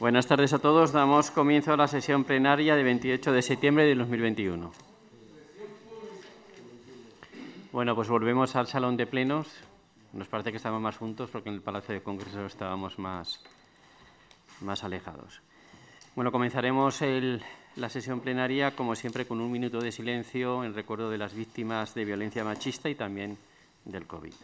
Buenas tardes a todos. Damos comienzo a la sesión plenaria de 28 de septiembre de 2021. Bueno, pues volvemos al salón de plenos. Nos parece que estamos más juntos porque en el Palacio de Congreso estábamos más, más alejados. Bueno, comenzaremos la sesión plenaria, como siempre, con un minuto de silencio en recuerdo de las víctimas de violencia machista y también del COVID.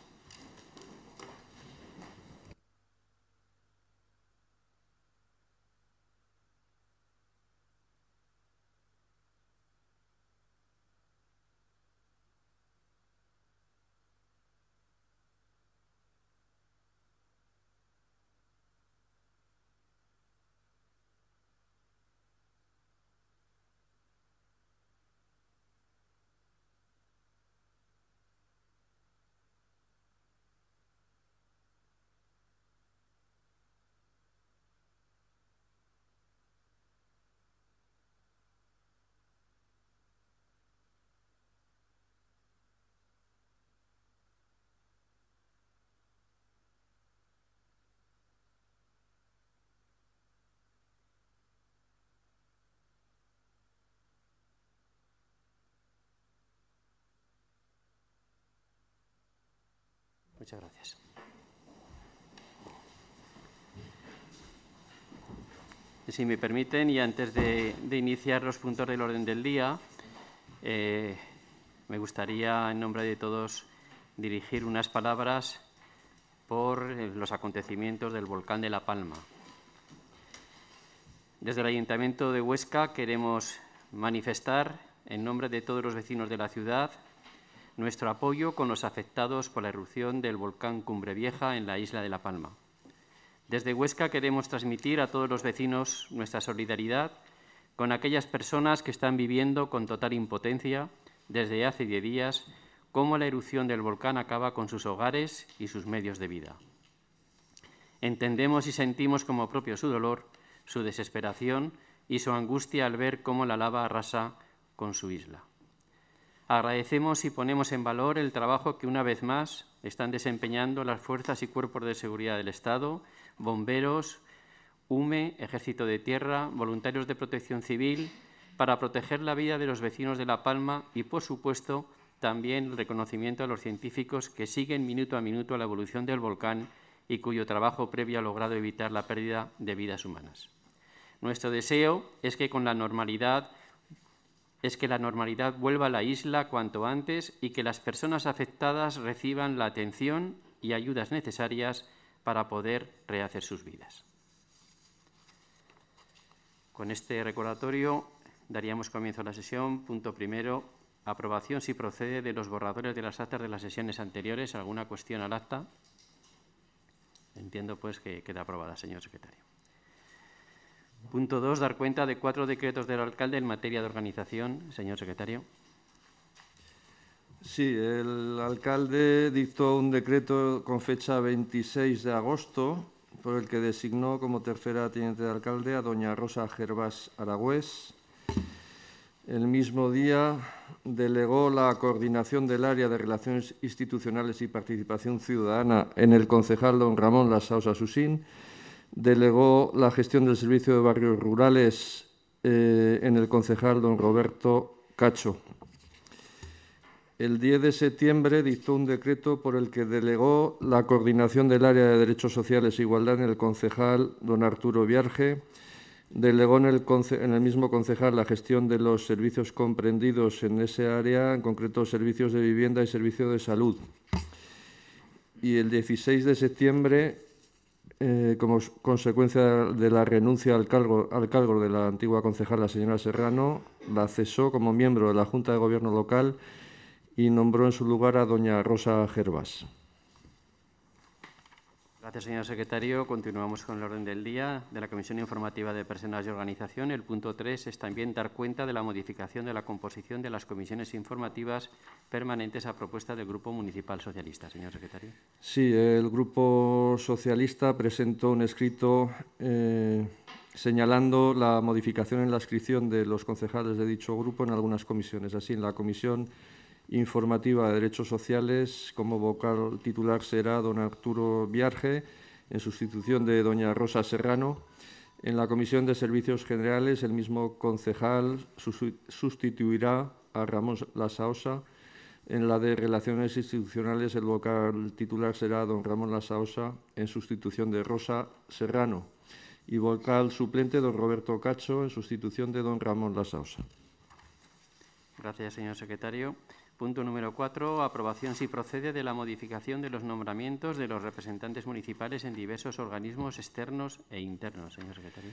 Muchas gracias. Si me permiten, y antes de, iniciar los puntos del orden del día, eh, me gustaría, en nombre de todos, dirigir unas palabras por eh, los acontecimientos del volcán de La Palma. Desde el Ayuntamiento de Huesca queremos manifestar, en nombre de todos los vecinos de la ciudad, nuestro apoyo con los afectados por la erupción del volcán Cumbre Vieja en la isla de La Palma. Desde Huesca queremos transmitir a todos los vecinos nuestra solidaridad con aquellas personas que están viviendo con total impotencia desde hace diez días cómo la erupción del volcán acaba con sus hogares y sus medios de vida. Entendemos y sentimos como propio su dolor, su desesperación y su angustia al ver cómo la lava arrasa con su isla. Agradecemos y ponemos en valor el trabajo que una vez más están desempeñando las fuerzas y cuerpos de seguridad del Estado, bomberos, UME, Ejército de Tierra, voluntarios de protección civil, para proteger la vida de los vecinos de La Palma y, por supuesto, también el reconocimiento a los científicos que siguen minuto a minuto la evolución del volcán y cuyo trabajo previo ha logrado evitar la pérdida de vidas humanas. Nuestro deseo es que con la normalidad es que la normalidad vuelva a la isla cuanto antes y que las personas afectadas reciban la atención y ayudas necesarias para poder rehacer sus vidas. Con este recordatorio daríamos comienzo a la sesión. Punto primero, aprobación si procede de los borradores de las actas de las sesiones anteriores. ¿Alguna cuestión al acta? Entiendo pues que queda aprobada, señor secretario. Punto 2. Dar cuenta de cuatro decretos del alcalde en materia de organización. Señor secretario. Sí, el alcalde dictó un decreto con fecha 26 de agosto por el que designó como tercera teniente de alcalde a doña Rosa Gervás Aragüés. El mismo día delegó la coordinación del área de Relaciones Institucionales y Participación Ciudadana en el concejal don Ramón Lasausa Susín delegó la gestión del servicio de barrios rurales eh, en el concejal don Roberto Cacho. El 10 de septiembre dictó un decreto por el que delegó la coordinación del área de Derechos Sociales e Igualdad en el concejal don Arturo Viarge, delegó en el, en el mismo concejal la gestión de los servicios comprendidos en ese área, en concreto servicios de vivienda y servicio de salud. Y el 16 de septiembre eh, como consecuencia de la renuncia al cargo, de la antigua la señora Serrano, la cesó como miembro de la Junta de Gobierno Local y nombró en su lugar a doña Rosa Gervas. Gracias, señor secretario. Continuamos con el orden del día de la Comisión Informativa de Personas y Organización. El punto 3 es también dar cuenta de la modificación de la composición de las comisiones informativas permanentes a propuesta del Grupo Municipal Socialista. Señor secretario. Sí, el Grupo Socialista presentó un escrito eh, señalando la modificación en la inscripción de los concejales de dicho grupo en algunas comisiones. Así, en la Comisión informativa de Derechos Sociales, como vocal titular será don Arturo Viarge, en sustitución de doña Rosa Serrano. En la Comisión de Servicios Generales, el mismo concejal sustituirá a Ramón Lasaosa. En la de Relaciones Institucionales, el vocal titular será don Ramón Lasaosa, en sustitución de Rosa Serrano. Y vocal suplente, don Roberto Cacho, en sustitución de don Ramón Lasaosa. Gracias, señor secretario. Punto número cuatro, aprobación si procede de la modificación de los nombramientos de los representantes municipales en diversos organismos externos e internos. Señor secretario.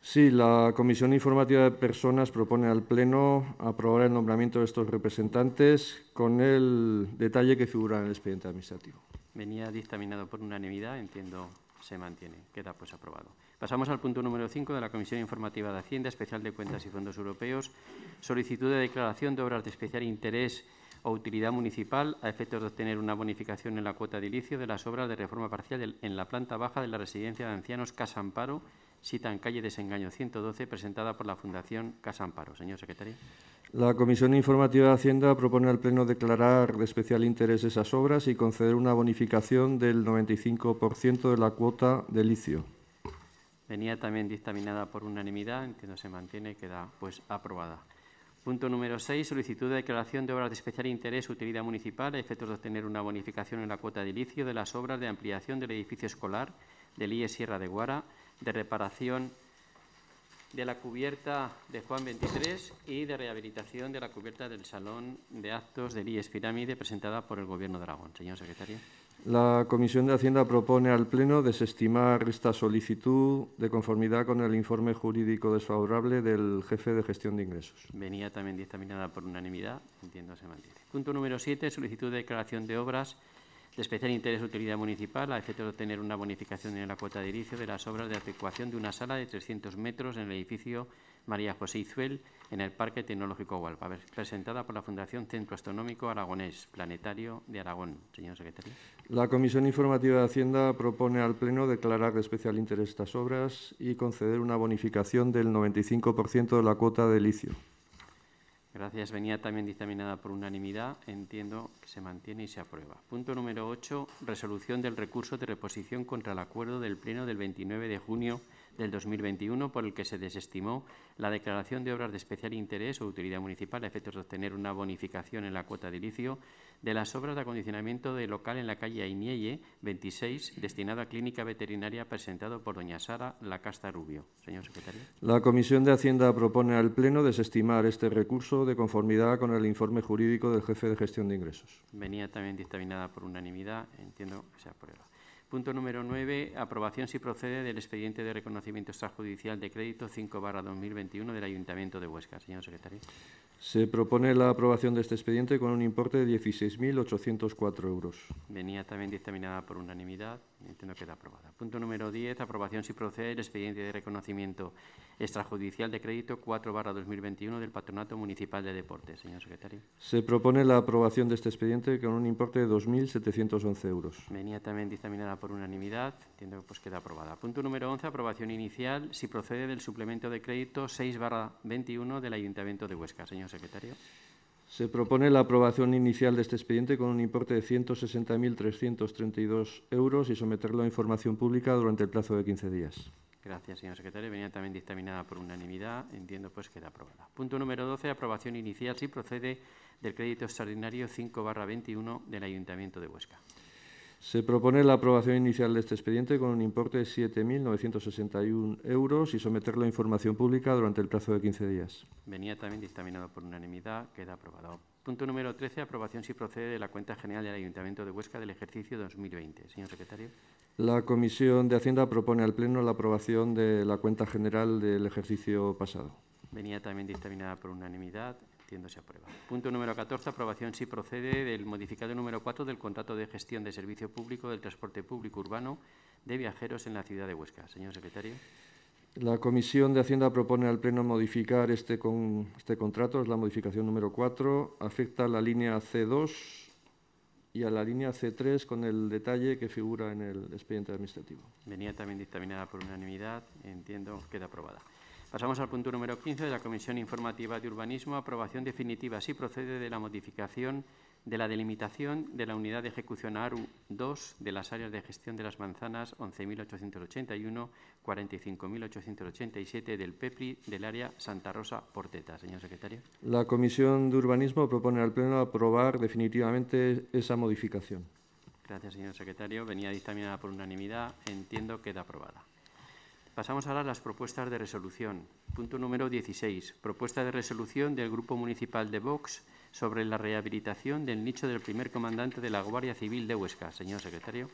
Sí, la Comisión Informativa de Personas propone al Pleno aprobar el nombramiento de estos representantes con el detalle que figura en el expediente administrativo. Venía dictaminado por unanimidad, entiendo se mantiene. Queda pues aprobado. Pasamos al punto número 5 de la Comisión Informativa de Hacienda, Especial de Cuentas y Fondos Europeos. Solicitud de declaración de obras de especial interés o utilidad municipal a efectos de obtener una bonificación en la cuota de inicio de las obras de reforma parcial en la planta baja de la residencia de ancianos Casa Amparo, cita en calle Desengaño 112, presentada por la Fundación Casa Amparo. Señor secretario. La Comisión Informativa de Hacienda propone al Pleno declarar de especial interés esas obras y conceder una bonificación del 95% de la cuota de licio. Venía también dictaminada por unanimidad, entiendo se mantiene y queda pues aprobada. Punto número 6. Solicitud de declaración de obras de especial interés utilidad municipal a efectos de obtener una bonificación en la cuota de licio de las obras de ampliación del edificio escolar del IES Sierra de Guara, de reparación de la cubierta de Juan 23 y de rehabilitación de la cubierta del Salón de Actos del IES e Pirámide presentada por el Gobierno de Aragón. Señor secretario. La Comisión de Hacienda propone al Pleno desestimar esta solicitud de conformidad con el informe jurídico desfavorable del jefe de gestión de ingresos. Venía también dictaminada por unanimidad, entiendo se mantiene. Punto número 7, solicitud de declaración de obras de especial interés de utilidad municipal a efecto de obtener una bonificación en la cuota de inicio de las obras de adecuación de una sala de 300 metros en el edificio María José Izuel, en el Parque Tecnológico Hualpa, presentada por la Fundación Centro Astronómico Aragonés Planetario de Aragón. Señor secretario. La Comisión Informativa de Hacienda propone al Pleno declarar de especial interés estas obras y conceder una bonificación del 95% de la cuota de licio. Gracias. Venía también dictaminada por unanimidad. Entiendo que se mantiene y se aprueba. Punto número 8. Resolución del recurso de reposición contra el acuerdo del Pleno del 29 de junio del 2021 por el que se desestimó la declaración de obras de especial interés o utilidad municipal a efectos de obtener una bonificación en la cuota de licio de las obras de acondicionamiento de local en la calle Ainieye 26 destinado a clínica veterinaria presentado por doña Sara Lacasta Rubio. Señor secretario. La Comisión de Hacienda propone al Pleno desestimar este recurso de conformidad con el informe jurídico del jefe de gestión de ingresos. Venía también dictaminada por unanimidad. Entiendo que se aprueba. Punto número 9. Aprobación si procede del expediente de reconocimiento extrajudicial de crédito 5-2021 del Ayuntamiento de Huesca. Señor secretario. Se propone la aprobación de este expediente con un importe de 16.804 euros. Venía también dictaminada por unanimidad. No que queda aprobada. Punto número 10. Aprobación si procede del expediente de reconocimiento extrajudicial de crédito 4-2021 del Patronato Municipal de Deportes. Señor secretario. Se propone la aprobación de este expediente con un importe de 2.711 euros. Venía también dictaminada por unanimidad. Entiendo que pues queda aprobada. Punto número 11, aprobación inicial, si procede del suplemento de crédito 6-21 del Ayuntamiento de Huesca. Señor secretario. Se propone la aprobación inicial de este expediente con un importe de 160.332 euros y someterlo a información pública durante el plazo de 15 días. Gracias, señor secretario. Venía también dictaminada por unanimidad. Entiendo pues queda aprobada. Punto número 12, aprobación inicial si procede del crédito extraordinario 5-21 del Ayuntamiento de Huesca. Se propone la aprobación inicial de este expediente con un importe de 7.961 euros y someterlo a información pública durante el plazo de 15 días. Venía también dictaminado por unanimidad. Queda aprobado. Punto número 13. Aprobación si procede de la cuenta general del Ayuntamiento de Huesca del ejercicio 2020. Señor secretario. La Comisión de Hacienda propone al Pleno la aprobación de la cuenta general del ejercicio pasado. Venía también dictaminada por unanimidad se aprueba. Punto número 14. Aprobación si procede del modificado número 4 del contrato de gestión de servicio público del transporte público urbano de viajeros en la ciudad de Huesca. Señor secretario. La Comisión de Hacienda propone al Pleno modificar este, este contrato, es la modificación número 4, afecta a la línea C2 y a la línea C3 con el detalle que figura en el expediente administrativo. Venía también dictaminada por unanimidad, entiendo, queda aprobada. Pasamos al punto número 15 de la Comisión Informativa de Urbanismo, aprobación definitiva, si procede, de la modificación de la delimitación de la unidad de ejecución ARU 2 de las áreas de gestión de las manzanas 11.881, 45.887 del PEPLI del área Santa Rosa Porteta. Señor secretario. La Comisión de Urbanismo propone al Pleno aprobar definitivamente esa modificación. Gracias, señor secretario. Venía dictaminada por unanimidad. Entiendo que queda aprobada. Pasamos ahora a las propuestas de resolución. Punto número 16. Propuesta de resolución del Grupo Municipal de Vox sobre la rehabilitación del nicho del primer comandante de la Guardia Civil de Huesca. Señor secretario.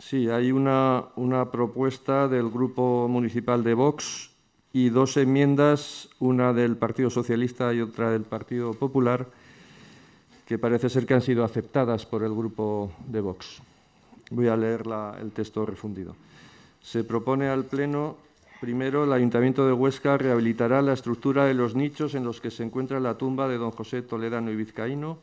Sí, hay una, propuesta del Grupo Municipal de Vox y dos enmiendas, una del Partido Socialista y otra del Partido Popular, que parece ser que han sido aceptadas por el Grupo de Vox. Voy a leer el texto refundido se propone al Pleno, primero, el Ayuntamiento de Huesca rehabilitará la estructura de los nichos en los que se encuentra la tumba de don José Toledano y Vizcaíno.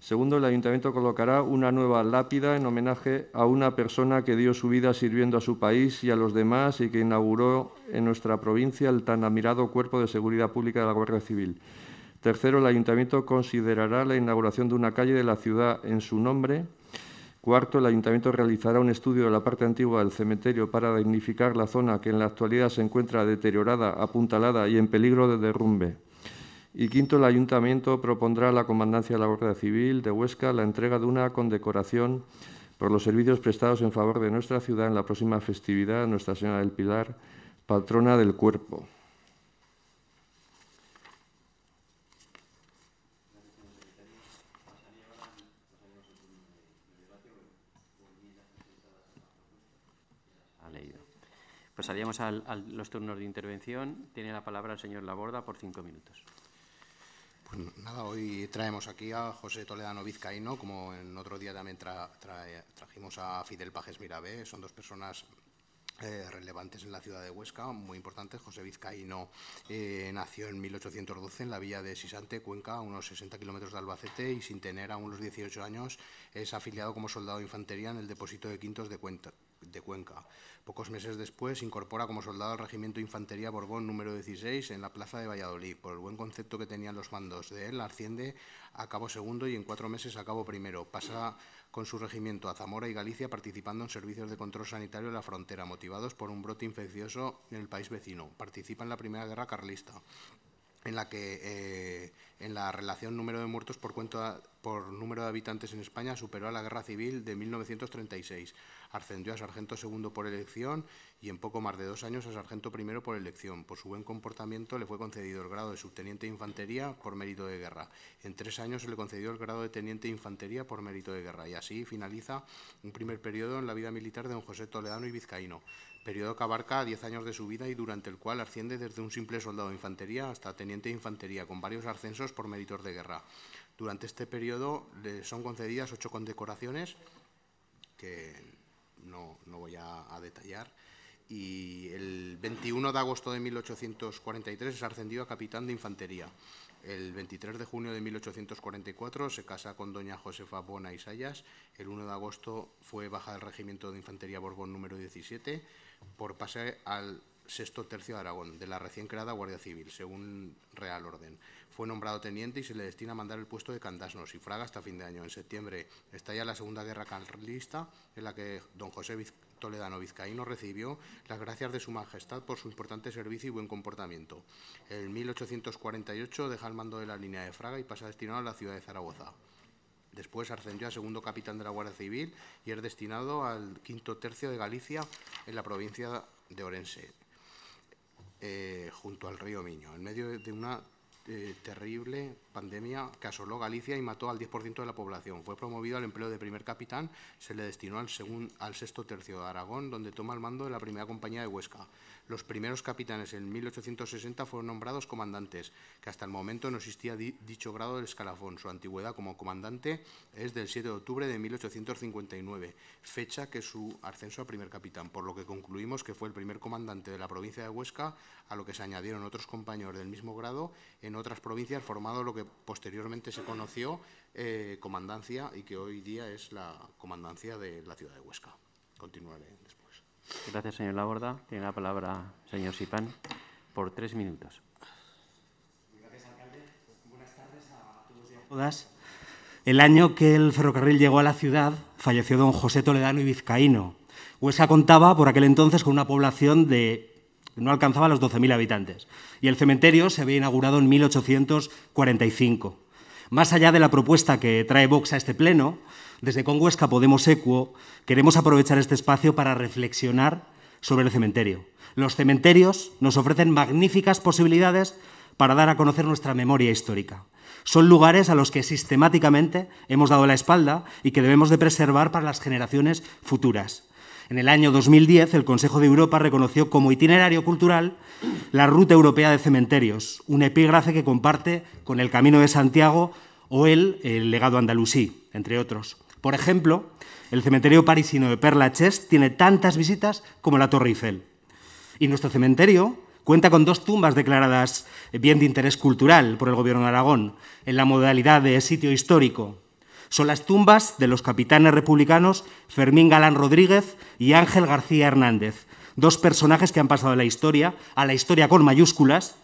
Segundo, el Ayuntamiento colocará una nueva lápida en homenaje a una persona que dio su vida sirviendo a su país y a los demás y que inauguró en nuestra provincia el tan admirado Cuerpo de Seguridad Pública de la Guardia Civil. Tercero, el Ayuntamiento considerará la inauguración de una calle de la ciudad en su nombre. Cuarto, el ayuntamiento realizará un estudio de la parte antigua del cementerio para dignificar la zona que en la actualidad se encuentra deteriorada, apuntalada y en peligro de derrumbe. Y quinto, el ayuntamiento propondrá a la Comandancia de la Guardia Civil de Huesca la entrega de una condecoración por los servicios prestados en favor de nuestra ciudad en la próxima festividad Nuestra Señora del Pilar, patrona del cuerpo. Pasaríamos pues a los turnos de intervención. Tiene la palabra el señor Laborda por cinco minutos. Pues nada, hoy traemos aquí a José Toledano Vizcaíno, como en otro día también trajimos a Fidel Pajes Mirabé. Son dos personas eh, relevantes en la ciudad de Huesca, muy importantes. José Vizcaíno eh, nació en 1812 en la vía de Sisante, Cuenca, a unos 60 kilómetros de Albacete, y sin tener aún los 18 años es afiliado como soldado de infantería en el depósito de Quintos de, de Cuenca. Pocos meses después incorpora como soldado al Regimiento de Infantería Borbón número 16 en la plaza de Valladolid. Por el buen concepto que tenían los mandos de él, asciende a cabo segundo y en cuatro meses a cabo primero. Pasa con su regimiento a Zamora y Galicia participando en servicios de control sanitario en la frontera, motivados por un brote infeccioso en el país vecino. Participa en la Primera Guerra Carlista, en la que eh, en la relación número de muertos por, cuenta, por número de habitantes en España superó a la Guerra Civil de 1936. Ascendió a sargento segundo por elección y en poco más de dos años a sargento primero por elección. Por su buen comportamiento le fue concedido el grado de subteniente de infantería por mérito de guerra. En tres años se le concedió el grado de teniente de infantería por mérito de guerra y así finaliza un primer periodo en la vida militar de don José Toledano y Vizcaíno, periodo que abarca diez años de su vida y durante el cual asciende desde un simple soldado de infantería hasta teniente de infantería, con varios ascensos por méritos de guerra. Durante este periodo le son concedidas ocho condecoraciones, que no, voy a detallar, y el 21 de agosto de 1843 es ascendido a capitán de infantería. El 23 de junio de 1844 se casa con doña Josefa Bona Isayas. El 1 de agosto fue baja del Regimiento de Infantería Borbón número 17 por pasar al sexto tercio de Aragón, de la recién creada Guardia Civil, según Real Orden. Fue nombrado teniente y se le destina a mandar el puesto de Candasnos y Fraga hasta fin de año. En septiembre estalla la Segunda Guerra Carlista, en la que don José toledano vizcaíno recibió las gracias de Su Majestad por su importante servicio y buen comportamiento. En 1848 deja el mando de la línea de Fraga y pasa destinado a la ciudad de Zaragoza. Después ascendió a segundo capitán de la Guardia Civil y es destinado al quinto tercio de Galicia en la provincia de Orense, eh, junto al río Miño, en medio de una eh, terrible pandemia que asoló Galicia y mató al 10% de la población. Fue promovido al empleo de primer capitán, se le destinó al, segundo, al sexto tercio de Aragón, donde toma el mando de la primera compañía de Huesca los primeros capitanes en 1860 fueron nombrados comandantes, que hasta el momento no existía dicho grado del escalafón. Su antigüedad como comandante es del 7 de octubre de 1859, fecha que su ascenso a primer capitán, por lo que concluimos que fue el primer comandante de la provincia de Huesca, a lo que se añadieron otros compañeros del mismo grado en otras provincias, formado lo que posteriormente se conoció eh, comandancia y que hoy día es la comandancia de la ciudad de Huesca. Continuaré. Gracias, señor Laborda. Tiene la palabra señor Sipán por tres minutos. Gracias, alcalde. Buenas tardes a todos y a todas. El año que el ferrocarril llegó a la ciudad, falleció don José Toledano y Vizcaíno. Huesca contaba por aquel entonces con una población de no alcanzaba los 12.000 habitantes y el cementerio se había inaugurado en 1845. Más allá de la propuesta que trae Vox a este pleno, desde Conguesca Podemos Equo queremos aprovechar este espacio para reflexionar sobre el cementerio. Los cementerios nos ofrecen magníficas posibilidades para dar a conocer nuestra memoria histórica. Son lugares a los que sistemáticamente hemos dado la espalda y que debemos de preservar para las generaciones futuras. En el año 2010, el Consejo de Europa reconoció como itinerario cultural la Ruta Europea de Cementerios, un epígrafe que comparte con el Camino de Santiago o el, el legado andalusí, entre otros. Por ejemplo, el cementerio parisino de Père tiene tantas visitas como la Torre Eiffel. Y nuestro cementerio cuenta con dos tumbas declaradas bien de interés cultural por el Gobierno de Aragón, en la modalidad de sitio histórico. Son las tumbas de los capitanes republicanos Fermín Galán Rodríguez y Ángel García Hernández, dos personajes que han pasado a la historia, a la historia con mayúsculas,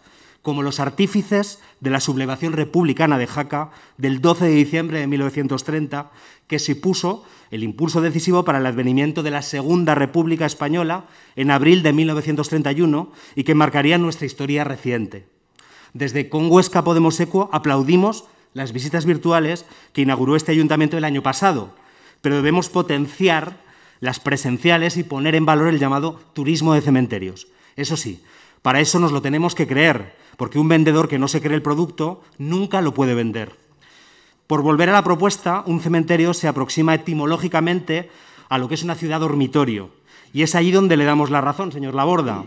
como los artífices de la sublevación republicana de Jaca del 12 de diciembre de 1930, que se puso el impulso decisivo para el advenimiento de la Segunda República Española en abril de 1931 y que marcaría nuestra historia reciente. Desde Conguesca Podemos eco aplaudimos las visitas virtuales que inauguró este ayuntamiento el año pasado, pero debemos potenciar las presenciales y poner en valor el llamado turismo de cementerios. Eso sí, para eso nos lo tenemos que creer, porque un vendedor que no se cree el producto nunca lo puede vender. Por volver a la propuesta, un cementerio se aproxima etimológicamente a lo que es una ciudad dormitorio, y es allí donde le damos la razón, señor Laborda.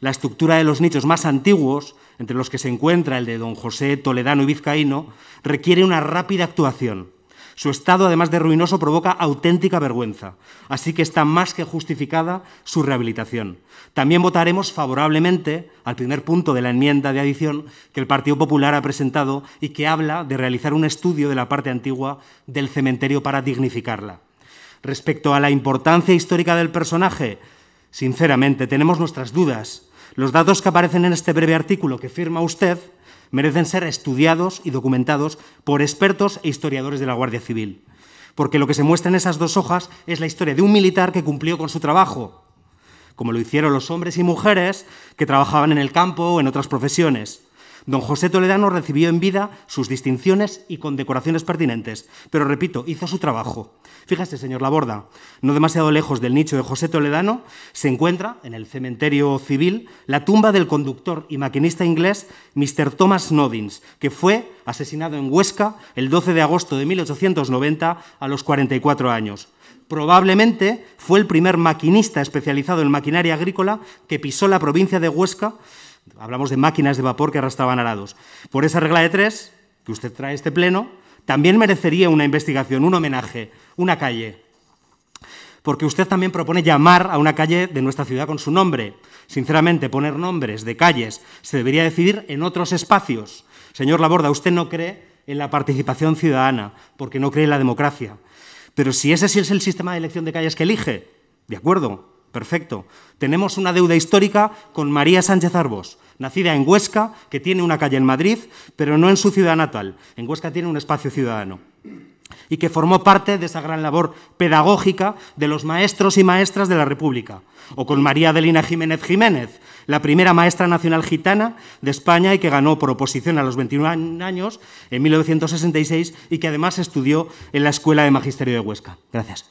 La estructura de los nichos más antiguos, entre los que se encuentra el de don José Toledano y Vizcaíno, requiere una rápida actuación. Su estado, además de ruinoso, provoca auténtica vergüenza, así que está más que justificada su rehabilitación. También votaremos favorablemente al primer punto de la enmienda de adición que el Partido Popular ha presentado y que habla de realizar un estudio de la parte antigua del cementerio para dignificarla. Respecto a la importancia histórica del personaje, Sinceramente, tenemos nuestras dudas. Los datos que aparecen en este breve artículo que firma usted merecen ser estudiados y documentados por expertos e historiadores de la Guardia Civil. Porque lo que se muestra en esas dos hojas es la historia de un militar que cumplió con su trabajo, como lo hicieron los hombres y mujeres que trabajaban en el campo o en otras profesiones. Don José Toledano recibió en vida sus distinciones y condecoraciones pertinentes, pero repito, hizo su trabajo. Fíjese, señor Laborda, no demasiado lejos del nicho de José Toledano se encuentra, en el cementerio civil, la tumba del conductor y maquinista inglés Mr. Thomas Nodins, que fue asesinado en Huesca el 12 de agosto de 1890 a los 44 años. Probablemente fue el primer maquinista especializado en maquinaria agrícola que pisó la provincia de Huesca Hablamos de máquinas de vapor que arrastraban arados. Por esa regla de tres, que usted trae este pleno, también merecería una investigación, un homenaje, una calle. Porque usted también propone llamar a una calle de nuestra ciudad con su nombre. Sinceramente, poner nombres de calles se debería decidir en otros espacios. Señor Laborda, usted no cree en la participación ciudadana, porque no cree en la democracia. Pero si ese sí es el sistema de elección de calles que elige, de acuerdo, Perfecto. Tenemos una deuda histórica con María Sánchez Arbos, nacida en Huesca, que tiene una calle en Madrid, pero no en su ciudad natal. En Huesca tiene un espacio ciudadano y que formó parte de esa gran labor pedagógica de los maestros y maestras de la República, o con María Adelina Jiménez Jiménez, la primera maestra nacional gitana de España y que ganó por oposición a los 21 años en 1966 y que además estudió en la Escuela de Magisterio de Huesca. Gracias.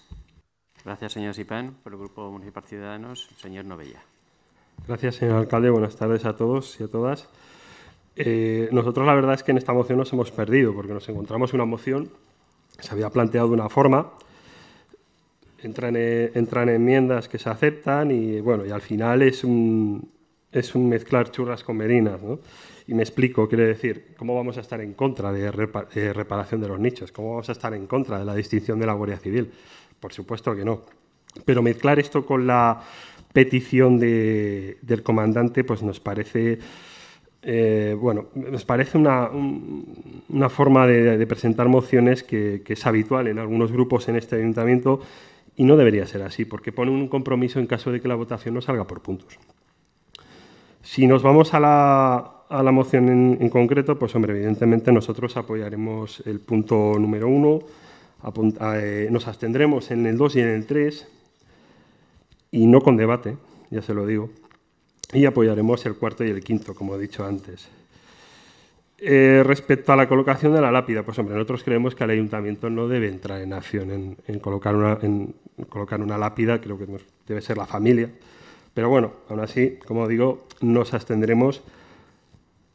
Gracias, señor Sipán. Por el Grupo Municipal Ciudadanos, señor Novella. Gracias, señor alcalde. Buenas tardes a todos y a todas. Eh, nosotros la verdad es que en esta moción nos hemos perdido porque nos encontramos una moción que se había planteado de una forma, eh, entran, enmiendas que se aceptan y bueno, y al final es un, es un mezclar churras con merinas. ¿no? Y me explico, quiere decir, ¿cómo vamos a estar en contra de reparación de los nichos? ¿Cómo vamos a estar en contra de la distinción de la Guardia Civil? por supuesto que no. Pero mezclar esto con la petición del comandante, pues nos parece, eh, bueno, nos parece una, forma de, presentar mociones que, es habitual en algunos grupos en este ayuntamiento y no debería ser así, porque pone un compromiso en caso de que la votación no salga por puntos. Si nos vamos a la, a la moción en, concreto, pues hombre, evidentemente nosotros apoyaremos el punto número uno, eh, nos abstendremos en el 2 y en el 3, y no con debate, ya se lo digo, y apoyaremos el cuarto y el quinto, como he dicho antes. Eh, respecto a la colocación de la lápida, pues hombre, nosotros creemos que el ayuntamiento no debe entrar en acción en, colocar, una, en colocar, una, lápida, creo que debe ser la familia. Pero bueno, aún así, como digo, nos abstendremos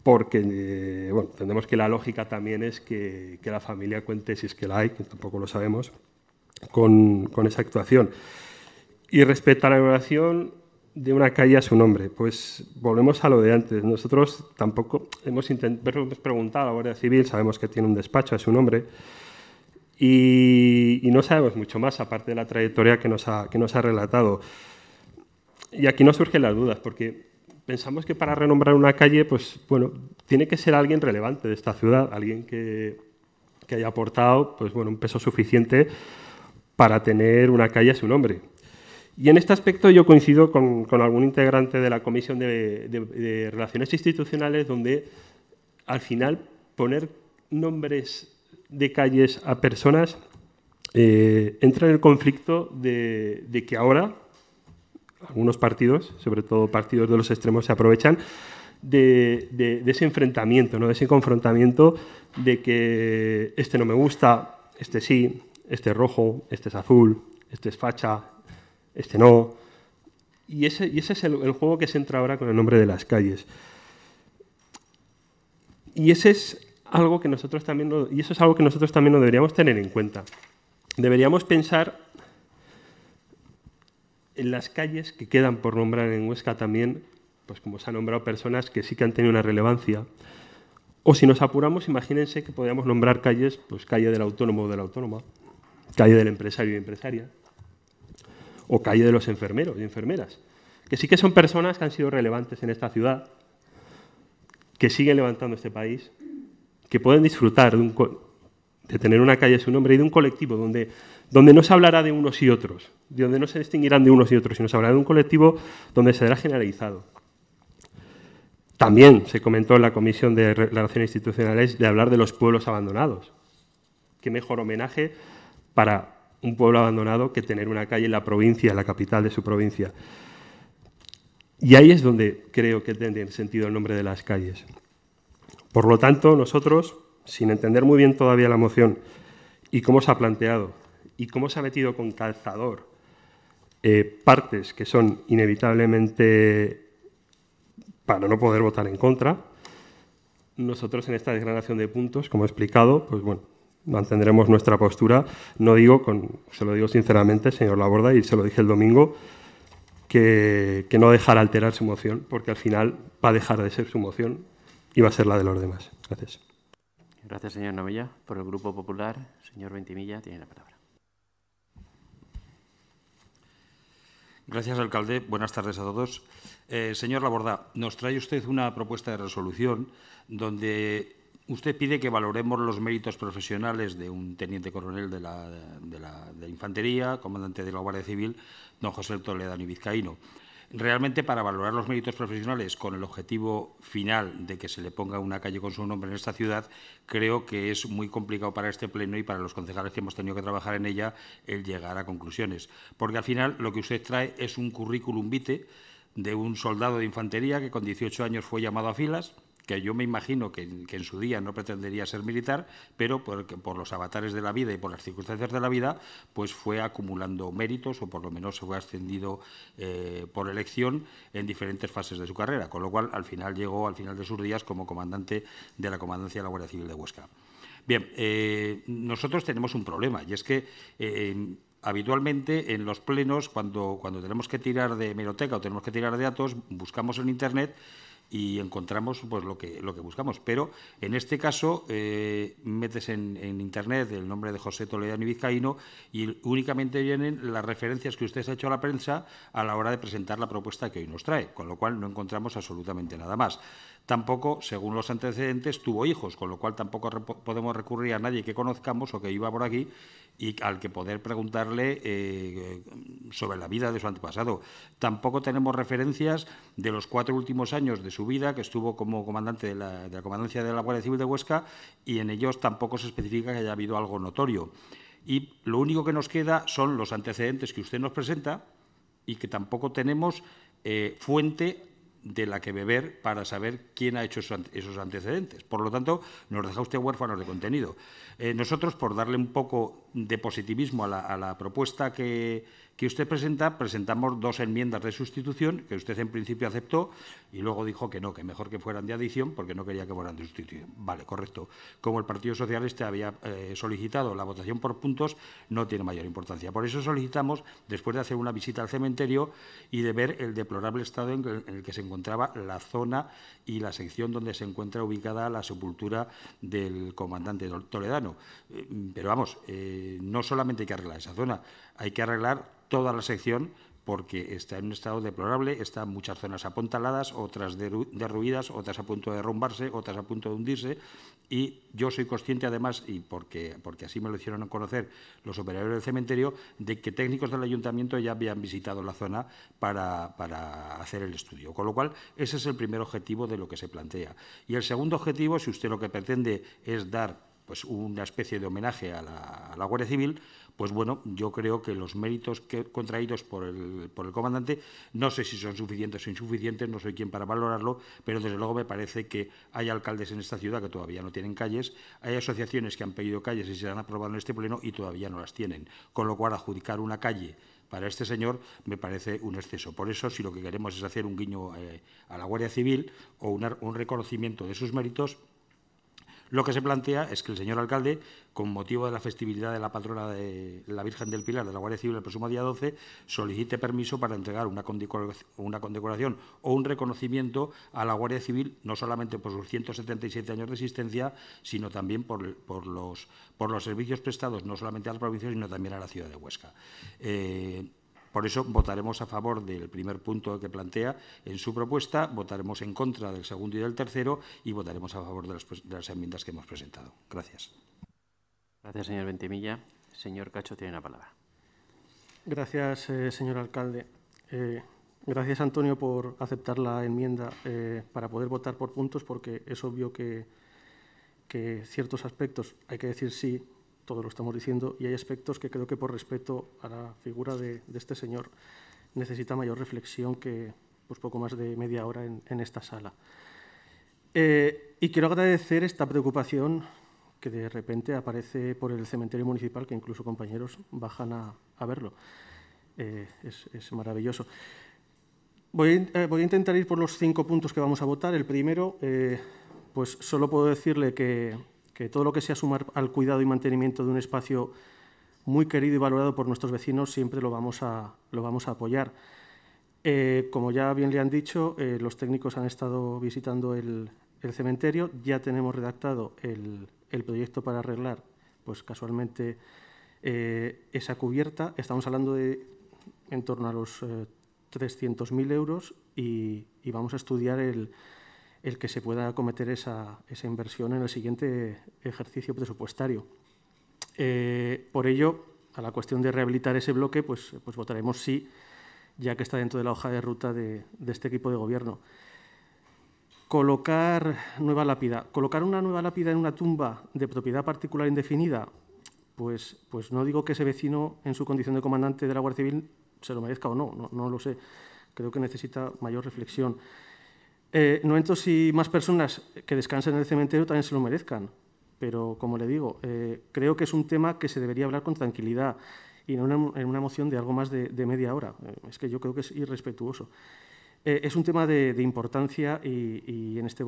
porque eh, bueno, entendemos que la lógica también es que, que, la familia cuente, si es que la hay, que tampoco lo sabemos, con, con esa actuación. Y respecto a la evaluación de una calle a su nombre, pues volvemos a lo de antes. Nosotros tampoco hemos, hemos preguntado a la Guardia Civil, sabemos que tiene un despacho a su nombre, y, no sabemos mucho más, aparte de la trayectoria que nos ha, que nos ha relatado. Y aquí no surgen las dudas, porque pensamos que para renombrar una calle, pues bueno, tiene que ser alguien relevante de esta ciudad, alguien que, haya aportado pues, bueno, un peso suficiente para tener una calle a su nombre. Y en este aspecto yo coincido con, algún integrante de la Comisión de, Relaciones Institucionales, donde al final poner nombres de calles a personas eh, entra en el conflicto de que ahora algunos partidos, sobre todo partidos de los extremos, se aprovechan de, ese enfrentamiento, ¿no? de ese confrontamiento de que este no me gusta, este sí, este es rojo, este es azul, este es facha, este no. Y ese, y ese es el, juego que se entra ahora con el nombre de las calles. Y ese es algo que nosotros también y eso es algo que nosotros también lo deberíamos tener en cuenta. Deberíamos pensar en las calles que quedan por nombrar en Huesca también, pues como se han nombrado personas que sí que han tenido una relevancia. O si nos apuramos, imagínense que podríamos nombrar calles, pues calle del autónomo o de la autónoma, calle del empresario y empresaria, o calle de los enfermeros y enfermeras, que sí que son personas que han sido relevantes en esta ciudad, que siguen levantando este país, que pueden disfrutar de, tener una calle a su nombre y de un colectivo donde donde no se hablará de unos y otros, donde no se distinguirán de unos y otros, sino se hablará de un colectivo donde será generalizado. También se comentó en la Comisión de Relaciones Institucionales de hablar de los pueblos abandonados. Qué mejor homenaje para un pueblo abandonado que tener una calle en la provincia, en la capital de su provincia. Y ahí es donde creo que tiene sentido el nombre de las calles. Por lo tanto, nosotros, sin entender muy bien todavía la moción y cómo se ha planteado, y cómo se ha metido con calzador eh, partes que son inevitablemente para no poder votar en contra. Nosotros en esta desgranación de puntos, como he explicado, pues bueno, mantendremos nuestra postura. No digo, se lo digo sinceramente, señor Laborda, y se lo dije el domingo, que, no dejará alterar su moción, porque al final va a dejar de ser su moción y va a ser la de los demás. Gracias. Gracias, señor Novilla. Por el Grupo Popular, señor Ventimilla, tiene la palabra. Gracias, alcalde. Buenas tardes a todos. Eh, señor Laborda, nos trae usted una propuesta de resolución donde usted pide que valoremos los méritos profesionales de un teniente coronel de la, Infantería, comandante de la Guardia Civil, don José Toledano y Vizcaíno realmente para valorar los méritos profesionales con el objetivo final de que se le ponga una calle con su nombre en esta ciudad, creo que es muy complicado para este Pleno y para los concejales que hemos tenido que trabajar en ella el llegar a conclusiones. Porque al final lo que usted trae es un currículum vitae de un soldado de infantería que con 18 años fue llamado a filas, que yo me imagino que, en su día no pretendería ser militar, pero por, los avatares de la vida y por las circunstancias de la vida, pues fue acumulando méritos o por lo menos se fue ascendido eh, por elección en diferentes fases de su carrera, con lo cual al final llegó al final de sus días como comandante de la Comandancia de la Guardia Civil de Huesca. Bien, eh, nosotros tenemos un problema y es que eh, habitualmente en los plenos, cuando, cuando tenemos que tirar de hemeroteca o tenemos que tirar de datos, buscamos en Internet y encontramos pues lo que lo que buscamos. Pero en este caso eh, metes en, en, internet el nombre de José Toledano y Vizcaíno y únicamente vienen las referencias que usted ha hecho a la prensa a la hora de presentar la propuesta que hoy nos trae, con lo cual no encontramos absolutamente nada más. Tampoco, según los antecedentes, tuvo hijos, con lo cual tampoco podemos recurrir a nadie que conozcamos o que iba por aquí y al que poder preguntarle eh, sobre la vida de su antepasado. Tampoco tenemos referencias de los cuatro últimos años de su vida, que estuvo como comandante de la, Comandancia de la Guardia Civil de Huesca, y en ellos tampoco se especifica que haya habido algo notorio. Y lo único que nos queda son los antecedentes que usted nos presenta y que tampoco tenemos eh, fuente de la que beber para saber quién ha hecho esos antecedentes. Por lo tanto, nos deja usted huérfanos de contenido. Eh, nosotros, por darle un poco de positivismo a la, propuesta que, que, usted presenta, presentamos dos enmiendas de sustitución que usted en principio aceptó y luego dijo que no, que mejor que fueran de adición porque no quería que fueran de sustitución. Vale, correcto. Como el Partido Socialista había eh, solicitado la votación por puntos, no tiene mayor importancia. Por eso solicitamos, después de hacer una visita al cementerio y de ver el deplorable estado en el, que se encontraba la zona y la sección donde se encuentra ubicada la sepultura del comandante toledano. Eh, pero vamos, eh, no solamente hay que arreglar esa zona, hay que arreglar toda la sección porque está en un estado deplorable, están muchas zonas apuntaladas, otras derruidas, otras a punto de derrumbarse, otras a punto de hundirse. Y yo soy consciente, además, y porque, así me lo hicieron conocer los operadores del cementerio, de que técnicos del ayuntamiento ya habían visitado la zona para, hacer el estudio. Con lo cual, ese es el primer objetivo de lo que se plantea. Y el segundo objetivo, si usted lo que pretende es dar pues, una especie de homenaje a la Guardia Civil, pues bueno, yo creo que los méritos contraídos por el, comandante, no sé si son suficientes o insuficientes, no soy quien para valorarlo, pero desde luego me parece que hay alcaldes en esta ciudad que todavía no tienen calles, hay asociaciones que han pedido calles y se han aprobado en este pleno y todavía no las tienen, con lo cual adjudicar una calle para este señor me parece un exceso. Por eso, si lo que queremos es hacer un guiño eh, a la Guardia Civil o un reconocimiento de sus méritos, lo que se plantea es que el señor alcalde, con motivo de la festividad de la patrona de la Virgen del Pilar de la Guardia Civil el próximo día 12, solicite permiso para entregar una, condecoración, o un reconocimiento a la Guardia Civil, no solamente por sus 177 años de existencia, sino también por, los, servicios prestados no solamente a la provincia, sino también a la ciudad de Huesca. Eh, por eso votaremos a favor del primer punto que plantea en su propuesta, votaremos en contra del segundo y del tercero y votaremos a favor de las, enmiendas que hemos presentado. Gracias. Gracias, señor Ventimilla. Señor Cacho tiene la palabra. Gracias, eh, señor alcalde. Eh, gracias, Antonio, por aceptar la enmienda eh, para poder votar por puntos, porque es obvio que, que ciertos aspectos hay que decir sí todo lo estamos diciendo, y hay aspectos que creo que por respeto a la figura de, este señor necesita mayor reflexión que pues, poco más de media hora en, esta sala. Eh, y quiero agradecer esta preocupación que de repente aparece por el cementerio municipal, que incluso compañeros bajan a, verlo. Eh, es, maravilloso. Voy, eh, voy, a intentar ir por los cinco puntos que vamos a votar. El primero, pues solo puedo decirle que, que todo lo que sea sumar al cuidado y mantenimiento de un espacio muy querido y valorado por nuestros vecinos siempre lo vamos a, lo vamos a apoyar. Eh, como ya bien le han dicho, eh, los técnicos han estado visitando el, cementerio, ya tenemos redactado el, proyecto para arreglar, pues casualmente, eh, esa cubierta. Estamos hablando de en torno a los 300.000 euros y vamos a estudiar el, el que se pueda acometer esa, esa inversión en el siguiente ejercicio presupuestario. Eh, por ello, a la cuestión de rehabilitar ese bloque, pues, pues, votaremos sí, ya que está dentro de la hoja de ruta de, este equipo de gobierno. Colocar nueva lápida. Colocar una nueva lápida en una tumba de propiedad particular indefinida, pues, pues no digo que ese vecino, en su condición de comandante de la Guardia Civil, se lo merezca o no, no, no lo sé. Creo que necesita mayor reflexión no eh, entro si más personas que descansen en el cementerio también se lo merezcan, pero como le digo, eh, creo que es un tema que se debería hablar con tranquilidad y en una, en una moción de algo más de, media hora. Eh, es que yo creo que es irrespetuoso. es un tema de, importancia y, y, en este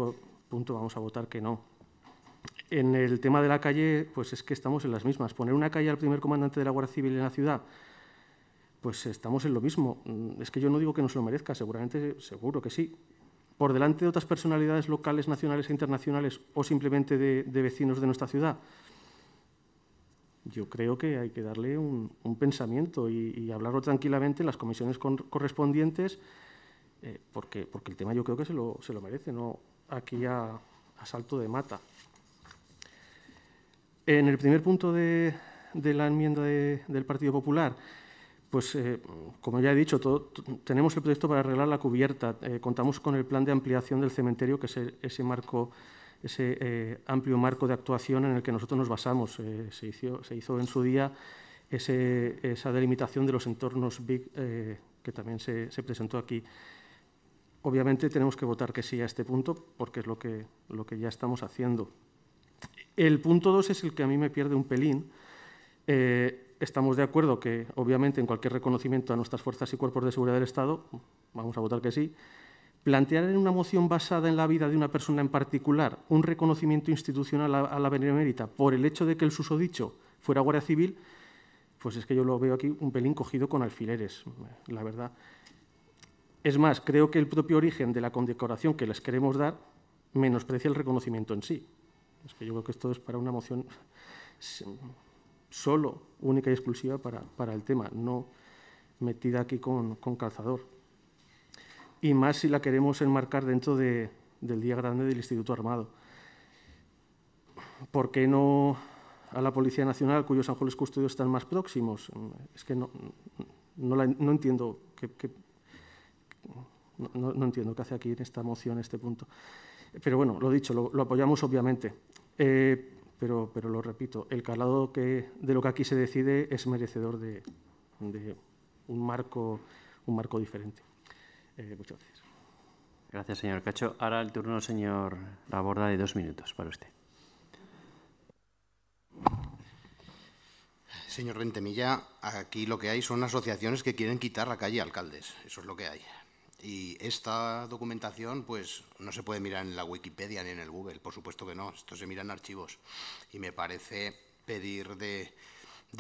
punto vamos a votar que no. En el tema de la calle, pues es que estamos en las mismas. Poner una calle al primer comandante de la Guardia Civil en la ciudad, pues estamos en lo mismo. Mm, es que yo no digo que no se lo merezca, seguramente, seguro que sí, por delante de otras personalidades locales, nacionales e internacionales o simplemente de, vecinos de nuestra ciudad? Yo creo que hay que darle un, pensamiento y, hablarlo tranquilamente en las comisiones correspondientes, eh, porque, porque el tema yo creo que se lo, merece, no aquí a, salto de mata. En el primer punto de, la enmienda del Partido Popular, pues eh, como ya he dicho, tenemos el proyecto para arreglar la cubierta, eh, contamos con el plan de ampliación del cementerio, que es ese marco ese eh, amplio marco de actuación en el que nosotros nos basamos. Se hizo, se, hizo, en su día esa delimitación de los entornos BIG que también se, presentó aquí. Obviamente tenemos que votar que sí a este punto porque es lo que, lo que ya estamos haciendo. El punto 2 es el que a mí me pierde un pelín. Eh, estamos de acuerdo que, obviamente, en cualquier reconocimiento a nuestras fuerzas y cuerpos de seguridad del Estado, vamos a votar que sí, plantear en una moción basada en la vida de una persona en particular un reconocimiento institucional a, la benemérita por el hecho de que el susodicho fuera guardia civil, pues es que yo lo veo aquí un pelín cogido con alfileres, la verdad. Es más, creo que el propio origen de la condecoración que les queremos dar menosprecia el reconocimiento en sí. Es que yo creo que esto es para una moción solo, única y exclusiva para, el tema, no metida aquí con, calzador. Y más si la queremos enmarcar dentro de, del Día Grande del Instituto Armado. ¿Por qué no a la Policía Nacional, cuyos ángeles custodios están más próximos? Es que no, no, entiendo qué, no, entiendo qué hace aquí en esta moción, este punto. Pero bueno, lo dicho, lo, apoyamos obviamente. Eh, pero, pero lo repito, el calado que, de lo que aquí se decide es merecedor de, un, marco, un marco diferente. Eh, muchas gracias. Gracias, señor Cacho. Ahora el turno, señor Laborda, de dos minutos para usted. Señor Rentemilla, aquí lo que hay son asociaciones que quieren quitar la calle alcaldes. Eso es lo que hay. Y esta documentación, pues, no se puede mirar en la Wikipedia ni en el Google, por supuesto que no. Esto se mira en archivos. Y me parece pedir de,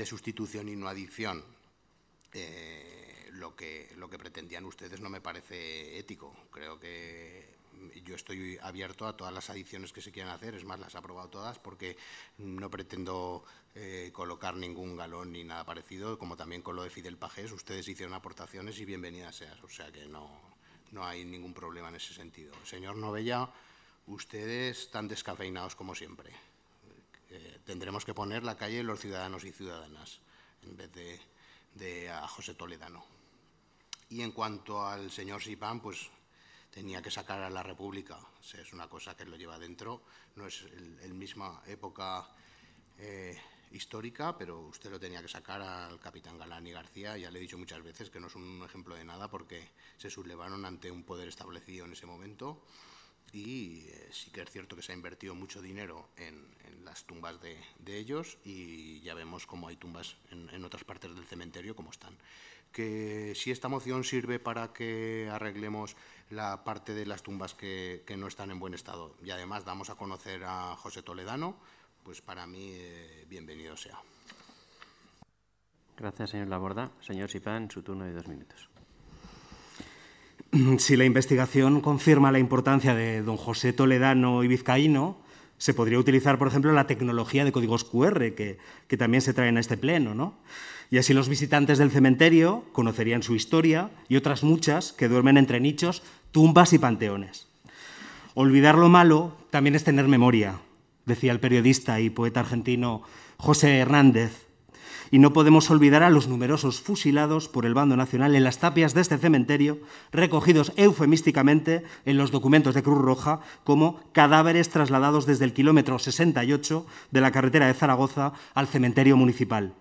sustitución y no adicción eh, lo, que, lo que pretendían ustedes no me parece ético. Creo que yo estoy abierto a todas las adiciones que se quieran hacer, es más, las he aprobado todas porque no pretendo eh, colocar ningún galón ni nada parecido, como también con lo de Fidel Pajés, ustedes hicieron aportaciones y bienvenidas seas, o sea que no, no hay ningún problema en ese sentido. Señor Novella, ustedes están descafeinados como siempre. Eh, tendremos que poner la calle los ciudadanos y ciudadanas en vez de, a José Toledano. Y en cuanto al señor Sipán, pues tenía que sacar a la República. es una cosa que lo lleva dentro, no es el misma época eh, histórica, pero usted lo tenía que sacar al capitán Galán y García. Ya le he dicho muchas veces que no son un ejemplo de nada porque se sublevaron ante un poder establecido en ese momento. Y eh, sí que es cierto que se ha invertido mucho dinero en, las tumbas de, ellos y ya vemos cómo hay tumbas en, otras partes del cementerio cómo están. Que si esta moción sirve para que arreglemos la parte de las tumbas que no están en buen estado y además damos a conocer a José Toledano, pues para mí eh, bienvenido sea. Gracias, señor Laborda. Señor Sipán, su turno de dos minutos. Si la investigación confirma la importancia de don José Toledano y Vizcaíno, se podría utilizar, por ejemplo, la tecnología de códigos QR que, que, también se trae en este pleno, ¿no? Y así los visitantes del cementerio conocerían su historia y otras muchas que duermen entre nichos, tumbas y panteones. Olvidar lo malo también es tener memoria, decía el periodista y poeta argentino José Hernández. Y no podemos olvidar a los numerosos fusilados por el bando nacional en las tapias de este cementerio, recogidos eufemísticamente en los documentos de Cruz Roja como cadáveres trasladados desde el kilómetro 68 de la carretera de Zaragoza al cementerio municipal.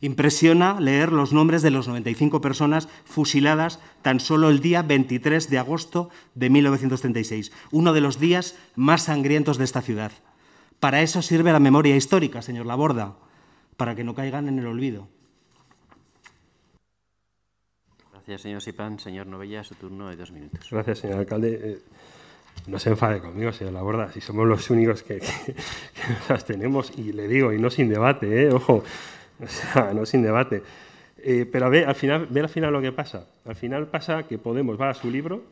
Impresiona leer los nombres de las 95 personas fusiladas tan solo el día 23 de agosto de 1936, uno de los días más sangrientos de esta ciudad. Para eso sirve la memoria histórica, señor Laborda, para que no caigan en el olvido. Gracias, señor Sipán. Señor Novella, su turno de dos minutos. Gracias, señor alcalde. Eh, no se enfade conmigo, señor Laborda, si somos los únicos que, las tenemos. nos y le digo, y no sin debate, eh, ojo, no sin debate. Eh, pero ve al, final, ve al final lo que pasa. Al final pasa que Podemos va a su libro,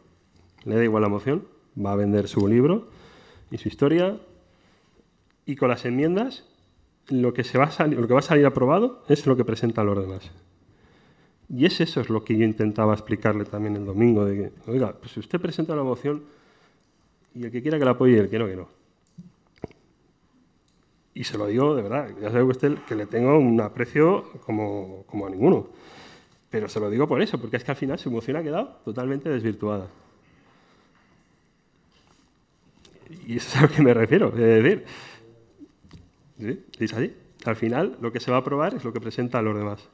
le da igual la moción, va a vender su libro y su historia, y con las enmiendas lo que, se va a salir aprobado es lo que presentan los demás. Y es eso es lo que yo intentaba explicarle también el domingo, de que, oiga, pues si usted presenta una moción y el que quiera que la apoye el que no, que no. Y se lo digo de verdad, ya sabe usted que le tengo un aprecio como, como a ninguno. Pero se lo digo por eso, porque es que al final su moción ha quedado totalmente desvirtuada. Y eso es a lo que me refiero. Es decir, ¿Sí? Al final, lo que se va a aprobar es lo que presenta a los demás.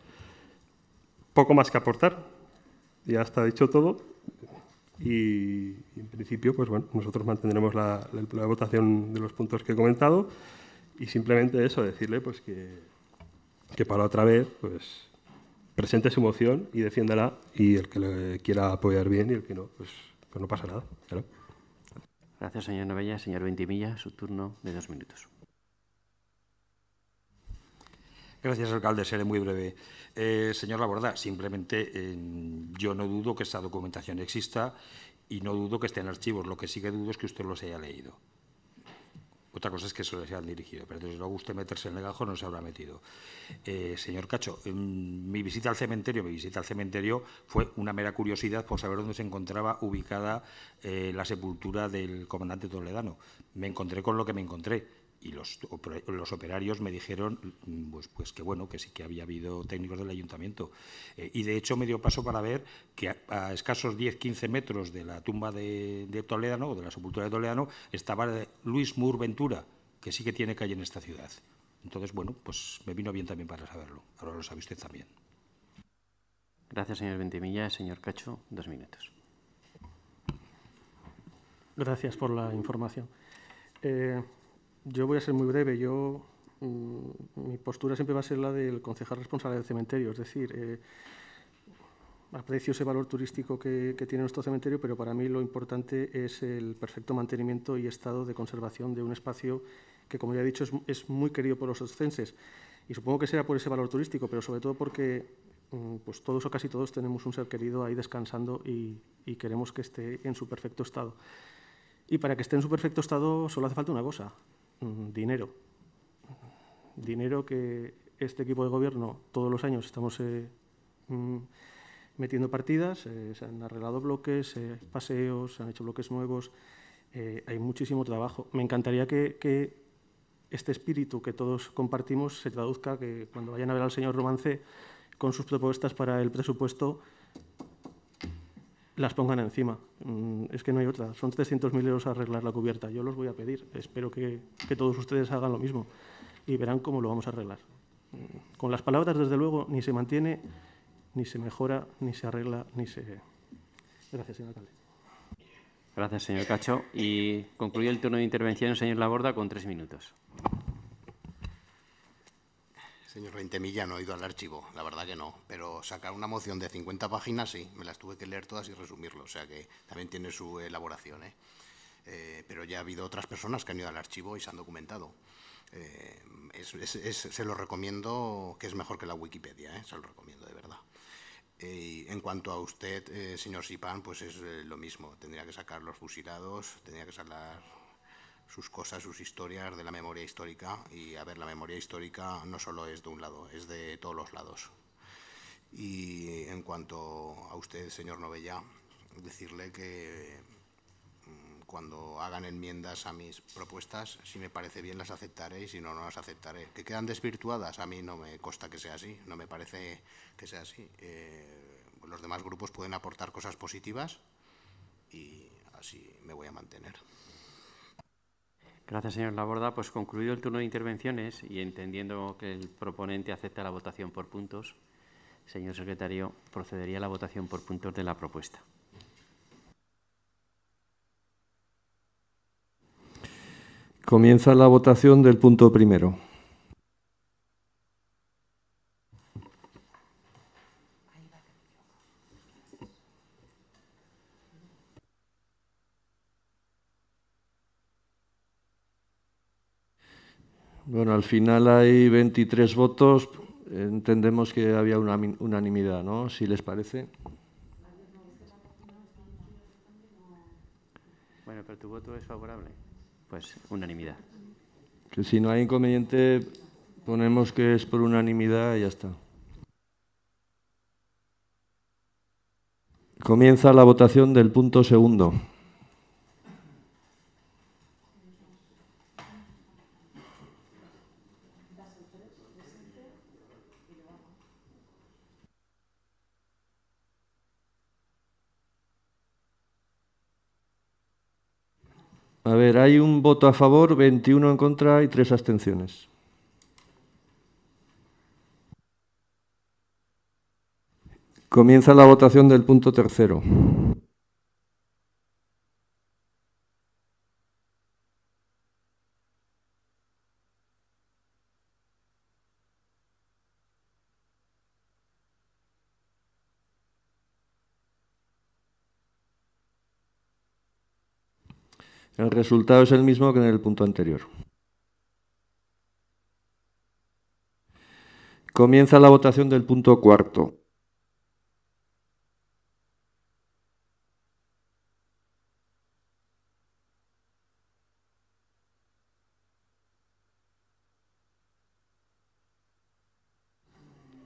Poco más que aportar. Ya está dicho todo. Y, en principio, pues bueno, nosotros mantendremos la, votación de los puntos que he comentado. Y simplemente eso, decirle pues que, para otra vez, pues presente su moción y defiéndala y el que le quiera apoyar bien y el que no, pues, pues no pasa nada. Gracias, señor Novella. Señor Ventimilla, su turno de dos minutos. Gracias, alcalde. Seré muy breve. Eh, señor Laborda, simplemente em, yo no dudo que esta documentación exista y no dudo que esté en archivos. Lo que sí que dudo es que usted los haya leído. Otra cosa es que se les hayan dirigido, pero si no guste meterse en el gajo no se habrá metido. Eh, señor Cacho, em, mi visita al cementerio, mi visita al cementerio fue una mera curiosidad por saber dónde se encontraba ubicada eh, la sepultura del comandante Toledano. Me encontré con lo que me encontré y los, los, operarios me dijeron mm, pues, pues que bueno, que sí que había habido técnicos del ayuntamiento. Eh, y de hecho me dio paso para ver que a, escasos 10-15 metros de la tumba de, de Toledano, o de la sepultura de Toledano, estaba Luis Mur Ventura, que sí que tiene calle en esta ciudad. Entonces, bueno, pues me vino bien también para saberlo. Ahora lo sabe usted también. Gracias, señor Ventimilla. Señor Cacho, dos minutos. Gracias por la información. Eh, yo voy a ser muy breve. Yo mm, mi postura siempre va a ser la del concejal responsable del cementerio, es decir, eh, aprecio ese valor turístico que, tiene nuestro cementerio, pero para mí lo importante es el perfecto mantenimiento y estado de conservación de un espacio que, como ya he dicho, es, muy querido por los oscenses. Y supongo que será por ese valor turístico, pero sobre todo porque mm, pues todos o casi todos tenemos un ser querido ahí descansando y, y queremos que esté en su perfecto estado. Y para que esté en su perfecto estado solo hace falta una cosa, Mm, dinero. Dinero que este equipo de gobierno todos los años estamos eh, mm, metiendo partidas, eh, se han arreglado bloques, eh, paseos, se han hecho bloques nuevos, hay muchísimo trabajo. Me encantaría que, que, este espíritu que todos compartimos se traduzca, que cuando vayan a ver al señor Romance con sus propuestas para el presupuesto, las pongan encima. Mm, es que no hay otra. Son 300.000 euros a arreglar la cubierta. Yo los voy a pedir. Espero que, todos ustedes hagan lo mismo y verán cómo lo vamos a arreglar. Mm, con las palabras, desde luego, ni se mantiene, ni se mejora, ni se arregla, ni se... Gracias, señor alcalde. Gracias, señor Cacho. Y concluye el turno de intervención señor Laborda con tres minutos. Señor Reintemilla, no he ido al archivo, la verdad que no. Pero sacar una moción de 50 páginas, sí, me las tuve que leer todas y resumirlo. O sea que también tiene su elaboración. ¿eh? eh pero ya ha habido otras personas que han ido al archivo y se han documentado. Eh, se lo recomiendo, que es mejor que la Wikipedia, ¿eh? se lo recomiendo de verdad. en cuanto a usted, señor Sipan, pues es lo mismo. Tendría que sacar los fusilados, tendría que sacar sus cosas, sus historias de la memoria histórica. Y a ver, la memoria histórica no solo es de un lado, es de todos los lados. Y en cuanto a usted, señor Novella, decirle que mm, cuando hagan enmiendas a mis propuestas, si me parece bien las aceptaré y si no, no las aceptaré. Que quedan desvirtuadas, a mí no me consta que sea así, no me parece que sea así. Eh, los demás grupos pueden aportar cosas positivas y así me voy a mantener. Gracias, señor Laborda. Pues concluido el turno de intervenciones y entendiendo que el proponente acepta la votación por puntos, señor secretario, procedería a la votación por puntos de la propuesta. Comienza la votación del punto primero. Bueno, al final hay 23 votos. Entendemos que había una unanimidad, ¿no? Si les parece. Bueno, pero tu voto es favorable. Pues unanimidad. Que si no hay inconveniente, ponemos que es por unanimidad y ya está. Comienza la votación del punto segundo. A ver, hay un voto a favor, 21 en contra y 3 abstenciones. Comienza la votación del punto tercero. El resultado es el mismo que en el punto anterior. Comienza la votación del punto cuarto.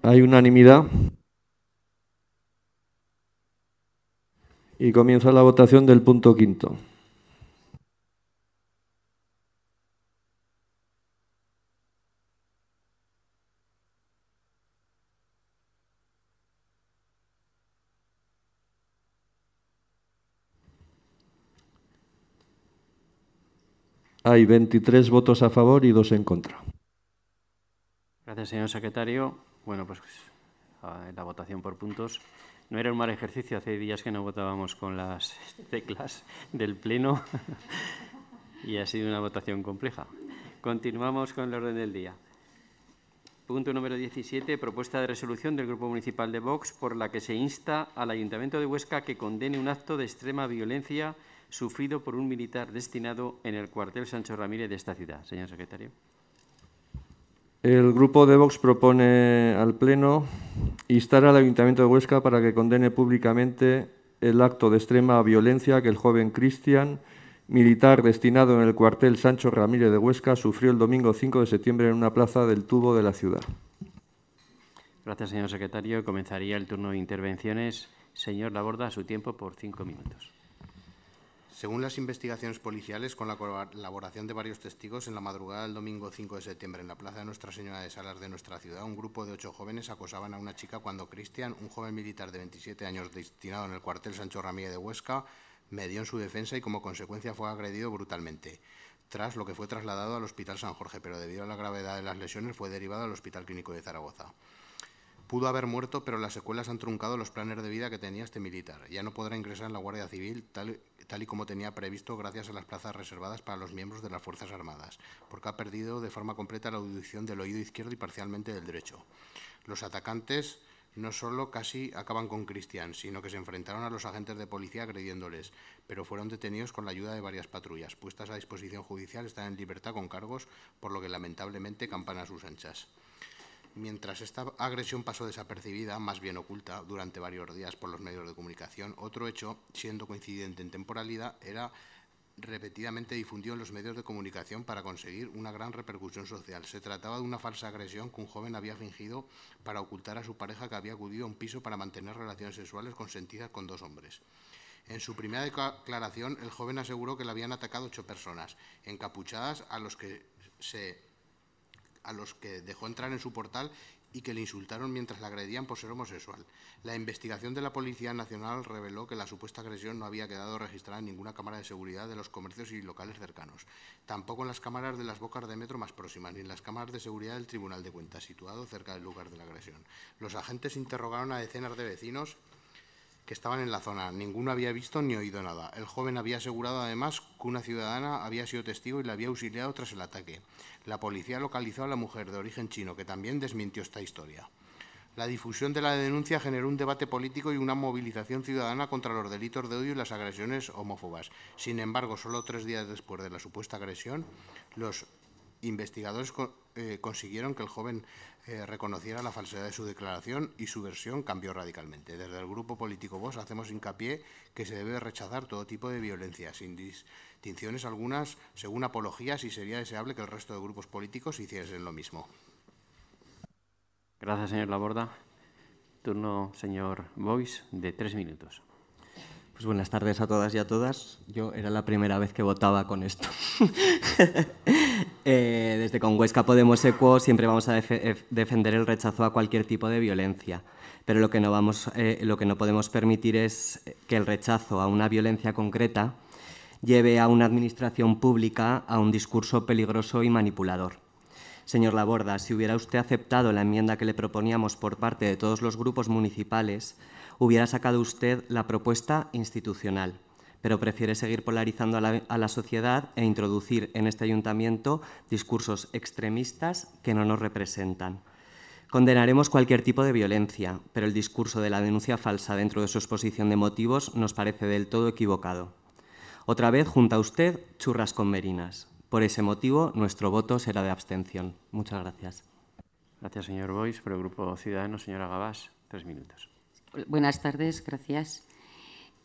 Hay unanimidad. Y comienza la votación del punto quinto. Hay 23 votos a favor y dos en contra. Gracias, señor secretario. Bueno, pues ah, la votación por puntos. No era un mal ejercicio, hace días que no votábamos con las teclas del Pleno y ha sido una votación compleja. Continuamos con el orden del día. Punto número 17, propuesta de resolución del Grupo Municipal de Vox por la que se insta al Ayuntamiento de Huesca que condene un acto de extrema violencia sufrido por un militar destinado en el cuartel Sancho Ramírez de esta ciudad. Señor secretario. El grupo de Vox propone al Pleno instar al Ayuntamiento de Huesca para que condene públicamente el acto de extrema violencia que el joven Cristian, militar destinado en el cuartel Sancho Ramírez de Huesca, sufrió el domingo 5 de septiembre en una plaza del tubo de la ciudad. Gracias, señor secretario. Comenzaría el turno de intervenciones. Señor Laborda, a su tiempo por cinco minutos. Según las investigaciones policiales, con la colaboración de varios testigos, en la madrugada del domingo 5 de septiembre, en la plaza de Nuestra Señora de Salas de nuestra ciudad, un grupo de ocho jóvenes acosaban a una chica cuando Cristian, un joven militar de 27 años destinado en el cuartel Sancho Ramírez de Huesca, medió en su defensa y como consecuencia fue agredido brutalmente, tras lo que fue trasladado al Hospital San Jorge, pero debido a la gravedad de las lesiones fue derivado al Hospital Clínico de Zaragoza. Pudo haber muerto, pero las secuelas han truncado los planes de vida que tenía este militar. Ya no podrá ingresar en la Guardia Civil, tal tal y como tenía previsto gracias a las plazas reservadas para los miembros de las Fuerzas Armadas, porque ha perdido de forma completa la audición del oído izquierdo y parcialmente del derecho. Los atacantes no solo casi acaban con Cristian, sino que se enfrentaron a los agentes de policía agrediéndoles, pero fueron detenidos con la ayuda de varias patrullas. Puestas a disposición judicial, están en libertad con cargos, por lo que lamentablemente campan a sus anchas. Mientras esta agresión pasó desapercibida, más bien oculta, durante varios días por los medios de comunicación, otro hecho, siendo coincidente en temporalidad, era repetidamente difundido en los medios de comunicación para conseguir una gran repercusión social. Se trataba de una falsa agresión que un joven había fingido para ocultar a su pareja que había acudido a un piso para mantener relaciones sexuales consentidas con dos hombres. En su primera declaración, el joven aseguró que le habían atacado ocho personas, encapuchadas a los que se a los que dejó entrar en su portal y que le insultaron mientras la agredían por ser homosexual. La investigación de la Policía Nacional reveló que la supuesta agresión no había quedado registrada en ninguna cámara de seguridad de los comercios y locales cercanos, tampoco en las cámaras de las bocas de metro más próximas, ni en las cámaras de seguridad del Tribunal de Cuentas, situado cerca del lugar de la agresión. Los agentes interrogaron a decenas de vecinos que estaban en la zona. Ninguno había visto ni oído nada. El joven había asegurado además que una ciudadana había sido testigo y la había auxiliado tras el ataque. La policía localizó a la mujer de origen chino, que también desmintió esta historia. La difusión de la denuncia generó un debate político y una movilización ciudadana contra los delitos de odio y las agresiones homófobas. Sin embargo, solo tres días después de la supuesta agresión, los investigadores eh, consiguieron que el joven eh, reconociera la falsedad de su declaración y su versión cambió radicalmente. Desde el grupo político Vox hacemos hincapié que se debe rechazar todo tipo de violencia, sin distinciones algunas, según apologías, y sería deseable que el resto de grupos políticos hiciesen lo mismo. Gracias, señor Laborda. Turno, señor Bois, de tres minutos. Pues buenas tardes a todas y a todas. Yo era la primera vez que votaba con esto. Eh, desde Huesca Podemos Ecuo siempre vamos a eh, defender el rechazo a cualquier tipo de violencia, pero lo que, vamos, eh, lo que no podemos permitir es que el rechazo a una violencia concreta lleve a una administración pública a un discurso peligroso y manipulador. Señor Laborda, si hubiera usted aceptado la enmienda que le proponíamos por parte de todos los grupos municipales, hubiera sacado usted la propuesta institucional pero prefiere seguir polarizando a la, sociedad e introducir en este ayuntamiento discursos extremistas que no nos representan. Condenaremos cualquier tipo de violencia, pero el discurso de la denuncia falsa dentro de su exposición de motivos nos parece del todo equivocado. Otra vez junta usted churras con merinas. Por ese motivo, nuestro voto será de abstención. Muchas gracias. Gracias, señor Bois. Por el Grupo Ciudadanos, señora Gabás, tres minutos. Buenas tardes, gracias.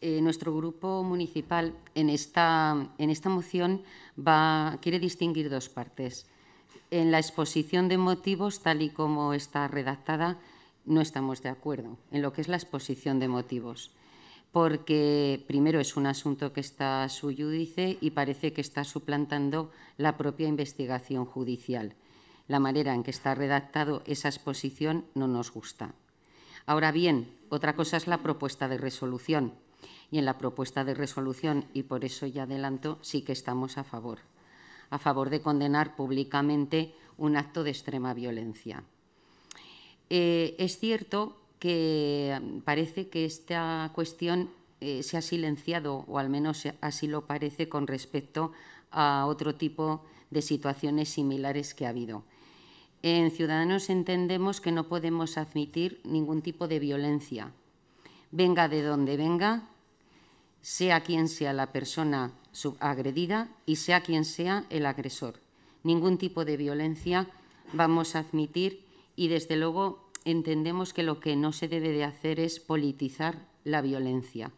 Eh, nuestro grupo municipal en esta, moción quiere distinguir dos partes. En la exposición de motivos, tal y como está redactada, no estamos de acuerdo en lo que es la exposición de motivos, porque primero es un asunto que está a su y parece que está suplantando la propia investigación judicial. La manera en que está redactado esa exposición no nos gusta. Ahora bien, otra cosa es la propuesta de resolución y en la propuesta de resolución, y por eso ya adelanto, sí que estamos a favor, a favor de condenar públicamente un acto de extrema violencia. Eh, es cierto que parece que esta cuestión eh, se ha silenciado, o al menos así lo parece, con respecto a otro tipo de situaciones similares que ha habido. En Ciudadanos entendemos que no podemos admitir ningún tipo de violencia, venga de donde venga, sea quien sea la persona agredida y sea quien sea el agresor. Ningún tipo de violencia vamos a admitir y, desde luego, entendemos que lo que no se debe de hacer es politizar la violencia.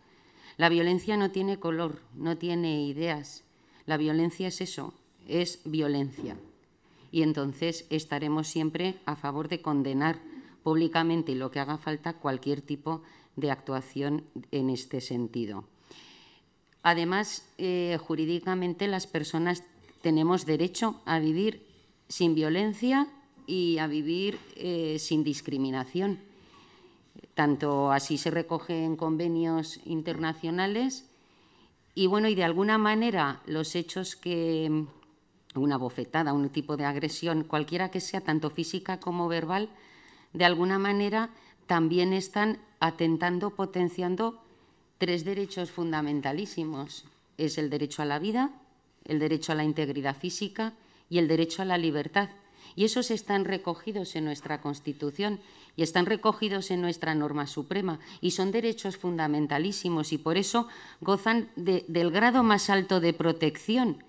La violencia no tiene color, no tiene ideas. La violencia es eso, es violencia. Y entonces estaremos siempre a favor de condenar públicamente lo que haga falta cualquier tipo de actuación en este sentido. Además, eh, jurídicamente las personas tenemos derecho a vivir sin violencia y a vivir eh, sin discriminación. Tanto así se recoge en convenios internacionales y bueno, y de alguna manera los hechos que una bofetada, un tipo de agresión, cualquiera que sea, tanto física como verbal, de alguna manera también están atentando, potenciando tres derechos fundamentalísimos. Es el derecho a la vida, el derecho a la integridad física y el derecho a la libertad. Y esos están recogidos en nuestra Constitución y están recogidos en nuestra norma suprema y son derechos fundamentalísimos y por eso gozan del grado más alto de protección.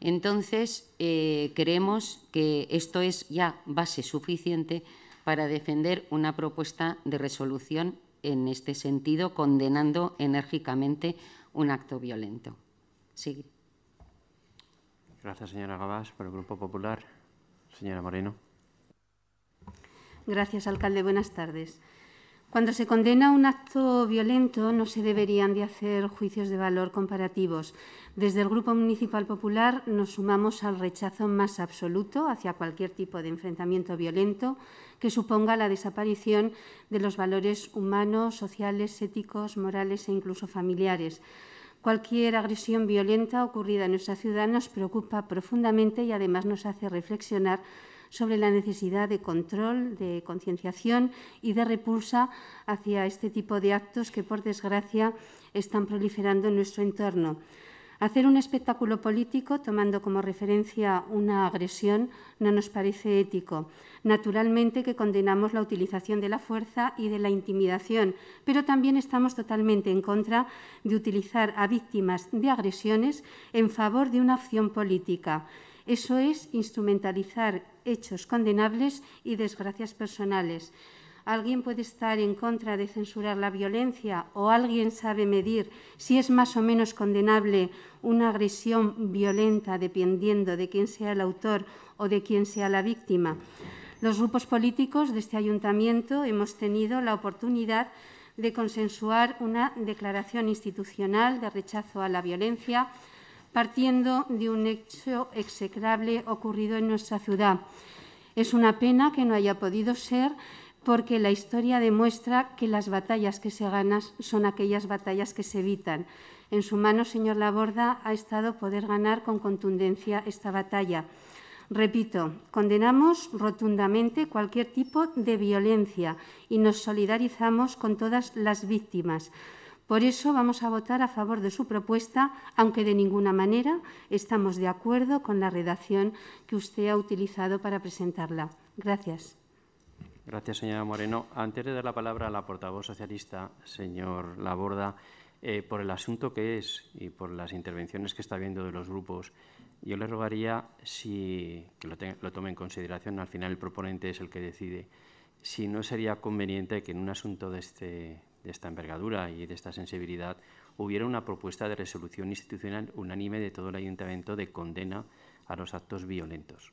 Entonces, eh, creemos que esto es ya base suficiente para defender una propuesta de resolución en este sentido, condenando enérgicamente un acto violento. Sigue. Gracias, señora Gabás. Por el Grupo Popular, señora Moreno. Gracias, alcalde. Buenas tardes. Cuando se condena un acto violento no se deberían de hacer juicios de valor comparativos. Desde el Grupo Municipal Popular nos sumamos al rechazo más absoluto hacia cualquier tipo de enfrentamiento violento que suponga la desaparición de los valores humanos, sociales, éticos, morales e incluso familiares. Cualquier agresión violenta ocurrida en nuestra ciudad nos preocupa profundamente y además nos hace reflexionar sobre la necesidad de control, de concienciación y de repulsa hacia este tipo de actos que, por desgracia, están proliferando en nuestro entorno. Hacer un espectáculo político tomando como referencia una agresión no nos parece ético. Naturalmente que condenamos la utilización de la fuerza y de la intimidación, pero también estamos totalmente en contra de utilizar a víctimas de agresiones en favor de una opción política. Eso es instrumentalizar hechos condenables y desgracias personales. Alguien puede estar en contra de censurar la violencia o alguien sabe medir si es más o menos condenable una agresión violenta dependiendo de quién sea el autor o de quién sea la víctima. Los grupos políticos de este ayuntamiento hemos tenido la oportunidad de consensuar una declaración institucional de rechazo a la violencia, partiendo de un hecho execrable ocurrido en nuestra ciudad. Es una pena que no haya podido ser porque la historia demuestra que las batallas que se ganan son aquellas batallas que se evitan. En su mano, señor Laborda, ha estado poder ganar con contundencia esta batalla. Repito, condenamos rotundamente cualquier tipo de violencia y nos solidarizamos con todas las víctimas. Por eso vamos a votar a favor de su propuesta, aunque de ninguna manera estamos de acuerdo con la redacción que usted ha utilizado para presentarla. Gracias. Gracias, señora Moreno. Antes de dar la palabra a la portavoz socialista, señor Laborda, eh, por el asunto que es y por las intervenciones que está viendo de los grupos, yo le rogaría si, que lo tome en consideración, al final el proponente es el que decide, si no sería conveniente que en un asunto de este, de esta envergadura y de esta sensibilidad, hubiera una propuesta de resolución institucional unánime de todo el ayuntamiento de condena a los actos violentos.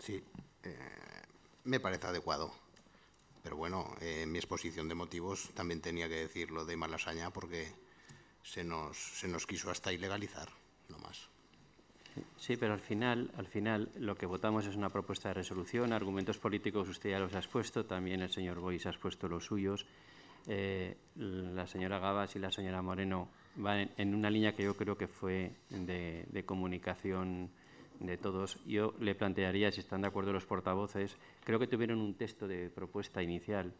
Sí, eh, me parece adecuado. Pero bueno, eh, en mi exposición de motivos también tenía que decir lo de Malasaña porque se nos, se nos quiso hasta ilegalizar, no más. Sí, pero al final, al final lo que votamos es una propuesta de resolución. Argumentos políticos usted ya los ha expuesto, también el señor Bois ha expuesto los suyos. Eh, la señora Gabas y la señora Moreno van en, una línea que yo creo que fue de, comunicación de todos. Yo le plantearía, si están de acuerdo los portavoces, creo que tuvieron un texto de propuesta inicial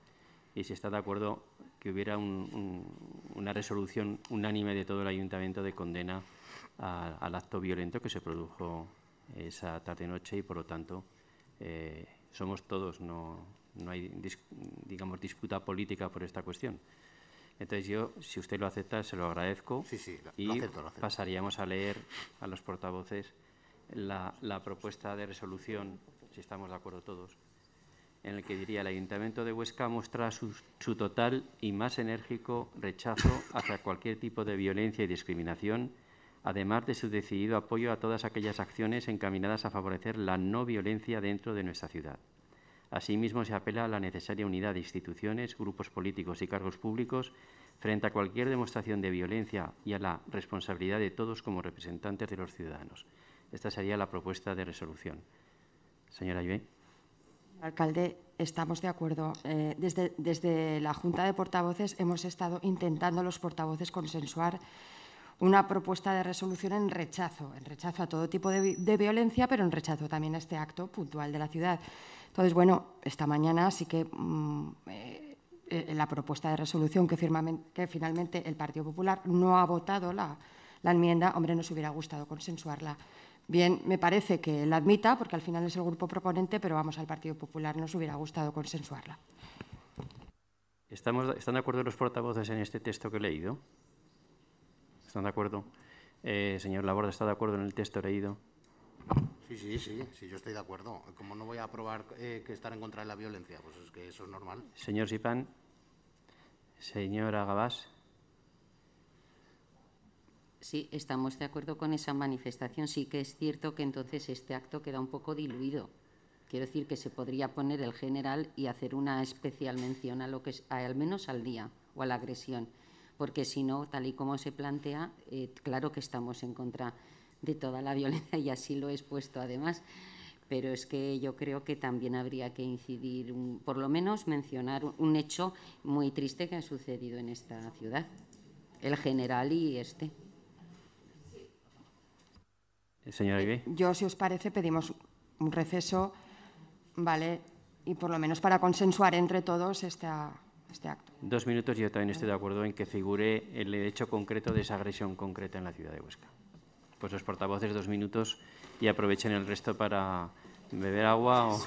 y si está de acuerdo que hubiera una resolución unánime de todo el ayuntamiento de condena al acto violento que se produjo esa tarde-noche y, por lo tanto, eh, somos todos, no, no hay, digamos, disputa política por esta cuestión. Entonces yo, si usted lo acepta, se lo agradezco sí, sí, y pasaríamos a leer a los portavoces la, propuesta de resolución, si estamos de acuerdo todos, en el que diría el Ayuntamiento de Huesca muestra su, su total y más enérgico rechazo hacia cualquier tipo de violencia y discriminación además de su decidido apoyo a todas aquellas acciones encaminadas a favorecer la no violencia dentro de nuestra ciudad. Asimismo, se apela a la necesaria unidad de instituciones, grupos políticos y cargos públicos frente a cualquier demostración de violencia y a la responsabilidad de todos como representantes de los ciudadanos. Esta sería la propuesta de resolución. Señora Ayue. Alcalde, estamos de acuerdo. Eh, desde, desde la Junta de Portavoces hemos estado intentando los portavoces consensuar una propuesta de resolución en rechazo, en rechazo a todo tipo de, violencia, pero en rechazo también a este acto puntual de la ciudad. Entonces, bueno, esta mañana sí que mm, eh, eh, la propuesta de resolución que, que finalmente el Partido Popular no ha votado la, enmienda, hombre, nos hubiera gustado consensuarla. Bien, me parece que la admita, porque al final es el grupo proponente, pero vamos, al Partido Popular nos hubiera gustado consensuarla. Estamos, ¿Están de acuerdo los portavoces en este texto que he leído? ¿Están de acuerdo? Eh, señor Laborda, ¿está de acuerdo en el texto leído? Sí, sí, sí, yo estoy de acuerdo. Como no voy a aprobar eh, que estar en contra de la violencia? Pues es que eso es normal. Señor Sipán, señora Gabás. Sí, estamos de acuerdo con esa manifestación. Sí que es cierto que entonces este acto queda un poco diluido. Quiero decir que se podría poner el general y hacer una especial mención a lo que al menos al día o a la agresión porque si no, tal y como se plantea, eh, claro que estamos en contra de toda la violencia y así lo he expuesto además. Pero es que yo creo que también habría que incidir, por lo menos mencionar un hecho muy triste que ha sucedido en esta ciudad, el general y este. Eh, Señora Ibe. Yo, si os parece, pedimos un receso, ¿vale? Y por lo menos para consensuar entre todos esta, este dos minutos, yo también estoy de acuerdo en que figure el hecho concreto de esa agresión concreta en la ciudad de Huesca. Pues los portavoces dos minutos y aprovechen el resto para beber agua o...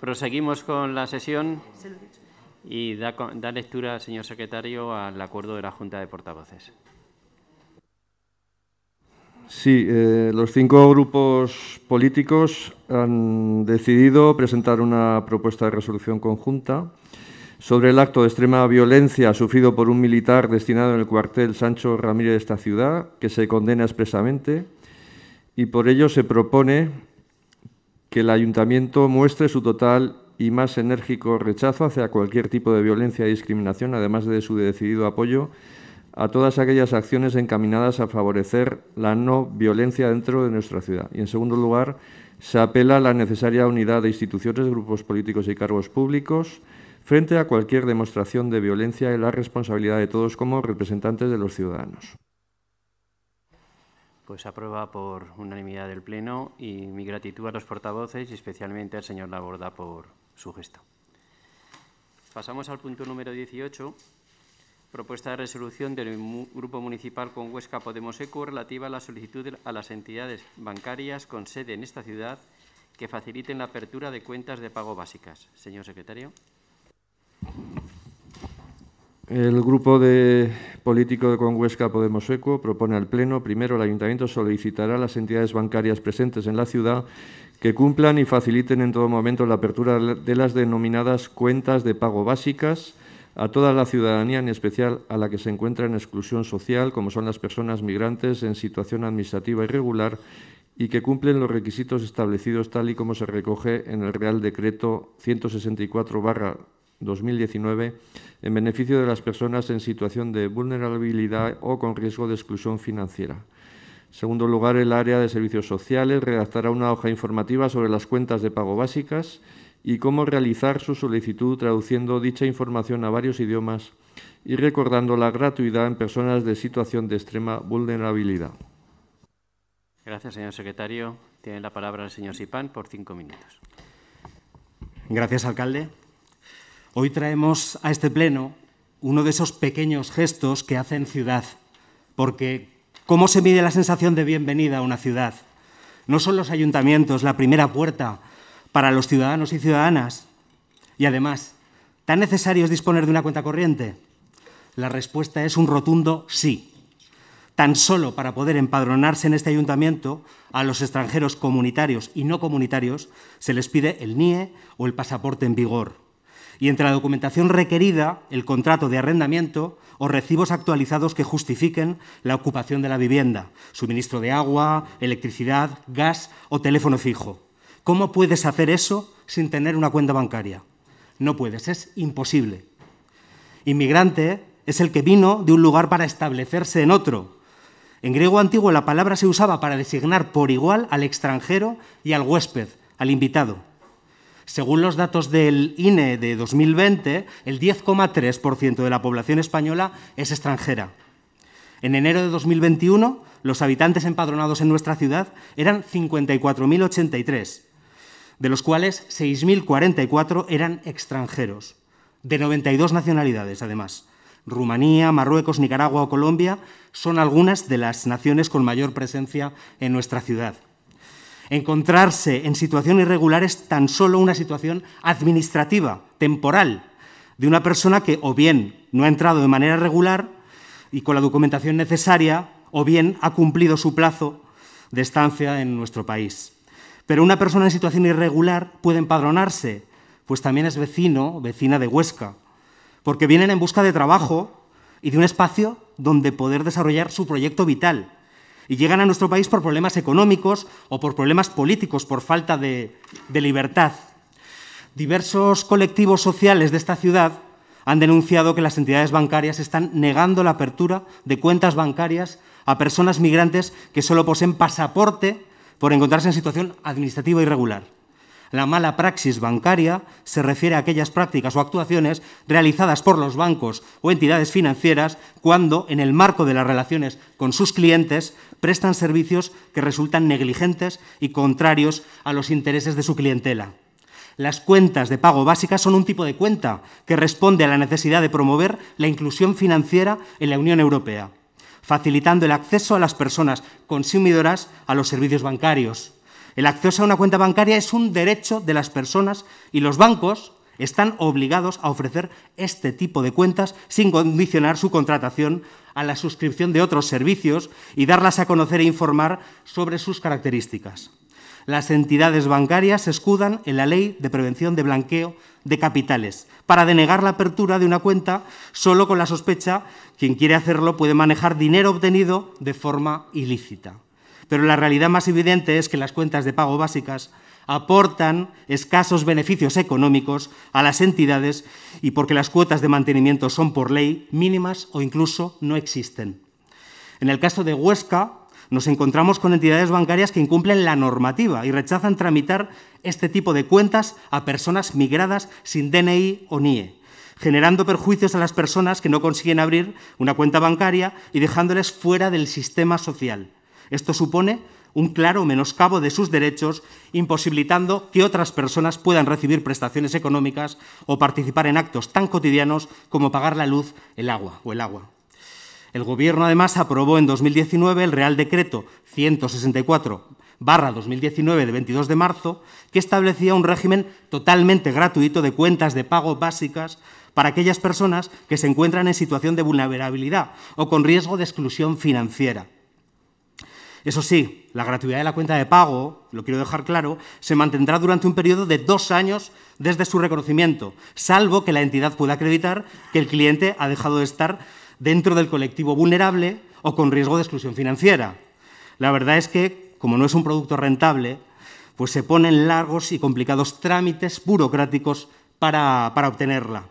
Proseguimos con la sesión y da, lectura, señor secretario, al acuerdo de la Junta de Portavoces. Sí, eh, los cinco grupos políticos han decidido presentar una propuesta de resolución conjunta sobre el acto de extrema violencia sufrido por un militar destinado en el cuartel Sancho Ramírez de esta ciudad, que se condena expresamente, y por ello se propone el ayuntamiento muestre su total y más enérgico rechazo hacia cualquier tipo de violencia y discriminación, además de su decidido apoyo a todas aquellas acciones encaminadas a favorecer la no violencia dentro de nuestra ciudad. Y en segundo lugar, se apela a la necesaria unidad de instituciones, grupos políticos y cargos públicos frente a cualquier demostración de violencia y la responsabilidad de todos como representantes de los ciudadanos pues aprueba por unanimidad del Pleno y mi gratitud a los portavoces y especialmente al señor Laborda por su gesto. Pasamos al punto número 18, propuesta de resolución del Grupo Municipal con Huesca Podemos Eco relativa a la solicitud a las entidades bancarias con sede en esta ciudad que faciliten la apertura de cuentas de pago básicas. Señor secretario. El grupo de político de Conhuesca Podemos eco propone al Pleno, primero, el Ayuntamiento solicitará a las entidades bancarias presentes en la ciudad que cumplan y faciliten en todo momento la apertura de las denominadas cuentas de pago básicas a toda la ciudadanía, en especial a la que se encuentra en exclusión social, como son las personas migrantes en situación administrativa irregular y que cumplen los requisitos establecidos tal y como se recoge en el Real Decreto 164 2019 en beneficio de las personas en situación de vulnerabilidad o con riesgo de exclusión financiera. En segundo lugar, el área de servicios sociales redactará una hoja informativa sobre las cuentas de pago básicas y cómo realizar su solicitud traduciendo dicha información a varios idiomas y recordando la gratuidad en personas de situación de extrema vulnerabilidad. Gracias, señor secretario. Tiene la palabra el señor Sipán por cinco minutos. Gracias, alcalde. Hoy traemos a este pleno uno de esos pequeños gestos que hacen ciudad, porque ¿cómo se mide la sensación de bienvenida a una ciudad? No son los ayuntamientos la primera puerta para los ciudadanos y ciudadanas. Y además, ¿tan necesario es disponer de una cuenta corriente? La respuesta es un rotundo sí. Tan solo para poder empadronarse en este ayuntamiento, a los extranjeros comunitarios y no comunitarios se les pide el NIE o el pasaporte en vigor y entre la documentación requerida el contrato de arrendamiento o recibos actualizados que justifiquen la ocupación de la vivienda, suministro de agua, electricidad, gas o teléfono fijo. ¿Cómo puedes hacer eso sin tener una cuenta bancaria? No puedes, es imposible. Inmigrante es el que vino de un lugar para establecerse en otro. En griego antiguo la palabra se usaba para designar por igual al extranjero y al huésped, al invitado. Según los datos del INE de 2020, el 10,3% de la población española es extranjera. En enero de 2021, los habitantes empadronados en nuestra ciudad eran 54.083, de los cuales 6.044 eran extranjeros, de 92 nacionalidades además. Rumanía, Marruecos, Nicaragua o Colombia son algunas de las naciones con mayor presencia en nuestra ciudad encontrarse en situación irregular es tan solo una situación administrativa, temporal, de una persona que o bien no ha entrado de manera regular y con la documentación necesaria, o bien ha cumplido su plazo de estancia en nuestro país. Pero una persona en situación irregular puede empadronarse, pues también es vecino, vecina de Huesca, porque vienen en busca de trabajo y de un espacio donde poder desarrollar su proyecto vital y llegan a nuestro país por problemas económicos o por problemas políticos, por falta de, libertad. Diversos colectivos sociales de esta ciudad han denunciado que las entidades bancarias están negando la apertura de cuentas bancarias a personas migrantes que solo poseen pasaporte por encontrarse en situación administrativa irregular. La mala praxis bancaria se refiere a aquellas prácticas o actuaciones realizadas por los bancos o entidades financieras cuando, en el marco de las relaciones con sus clientes, prestan servicios que resultan negligentes y contrarios a los intereses de su clientela. Las cuentas de pago básicas son un tipo de cuenta que responde a la necesidad de promover la inclusión financiera en la Unión Europea, facilitando el acceso a las personas consumidoras a los servicios bancarios el acceso a una cuenta bancaria es un derecho de las personas y los bancos están obligados a ofrecer este tipo de cuentas sin condicionar su contratación a la suscripción de otros servicios y darlas a conocer e informar sobre sus características. Las entidades bancarias se escudan en la Ley de Prevención de Blanqueo de Capitales para denegar la apertura de una cuenta solo con la sospecha que quien quiere hacerlo puede manejar dinero obtenido de forma ilícita pero la realidad más evidente es que las cuentas de pago básicas aportan escasos beneficios económicos a las entidades y porque las cuotas de mantenimiento son por ley mínimas o incluso no existen. En el caso de Huesca, nos encontramos con entidades bancarias que incumplen la normativa y rechazan tramitar este tipo de cuentas a personas migradas sin DNI o NIE, generando perjuicios a las personas que no consiguen abrir una cuenta bancaria y dejándoles fuera del sistema social. Esto supone un claro menoscabo de sus derechos, imposibilitando que otras personas puedan recibir prestaciones económicas o participar en actos tan cotidianos como pagar la luz, el agua o el agua. El Gobierno, además, aprobó en 2019 el Real Decreto 164 2019 de 22 de marzo, que establecía un régimen totalmente gratuito de cuentas de pago básicas para aquellas personas que se encuentran en situación de vulnerabilidad o con riesgo de exclusión financiera. Eso sí, la gratuidad de la cuenta de pago, lo quiero dejar claro, se mantendrá durante un periodo de dos años desde su reconocimiento, salvo que la entidad pueda acreditar que el cliente ha dejado de estar dentro del colectivo vulnerable o con riesgo de exclusión financiera. La verdad es que, como no es un producto rentable, pues se ponen largos y complicados trámites burocráticos para, para obtenerla.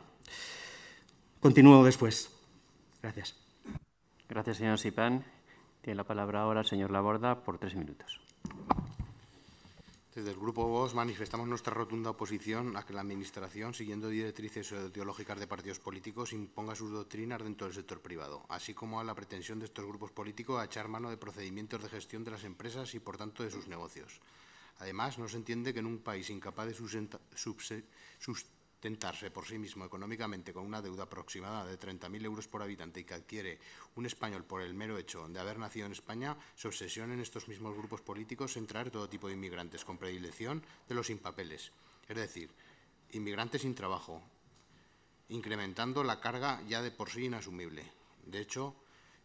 Continúo después. Gracias. Gracias, señor Sipán. Tiene la palabra ahora el señor Laborda por tres minutos. Desde el Grupo VOS manifestamos nuestra rotunda oposición a que la Administración, siguiendo directrices ideológicas de partidos políticos, imponga sus doctrinas dentro del sector privado, así como a la pretensión de estos grupos políticos a echar mano de procedimientos de gestión de las empresas y, por tanto, de sus negocios. Además, no se entiende que en un país incapaz de sustentar tentarse por sí mismo económicamente con una deuda aproximada de 30.000 euros por habitante y que adquiere un español por el mero hecho de haber nacido en España, se en estos mismos grupos políticos en traer todo tipo de inmigrantes, con predilección de los sin papeles, es decir, inmigrantes sin trabajo, incrementando la carga ya de por sí inasumible. De hecho,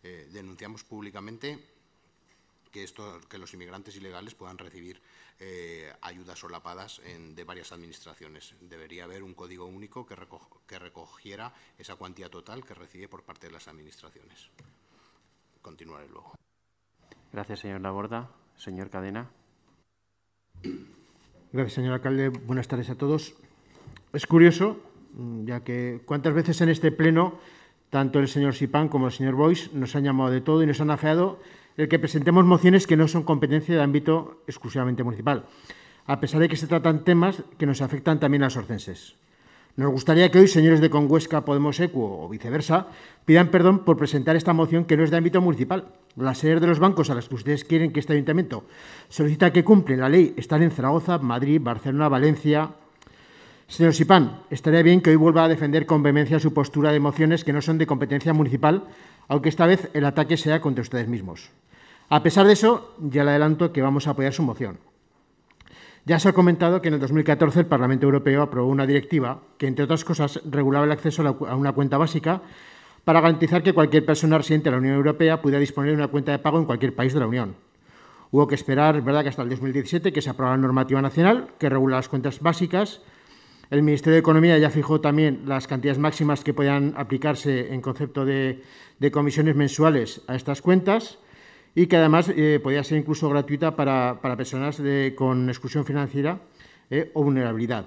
eh, denunciamos públicamente que, esto, que los inmigrantes ilegales puedan recibir eh, ayudas solapadas de varias administraciones. Debería haber un código único que, que recogiera esa cuantía total que recibe por parte de las administraciones. Continuaré luego. Gracias, señor Laborda. Señor Cadena. Gracias, señor alcalde. Buenas tardes a todos. Es curioso, mm, ya que cuántas veces en este pleno tanto el señor Sipán como el señor Boyce nos han llamado de todo y nos han afeado el que presentemos mociones que no son competencia de ámbito exclusivamente municipal, a pesar de que se tratan temas que nos afectan también a los orcenses. Nos gustaría que hoy señores de Conguesca, Podemos Ecuo o viceversa pidan perdón por presentar esta moción que no es de ámbito municipal. Las sedes de los bancos a las que ustedes quieren que este ayuntamiento solicita que cumple la ley están en Zaragoza, Madrid, Barcelona, Valencia. Señor Sipán, estaría bien que hoy vuelva a defender con vehemencia su postura de mociones que no son de competencia municipal aunque esta vez el ataque sea contra ustedes mismos. A pesar de eso, ya le adelanto que vamos a apoyar su moción. Ya se ha comentado que en el 2014 el Parlamento Europeo aprobó una directiva que, entre otras cosas, regulaba el acceso a una cuenta básica para garantizar que cualquier persona residente en la Unión Europea pudiera disponer de una cuenta de pago en cualquier país de la Unión. Hubo que esperar, ¿verdad?, que hasta el 2017 que se aprobara la normativa nacional que regula las cuentas básicas el Ministerio de Economía ya fijó también las cantidades máximas que podían aplicarse en concepto de, comisiones mensuales a estas cuentas y que además eh, podía ser incluso gratuita para, personas con exclusión financiera eh, o vulnerabilidad.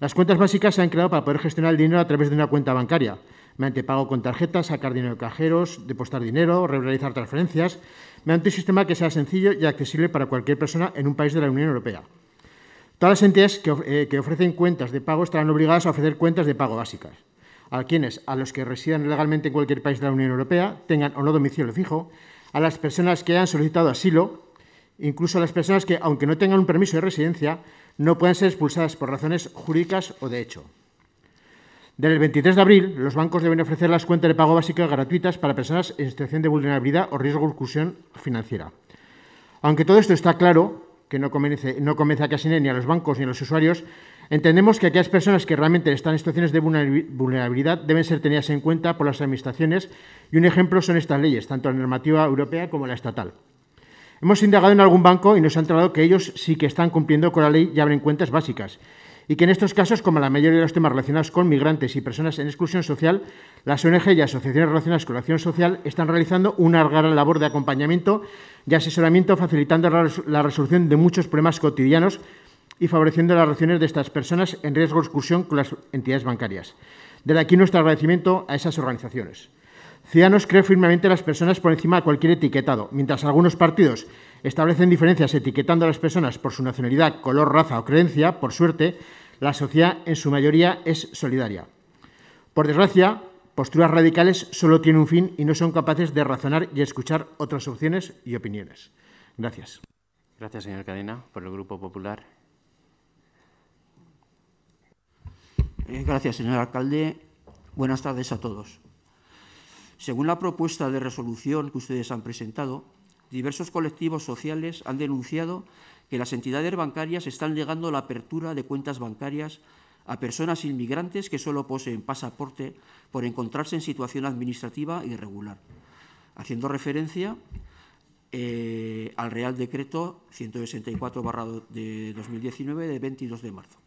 Las cuentas básicas se han creado para poder gestionar el dinero a través de una cuenta bancaria, mediante pago con tarjetas, sacar dinero de cajeros, depositar dinero, realizar transferencias, mediante un sistema que sea sencillo y accesible para cualquier persona en un país de la Unión Europea. Todas las entidades eh, que, ofrecen cuentas de pago estarán obligadas a ofrecer cuentas de pago básicas. A quienes, a los que residan legalmente en cualquier país de la Unión Europea, tengan o no domicilio fijo, a las personas que hayan solicitado asilo, incluso a las personas que, aunque no tengan un permiso de residencia, no puedan ser expulsadas por razones jurídicas o de hecho. Desde el 23 de abril, los bancos deben ofrecer las cuentas de pago básicas gratuitas para personas en situación de vulnerabilidad o riesgo de exclusión financiera. Aunque todo esto está claro, que no convence, no a casi ni a los bancos ni a los usuarios, entendemos que aquellas personas que realmente están en situaciones de vulnerabilidad deben ser tenidas en cuenta por las administraciones y un ejemplo son estas leyes, tanto la normativa europea como la estatal. Hemos indagado en algún banco y nos han trasladado que ellos sí que están cumpliendo con la ley y abren cuentas básicas y que en estos casos, como la mayoría de los temas relacionados con migrantes y personas en exclusión social, las ONG y asociaciones relacionadas con la acción social están realizando una larga labor de acompañamiento y asesoramiento, facilitando la resolución de muchos problemas cotidianos y favoreciendo las relaciones de estas personas en riesgo de exclusión con las entidades bancarias. Desde aquí nuestro agradecimiento a esas organizaciones. Ciudadanos cree firmemente en las personas por encima de cualquier etiquetado, mientras algunos partidos establecen diferencias etiquetando a las personas por su nacionalidad, color, raza o creencia, por suerte, la sociedad en su mayoría es solidaria. Por desgracia, posturas radicales solo tienen un fin y no son capaces de razonar y escuchar otras opciones y opiniones. Gracias. Gracias, señor Cadena, por el Grupo Popular. Eh, gracias, señor alcalde. Buenas tardes a todos. Según la propuesta de resolución que ustedes han presentado, diversos colectivos sociales han denunciado que las entidades bancarias están negando la apertura de cuentas bancarias a personas inmigrantes que solo poseen pasaporte por encontrarse en situación administrativa irregular, haciendo referencia eh, al Real Decreto 164 de 2019 de 22 de marzo.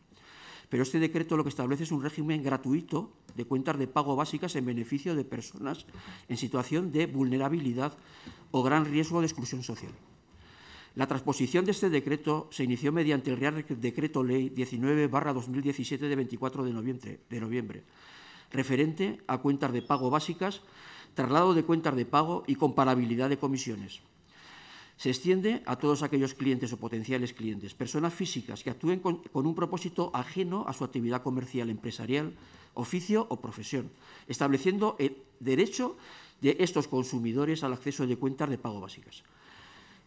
Pero este decreto lo que establece es un régimen gratuito de cuentas de pago básicas en beneficio de personas en situación de vulnerabilidad o gran riesgo de exclusión social. La transposición de este decreto se inició mediante el Real Decreto Ley 19-2017 de 24 de noviembre, de noviembre, referente a cuentas de pago básicas, traslado de cuentas de pago y comparabilidad de comisiones. Se extiende a todos aquellos clientes o potenciales clientes, personas físicas que actúen con, un propósito ajeno a su actividad comercial, empresarial, oficio o profesión, estableciendo el derecho de estos consumidores al acceso de cuentas de pago básicas.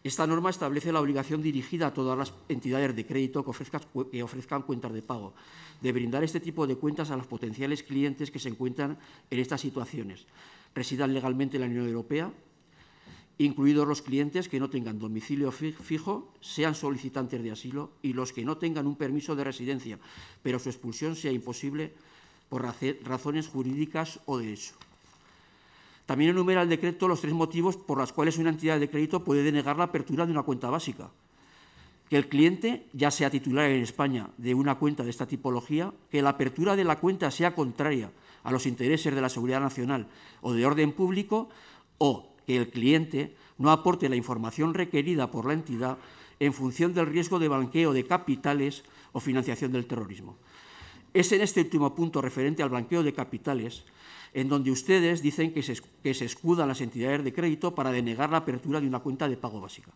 Esta norma establece la obligación dirigida a todas las entidades de crédito que ofrezcan, que ofrezcan cuentas de pago, de brindar este tipo de cuentas a los potenciales clientes que se encuentran en estas situaciones, residan legalmente en la Unión Europea incluidos los clientes que no tengan domicilio fijo, sean solicitantes de asilo y los que no tengan un permiso de residencia, pero su expulsión sea imposible por razones jurídicas o de hecho. También enumera el decreto los tres motivos por los cuales una entidad de crédito puede denegar la apertura de una cuenta básica. Que el cliente ya sea titular en España de una cuenta de esta tipología, que la apertura de la cuenta sea contraria a los intereses de la seguridad nacional o de orden público, o que el cliente no aporte la información requerida por la entidad en función del riesgo de blanqueo de capitales o financiación del terrorismo. Es en este último punto referente al blanqueo de capitales en donde ustedes dicen que se, escudan las entidades de crédito para denegar la apertura de una cuenta de pago básica.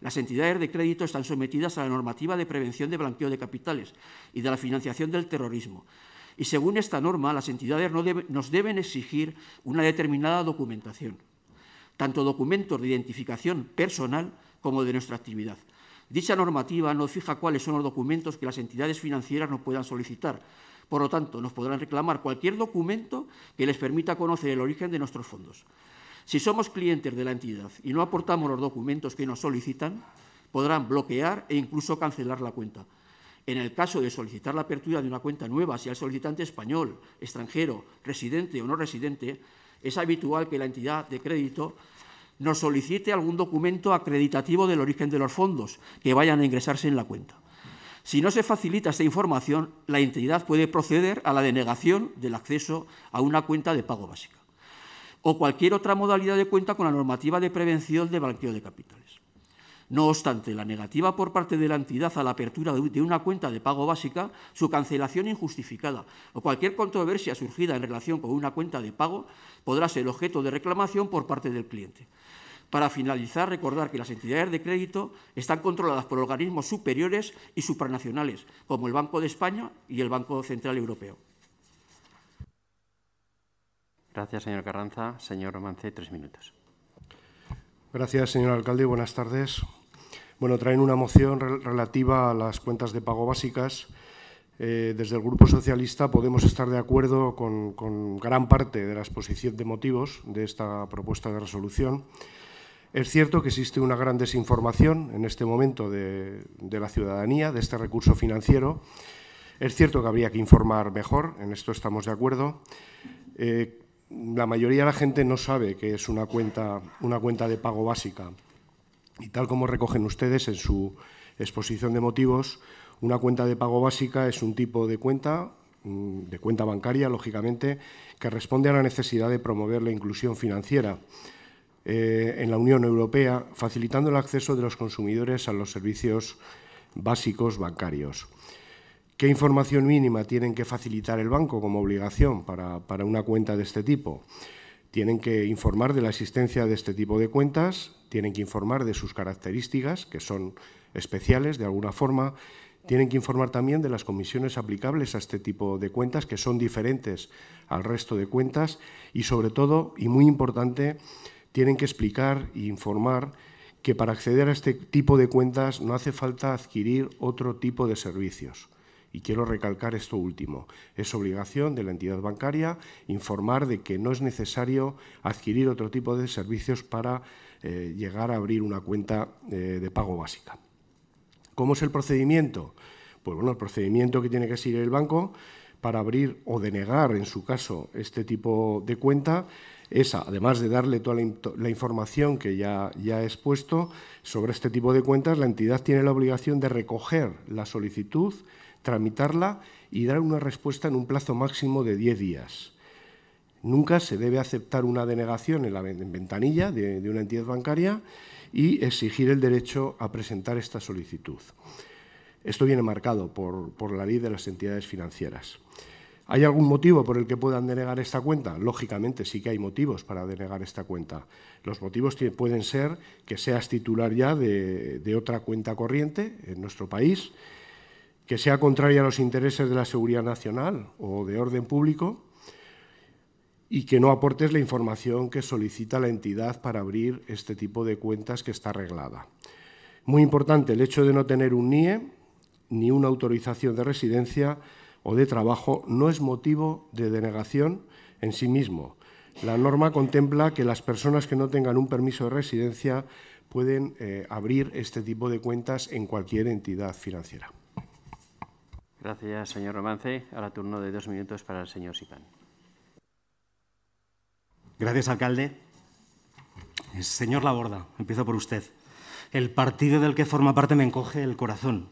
Las entidades de crédito están sometidas a la normativa de prevención de blanqueo de capitales y de la financiación del terrorismo. Y según esta norma, las entidades no nos deben exigir una determinada documentación tanto documentos de identificación personal como de nuestra actividad. Dicha normativa nos fija cuáles son los documentos que las entidades financieras nos puedan solicitar. Por lo tanto, nos podrán reclamar cualquier documento que les permita conocer el origen de nuestros fondos. Si somos clientes de la entidad y no aportamos los documentos que nos solicitan, podrán bloquear e incluso cancelar la cuenta. En el caso de solicitar la apertura de una cuenta nueva, sea el solicitante español, extranjero, residente o no residente, es habitual que la entidad de crédito nos solicite algún documento acreditativo del origen de los fondos que vayan a ingresarse en la cuenta. Si no se facilita esta información, la entidad puede proceder a la denegación del acceso a una cuenta de pago básica o cualquier otra modalidad de cuenta con la normativa de prevención de blanqueo de capitales. No obstante, la negativa por parte de la entidad a la apertura de una cuenta de pago básica, su cancelación injustificada o cualquier controversia surgida en relación con una cuenta de pago podrá ser objeto de reclamación por parte del cliente. Para finalizar, recordar que las entidades de crédito están controladas por organismos superiores y supranacionales, como el Banco de España y el Banco Central Europeo. Gracias, señor Carranza. Señor Romance, tres minutos. Gracias, señor alcalde. Buenas tardes. Bueno, traen una moción relativa a las cuentas de pago básicas. Eh, desde el Grupo Socialista podemos estar de acuerdo con, con gran parte de la exposición de motivos de esta propuesta de resolución. Es cierto que existe una gran desinformación en este momento de, la ciudadanía, de este recurso financiero. Es cierto que habría que informar mejor, en esto estamos de acuerdo. Eh, la mayoría de la gente no sabe que es una cuenta, una cuenta de pago básica. Y tal como recogen ustedes en su exposición de motivos, una cuenta de pago básica es un tipo de cuenta mm, de cuenta bancaria, lógicamente, que responde a la necesidad de promover la inclusión financiera. Eh, en la Unión Europea, facilitando el acceso de los consumidores a los servicios básicos bancarios. ¿Qué información mínima tienen que facilitar el banco como obligación para, para una cuenta de este tipo? Tienen que informar de la existencia de este tipo de cuentas, tienen que informar de sus características, que son especiales de alguna forma, tienen que informar también de las comisiones aplicables a este tipo de cuentas, que son diferentes al resto de cuentas, y sobre todo, y muy importante, tienen que explicar e informar que para acceder a este tipo de cuentas no hace falta adquirir otro tipo de servicios. Y quiero recalcar esto último. Es obligación de la entidad bancaria informar de que no es necesario adquirir otro tipo de servicios para eh, llegar a abrir una cuenta eh, de pago básica. ¿Cómo es el procedimiento? Pues bueno, el procedimiento que tiene que seguir el banco para abrir o denegar, en su caso, este tipo de cuenta esa, además de darle toda la, información que ya, he expuesto sobre este tipo de cuentas, la entidad tiene la obligación de recoger la solicitud, tramitarla y dar una respuesta en un plazo máximo de 10 días. Nunca se debe aceptar una denegación en la ventanilla de, una entidad bancaria y exigir el derecho a presentar esta solicitud. Esto viene marcado por la ley de las entidades financieras. ¿Hay algún motivo por el que puedan denegar esta cuenta? Lógicamente sí que hay motivos para denegar esta cuenta. Los motivos pueden ser que seas titular ya de, otra cuenta corriente en nuestro país, que sea contraria a los intereses de la seguridad nacional o de orden público y que no aportes la información que solicita la entidad para abrir este tipo de cuentas que está arreglada. Muy importante, el hecho de no tener un NIE ni una autorización de residencia o de trabajo no es motivo de denegación en sí mismo. La norma contempla que las personas que no tengan un permiso de residencia pueden eh, abrir este tipo de cuentas en cualquier entidad financiera. Gracias, señor Romance. Ahora turno de dos minutos para el señor Sipán. Gracias, alcalde. Eh, señor Laborda, empiezo por usted. El partido del que forma parte me encoge el corazón.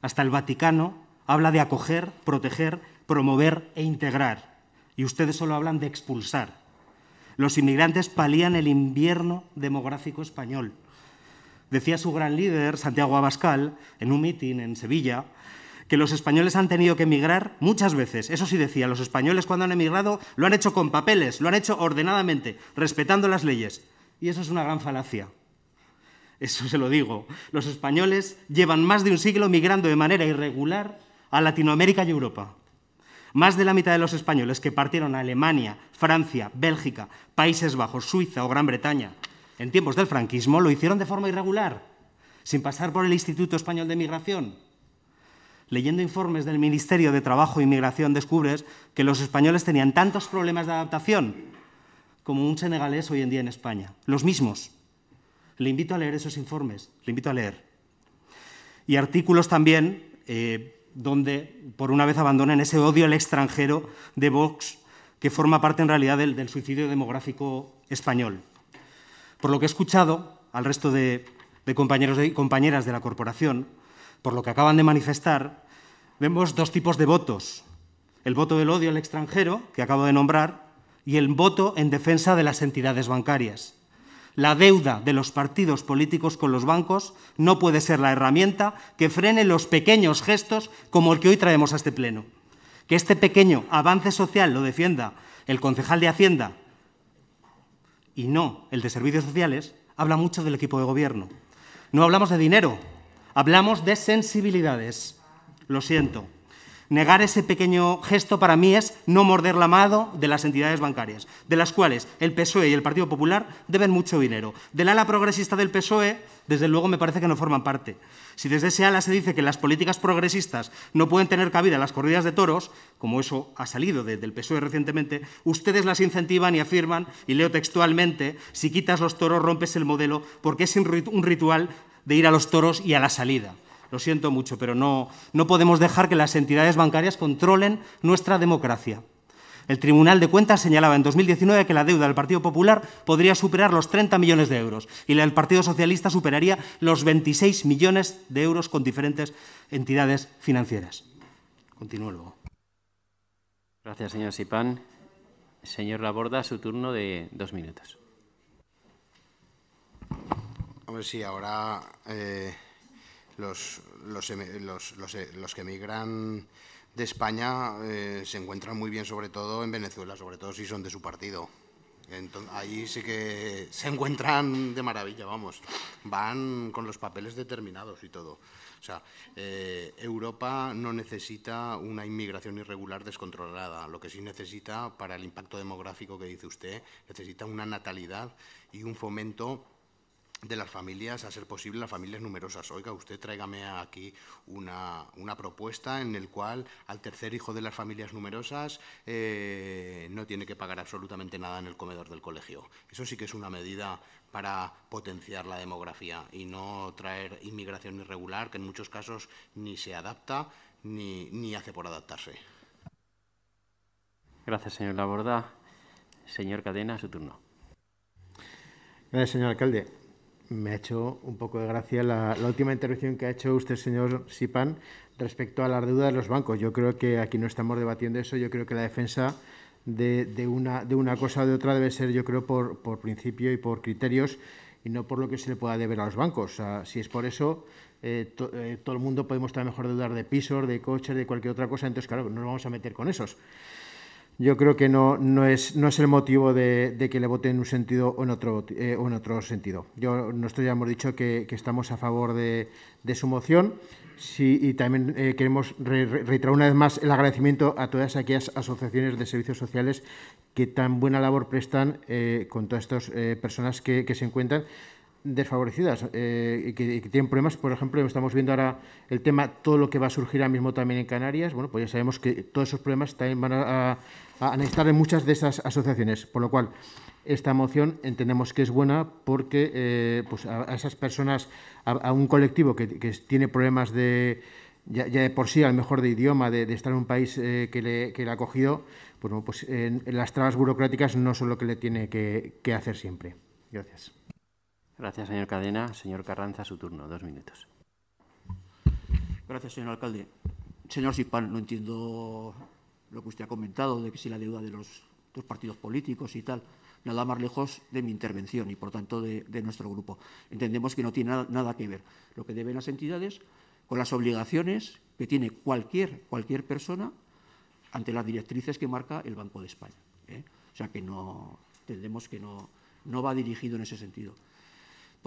Hasta el Vaticano habla de acoger, proteger, promover e integrar. Y ustedes solo hablan de expulsar. Los inmigrantes palían el invierno demográfico español. Decía su gran líder, Santiago Abascal, en un mitin en Sevilla, que los españoles han tenido que emigrar muchas veces. Eso sí decía, los españoles cuando han emigrado lo han hecho con papeles, lo han hecho ordenadamente, respetando las leyes. Y eso es una gran falacia. Eso se lo digo. Los españoles llevan más de un siglo migrando de manera irregular a Latinoamérica y Europa. Más de la mitad de los españoles que partieron a Alemania, Francia, Bélgica, Países Bajos, Suiza o Gran Bretaña en tiempos del franquismo lo hicieron de forma irregular, sin pasar por el Instituto Español de Migración. Leyendo informes del Ministerio de Trabajo e Inmigración descubres que los españoles tenían tantos problemas de adaptación como un senegalés hoy en día en España, los mismos. Le invito a leer esos informes, le invito a leer. Y artículos también eh, donde por una vez abandonan ese odio al extranjero de Vox que forma parte en realidad del, suicidio demográfico español. Por lo que he escuchado al resto de compañeros y compañeras de la corporación, por lo que acaban de manifestar, vemos dos tipos de votos. El voto del odio al extranjero, que acabo de nombrar, y el voto en defensa de las entidades bancarias. La deuda de los partidos políticos con los bancos no puede ser la herramienta que frene los pequeños gestos como el que hoy traemos a este Pleno. Que este pequeño avance social lo defienda el concejal de Hacienda y no el de Servicios Sociales, habla mucho del equipo de gobierno. No hablamos de dinero, hablamos de sensibilidades. Lo siento. Negar ese pequeño gesto para mí es no morder la mano de las entidades bancarias, de las cuales el PSOE y el Partido Popular deben mucho dinero. Del ala progresista del PSOE, desde luego me parece que no forman parte. Si desde ese ala se dice que las políticas progresistas no pueden tener cabida en las corridas de toros, como eso ha salido desde el PSOE recientemente, ustedes las incentivan y afirman, y leo textualmente, si quitas los toros rompes el modelo porque es un ritual de ir a los toros y a la salida. Lo siento mucho, pero no, no podemos dejar que las entidades bancarias controlen nuestra democracia. El Tribunal de Cuentas señalaba en 2019 que la deuda del Partido Popular podría superar los 30 millones de euros y la del Partido Socialista superaría los 26 millones de euros con diferentes entidades financieras. Continúo luego. Gracias, señor Sipán. Señor Laborda, su turno de dos minutos. A ver si ahora eh, los, eh, los, que emigran de España eh, se encuentran muy bien, sobre todo en Venezuela, sobre todo si son de su partido. Entonces, ahí sí que se encuentran de maravilla, vamos. Van con los papeles determinados y todo. O sea, eh, Europa no necesita una inmigración irregular descontrolada. Lo que sí necesita, para el impacto demográfico que dice usted, necesita una natalidad y un fomento de las familias, a ser posible, las familias numerosas. Oiga, usted tráigame aquí una, propuesta en la cual al tercer hijo de las familias numerosas eh, no tiene que pagar absolutamente nada en el comedor del colegio. Eso sí que es una medida para potenciar la demografía y no traer inmigración irregular, que en muchos casos ni se adapta ni, ni hace por adaptarse. Gracias, señor Laborda. Señor Cadena, su turno. Gracias, señor alcalde me ha hecho un poco de gracia la, última intervención que ha hecho usted, señor Sipan, respecto a las deudas de los bancos. Yo creo que aquí no estamos debatiendo eso. Yo creo que la defensa de, una, de una cosa o de otra debe ser, yo creo, por, principio y por criterios y no por lo que se le pueda deber a los bancos. si es por eso, eh, eh, todo el mundo podemos estar mejor deudar de pisos, de coches, de cualquier otra cosa. Entonces, claro, no nos vamos a meter con esos yo creo que no, no, es, no es el motivo de, que le vote en un sentido o en otro, eh, en otro sentido. Yo, nosotros ya hemos dicho que, estamos a favor de, su moción y también eh, queremos reiterar una vez más el agradecimiento a todas aquellas asociaciones de servicios sociales que tan buena labor prestan eh, con todas estas personas que se encuentran desfavorecidas y eh, que, tienen problemas. Por ejemplo, estamos viendo ahora el tema, todo lo que va a surgir ahora mismo también en Canarias. Bueno, pues ya sabemos que todos esos problemas también van a, necesitar en muchas de esas asociaciones. Por lo cual, esta moción entendemos que es buena porque eh, pues a, esas personas, a, un colectivo que, tiene problemas de. Ya, de por sí, al mejor de idioma, de, estar en un país eh, que, le, ha acogido, pues, bueno, pues las trabas burocráticas no son lo que le tiene que hacer siempre. Gracias. Gracias, señor Cadena. Señor Carranza, su turno. Dos minutos. Gracias, señor alcalde. Señor Sipán, no entiendo lo que usted ha comentado de que si la deuda de los dos partidos políticos y tal, nada más lejos de mi intervención y, por tanto, de, nuestro grupo. Entendemos que no tiene nada, que ver lo que deben las entidades con las obligaciones que tiene cualquier, cualquier persona ante las directrices que marca el Banco de España. ¿eh? O sea que no, entendemos que no, no va dirigido en ese sentido.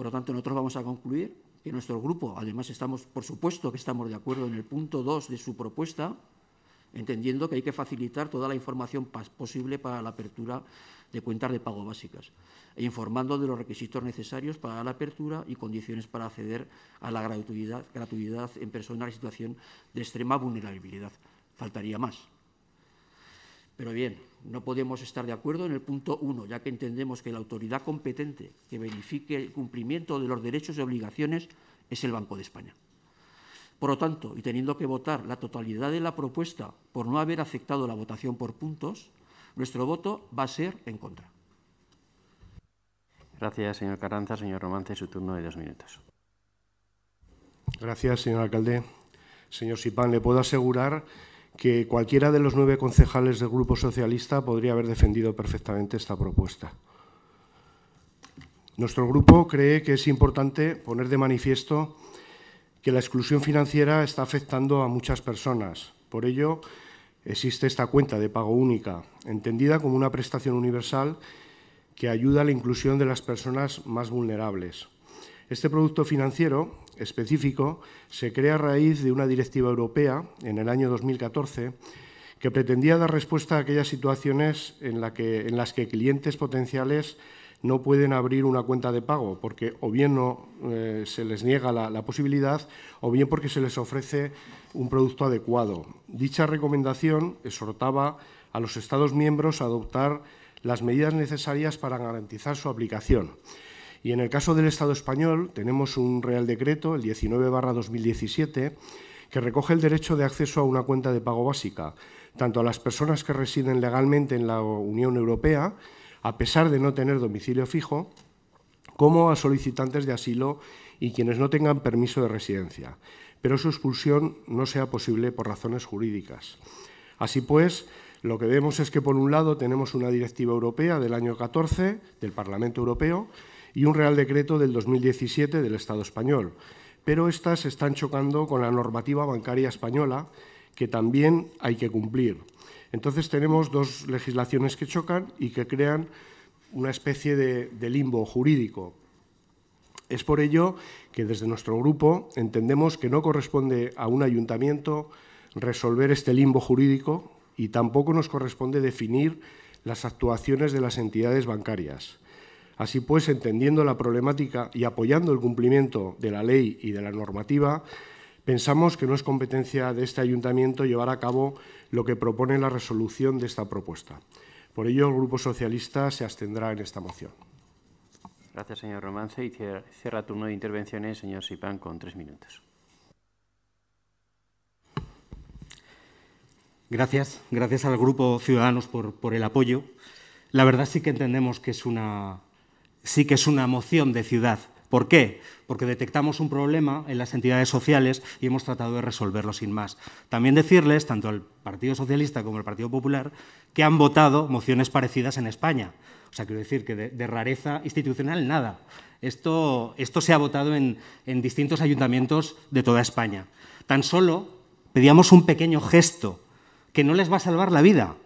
Por lo tanto, nosotros vamos a concluir que nuestro grupo, además estamos, por supuesto que estamos de acuerdo en el punto 2 de su propuesta, entendiendo que hay que facilitar toda la información posible para la apertura de cuentas de pago básicas e informando de los requisitos necesarios para la apertura y condiciones para acceder a la gratuidad, gratuidad en persona en situación de extrema vulnerabilidad. Faltaría más. Pero bien, no podemos estar de acuerdo en el punto uno, ya que entendemos que la autoridad competente que verifique el cumplimiento de los derechos y obligaciones es el Banco de España. Por lo tanto, y teniendo que votar la totalidad de la propuesta por no haber aceptado la votación por puntos, nuestro voto va a ser en contra. Gracias, señor Carranza. Señor Romance, su turno de dos minutos. Gracias, señor alcalde. Señor Sipán, le puedo asegurar que cualquiera de los nueve concejales del Grupo Socialista podría haber defendido perfectamente esta propuesta. Nuestro grupo cree que es importante poner de manifiesto que la exclusión financiera está afectando a muchas personas. Por ello, existe esta cuenta de pago única, entendida como una prestación universal que ayuda a la inclusión de las personas más vulnerables. Este producto financiero específico se crea a raíz de una directiva europea en el año 2014 que pretendía dar respuesta a aquellas situaciones en, las que clientes potenciales no pueden abrir una cuenta de pago porque o bien no eh, se les niega la, la, posibilidad o bien porque se les ofrece un producto adecuado. Dicha recomendación exhortaba a los Estados miembros a adoptar las medidas necesarias para garantizar su aplicación. Y en el caso del Estado español tenemos un Real Decreto, el 19-2017, que recoge el derecho de acceso a una cuenta de pago básica, tanto a las personas que residen legalmente en la Unión Europea, a pesar de no tener domicilio fijo, como a solicitantes de asilo y quienes no tengan permiso de residencia, pero su expulsión no sea posible por razones jurídicas. Así pues, lo que vemos es que, por un lado, tenemos una directiva europea del año 14 del Parlamento Europeo y un Real Decreto del 2017 del Estado español, pero estas están chocando con la normativa bancaria española que también hay que cumplir. Entonces tenemos dos legislaciones que chocan y que crean una especie de, de limbo jurídico. Es por ello que desde nuestro grupo entendemos que no corresponde a un ayuntamiento resolver este limbo jurídico y tampoco nos corresponde definir las actuaciones de las entidades bancarias. Así pues, entendiendo la problemática y apoyando el cumplimiento de la ley y de la normativa, pensamos que no es competencia de este ayuntamiento llevar a cabo lo que propone la resolución de esta propuesta. Por ello, el Grupo Socialista se abstendrá en esta moción. Gracias, señor Romance. Y cierra, turno de intervenciones, señor Sipán, con tres minutos. Gracias. Gracias al Grupo Ciudadanos por, por el apoyo. La verdad sí que entendemos que es una sí que es una moción de ciudad. ¿Por qué? Porque detectamos un problema en las entidades sociales y hemos tratado de resolverlo sin más. También decirles, tanto al Partido Socialista como al Partido Popular, que han votado mociones parecidas en España. O sea, quiero decir que de, rareza institucional nada. Esto, esto se ha votado en distintos ayuntamientos de toda España. Tan solo pedíamos un pequeño gesto que no les va a salvar la vida,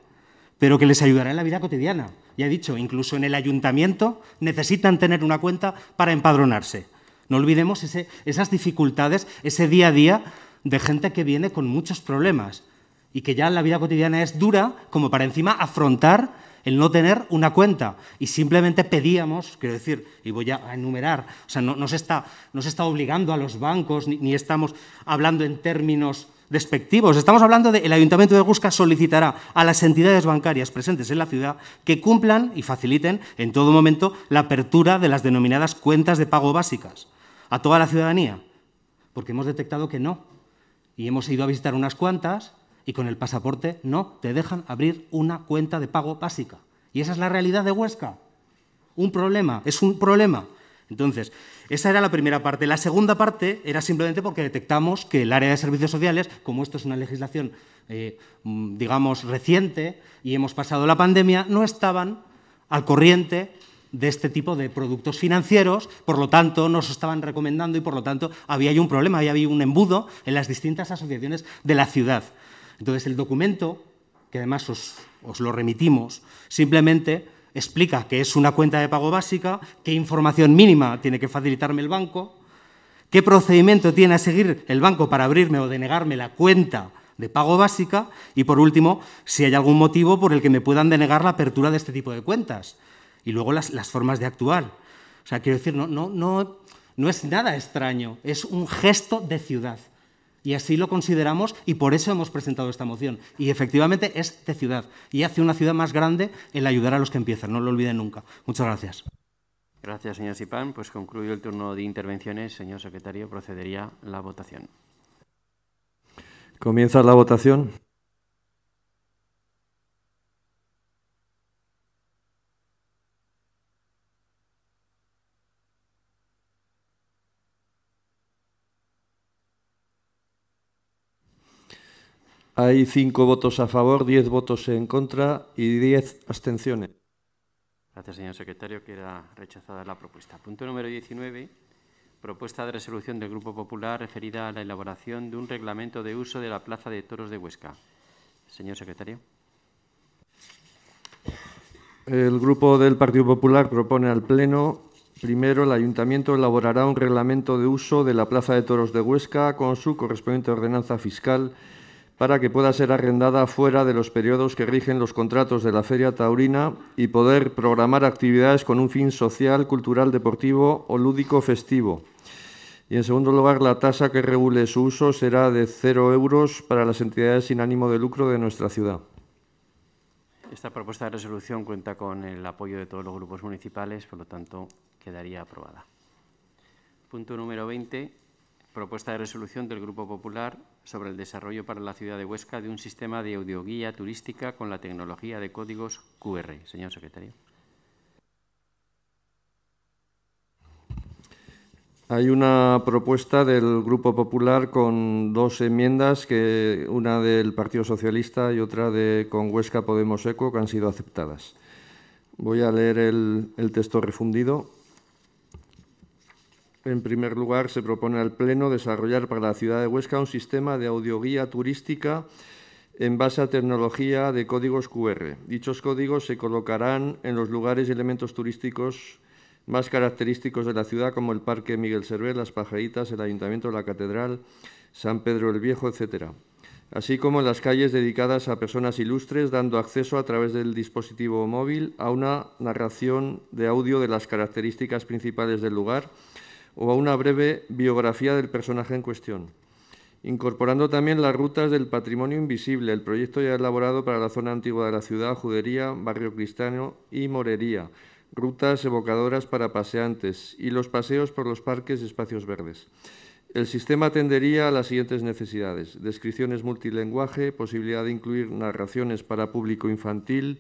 pero que les ayudará en la vida cotidiana. Ya he dicho, incluso en el ayuntamiento necesitan tener una cuenta para empadronarse. No olvidemos esas dificultades, ese día a día de gente que viene con muchos problemas y que ya la vida cotidiana es dura como para encima afrontar el no tener una cuenta. Y simplemente pedíamos, quiero decir, y voy a enumerar, o sea, no, se, está, está obligando a los bancos, ni estamos hablando en términos respectivos Estamos hablando de el Ayuntamiento de Huesca solicitará a las entidades bancarias presentes en la ciudad que cumplan y faciliten en todo momento la apertura de las denominadas cuentas de pago básicas a toda la ciudadanía, porque hemos detectado que no. Y hemos ido a visitar unas cuantas y con el pasaporte no te dejan abrir una cuenta de pago básica. Y esa es la realidad de Huesca. Un problema, es un problema. Entonces, esa era la primera parte. La segunda parte era simplemente porque detectamos que el área de servicios sociales, como esto es una legislación, eh, mm, digamos, reciente y hemos pasado la pandemia, no estaban al corriente de este tipo de productos financieros, por lo tanto, nos estaban recomendando y por lo tanto había un problema, había un embudo en las distintas asociaciones de la ciudad. Entonces, el documento, que además os lo remitimos, simplemente explica qué es una cuenta de pago básica, qué información mínima tiene que facilitarme el banco, qué procedimiento tiene a seguir el banco para abrirme o denegarme la cuenta de pago básica y, por último, si hay algún motivo por el que me puedan denegar la apertura de este tipo de cuentas y luego las, formas de actuar. O sea, quiero decir, no, no, no, no es nada extraño, es un gesto de ciudad. Y así lo consideramos y por eso hemos presentado esta moción. Y efectivamente es de ciudad y hace una ciudad más grande el ayudar a los que empiezan. No lo olviden nunca. Muchas gracias. Gracias, señor Sipán. Pues concluyo el turno de intervenciones. Señor secretario, procedería la votación. Comienza la votación. Hay cinco votos a favor, diez votos en contra y diez abstenciones. Gracias, señor secretario. Queda rechazada la propuesta. Punto número 19. Propuesta de resolución del Grupo Popular referida a la elaboración de un reglamento de uso de la Plaza de Toros de Huesca. Señor secretario. El Grupo del Partido Popular propone al Pleno Primero, el Ayuntamiento elaborará un reglamento de uso de la Plaza de Toros de Huesca con su correspondiente ordenanza fiscal para que pueda ser arrendada fuera de los periodos que rigen los contratos de la Feria Taurina y poder programar actividades con un fin social, cultural, deportivo o lúdico festivo. Y en segundo lugar, la tasa que regule su uso será de cero euros para las entidades sin ánimo de lucro de nuestra ciudad. Esta propuesta de resolución cuenta con el apoyo de todos los grupos municipales, por lo tanto, quedaría aprobada. Punto número 20, propuesta de resolución del Grupo Popular sobre el desarrollo para la ciudad de Huesca de un sistema de audioguía turística con la tecnología de códigos QR. Señor secretario. Hay una propuesta del Grupo Popular con dos enmiendas, que una del Partido Socialista y otra de con Huesca Podemos Eco, que han sido aceptadas. Voy a leer el, el texto refundido. En primer lugar, se propone al Pleno desarrollar para la ciudad de Huesca un sistema de audioguía turística en base a tecnología de códigos QR. Dichos códigos se colocarán en los lugares y elementos turísticos más característicos de la ciudad, como el Parque Miguel Servet, Las Pajaritas, el Ayuntamiento, la Catedral, San Pedro el Viejo, etc. Así como en las calles dedicadas a personas ilustres, dando acceso a través del dispositivo móvil a una narración de audio de las características principales del lugar, o a una breve biografía del personaje en cuestión, incorporando también las rutas del patrimonio invisible, el proyecto ya elaborado para la zona antigua de la ciudad, Judería, Barrio Cristiano y Morería, rutas evocadoras para paseantes y los paseos por los parques y espacios verdes. El sistema atendería a las siguientes necesidades, descripciones multilenguaje, posibilidad de incluir narraciones para público infantil,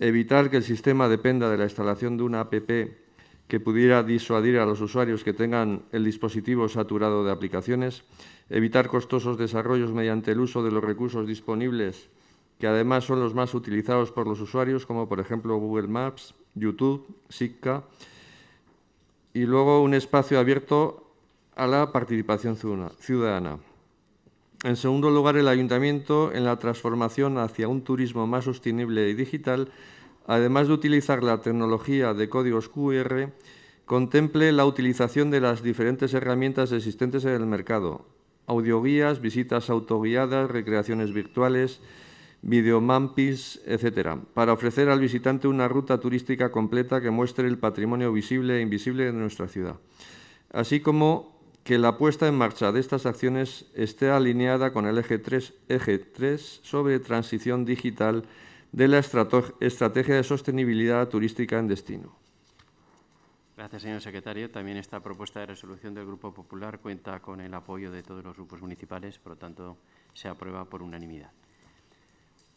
evitar que el sistema dependa de la instalación de una APP que pudiera disuadir a los usuarios que tengan el dispositivo saturado de aplicaciones, evitar costosos desarrollos mediante el uso de los recursos disponibles, que además son los más utilizados por los usuarios, como por ejemplo Google Maps, YouTube, Sitka, y luego un espacio abierto a la participación ciudadana. En segundo lugar, el ayuntamiento, en la transformación hacia un turismo más sostenible y digital, además de utilizar la tecnología de códigos QR, contemple la utilización de las diferentes herramientas existentes en el mercado, audioguías, visitas autoguiadas, recreaciones virtuales, videomampis, etc., para ofrecer al visitante una ruta turística completa que muestre el patrimonio visible e invisible de nuestra ciudad, así como que la puesta en marcha de estas acciones esté alineada con el eje 3, eje 3 sobre transición digital de la Estrategia de Sostenibilidad Turística en Destino. Gracias, señor secretario. También esta propuesta de resolución del Grupo Popular cuenta con el apoyo de todos los grupos municipales, por lo tanto, se aprueba por unanimidad.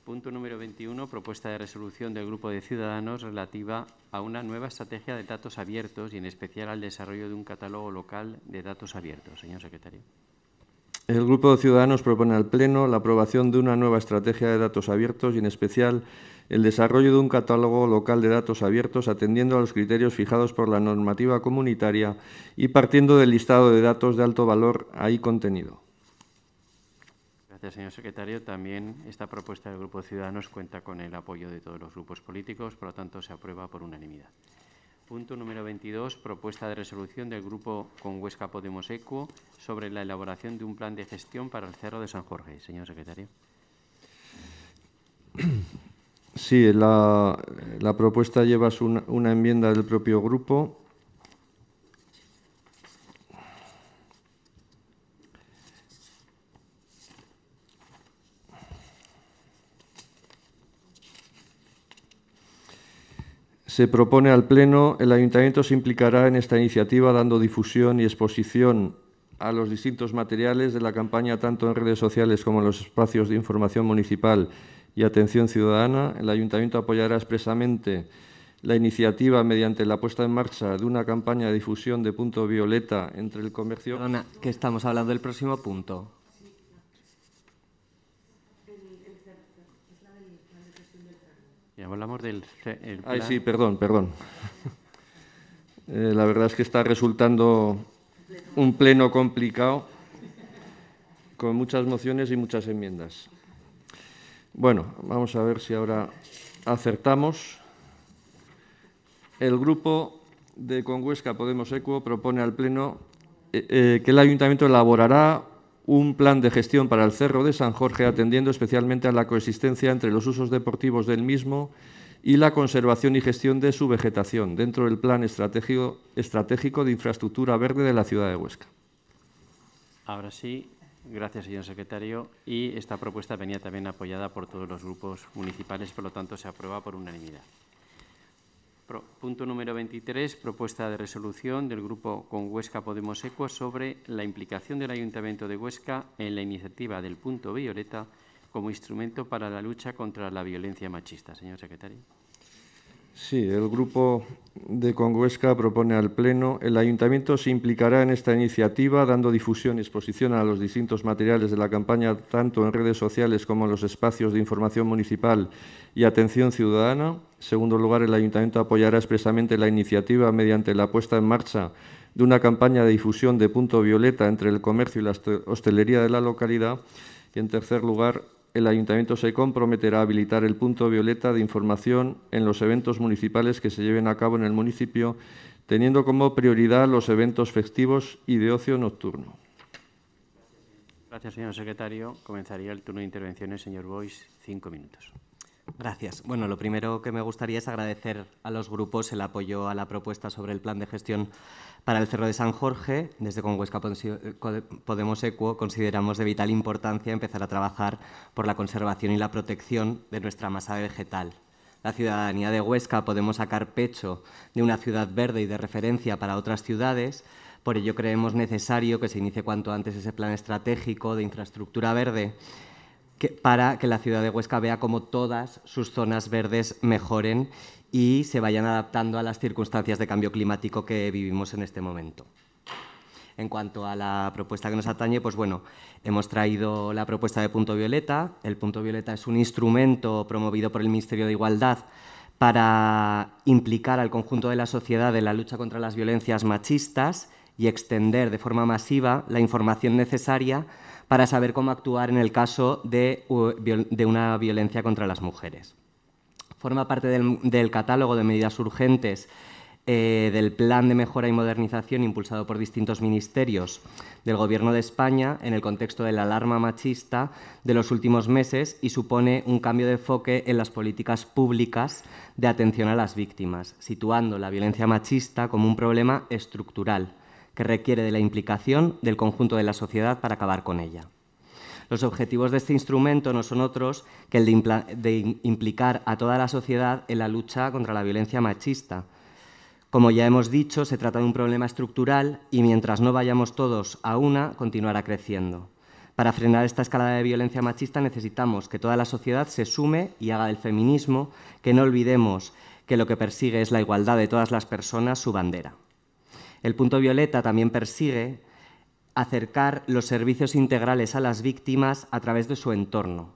Punto número 21, propuesta de resolución del Grupo de Ciudadanos relativa a una nueva estrategia de datos abiertos y, en especial, al desarrollo de un catálogo local de datos abiertos. Señor secretario. El Grupo de Ciudadanos propone al Pleno la aprobación de una nueva estrategia de datos abiertos y, en especial, el desarrollo de un catálogo local de datos abiertos atendiendo a los criterios fijados por la normativa comunitaria y partiendo del listado de datos de alto valor ahí contenido. Gracias, señor secretario. También esta propuesta del Grupo de Ciudadanos cuenta con el apoyo de todos los grupos políticos, por lo tanto, se aprueba por unanimidad. Punto número 22, propuesta de resolución del Grupo con Huesca Podemos Ecuo sobre la elaboración de un plan de gestión para el Cerro de San Jorge. Señor secretario. Sí, la, propuesta lleva una enmienda del propio grupo Se propone al Pleno, el Ayuntamiento se implicará en esta iniciativa dando difusión y exposición a los distintos materiales de la campaña tanto en redes sociales como en los espacios de información municipal y atención ciudadana. El Ayuntamiento apoyará expresamente la iniciativa mediante la puesta en marcha de una campaña de difusión de punto violeta entre el comercio. Perdona, que estamos hablando del próximo punto. hablamos del... Ay, sí, perdón, perdón. Eh, la verdad es que está resultando un pleno complicado con muchas mociones y muchas enmiendas. Bueno, vamos a ver si ahora acertamos. El grupo de Conguesca Podemos Ecuo propone al Pleno eh, eh, que el Ayuntamiento elaborará un plan de gestión para el Cerro de San Jorge atendiendo especialmente a la coexistencia entre los usos deportivos del mismo y la conservación y gestión de su vegetación dentro del Plan Estratégico, de Infraestructura Verde de la Ciudad de Huesca. Ahora sí, gracias, señor secretario. Y esta propuesta venía también apoyada por todos los grupos municipales, por lo tanto, se aprueba por unanimidad punto número 23, propuesta de resolución del Grupo con Huesca Podemos Ecua sobre la implicación del Ayuntamiento de Huesca en la iniciativa del punto violeta como instrumento para la lucha contra la violencia machista. Señor secretario. Sí, el grupo de Conguesca propone al Pleno, el Ayuntamiento se implicará en esta iniciativa dando difusión y exposición a los distintos materiales de la campaña, tanto en redes sociales como en los espacios de información municipal y atención ciudadana. En segundo lugar, el Ayuntamiento apoyará expresamente la iniciativa mediante la puesta en marcha de una campaña de difusión de punto violeta entre el comercio y la hostelería de la localidad. Y en tercer lugar, el Ayuntamiento se comprometerá a habilitar el punto violeta de información en los eventos municipales que se lleven a cabo en el municipio, teniendo como prioridad los eventos festivos y de ocio nocturno. Gracias, señor secretario. Comenzaría el turno de intervenciones. Señor Bois, cinco minutos. Gracias. Bueno, lo primero que me gustaría es agradecer a los grupos el apoyo a la propuesta sobre el plan de gestión para el Cerro de San Jorge, desde Conhuesca eh, Podemos Ecuo, consideramos de vital importancia empezar a trabajar por la conservación y la protección de nuestra masa vegetal. La ciudadanía de Huesca podemos sacar pecho de una ciudad verde y de referencia para otras ciudades, por ello creemos necesario que se inicie cuanto antes ese plan estratégico de infraestructura verde para que la ciudad de Huesca vea cómo todas sus zonas verdes mejoren y se vayan adaptando a las circunstancias de cambio climático que vivimos en este momento. En cuanto a la propuesta que nos atañe, pues bueno, hemos traído la propuesta de Punto Violeta. El Punto Violeta es un instrumento promovido por el Ministerio de Igualdad para implicar al conjunto de la sociedad en la lucha contra las violencias machistas y extender de forma masiva la información necesaria para saber cómo actuar en el caso de, de una violencia contra las mujeres. Forma parte del, catálogo de medidas urgentes eh, del Plan de Mejora y Modernización impulsado por distintos ministerios del Gobierno de España en el contexto de la alarma machista de los últimos meses y supone un cambio de enfoque en las políticas públicas de atención a las víctimas, situando la violencia machista como un problema estructural que requiere de la implicación del conjunto de la sociedad para acabar con ella. Los objetivos de este instrumento no son otros que el de, implicar a toda la sociedad en la lucha contra la violencia machista. Como ya hemos dicho, se trata de un problema estructural y mientras no vayamos todos a una, continuará creciendo. Para frenar esta escalada de violencia machista necesitamos que toda la sociedad se sume y haga del feminismo, que no olvidemos que lo que persigue es la igualdad de todas las personas, su bandera. El punto violeta también persigue acercar los servicios integrales a las víctimas a través de su entorno.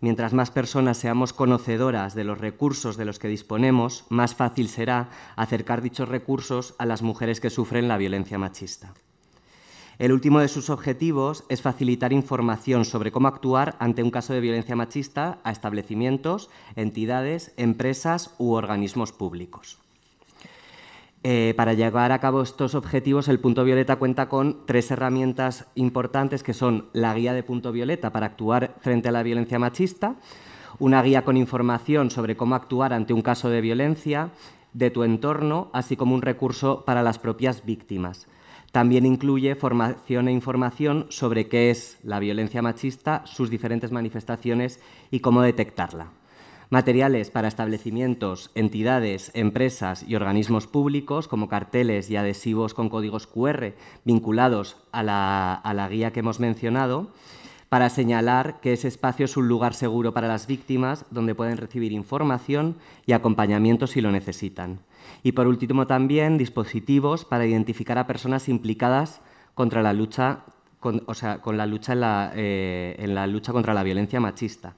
Mientras más personas seamos conocedoras de los recursos de los que disponemos, más fácil será acercar dichos recursos a las mujeres que sufren la violencia machista. El último de sus objetivos es facilitar información sobre cómo actuar ante un caso de violencia machista a establecimientos, entidades, empresas u organismos públicos. Eh, para llevar a cabo estos objetivos, el punto violeta cuenta con tres herramientas importantes que son la guía de punto violeta para actuar frente a la violencia machista, una guía con información sobre cómo actuar ante un caso de violencia, de tu entorno, así como un recurso para las propias víctimas. También incluye formación e información sobre qué es la violencia machista, sus diferentes manifestaciones y cómo detectarla materiales para establecimientos, entidades, empresas y organismos públicos, como carteles y adhesivos con códigos QR vinculados a la, guía que hemos mencionado, para señalar que ese espacio es un lugar seguro para las víctimas, donde pueden recibir información y acompañamiento si lo necesitan. Y por último también dispositivos para identificar a personas implicadas contra la lucha, con, la lucha eh, en la lucha contra la violencia machista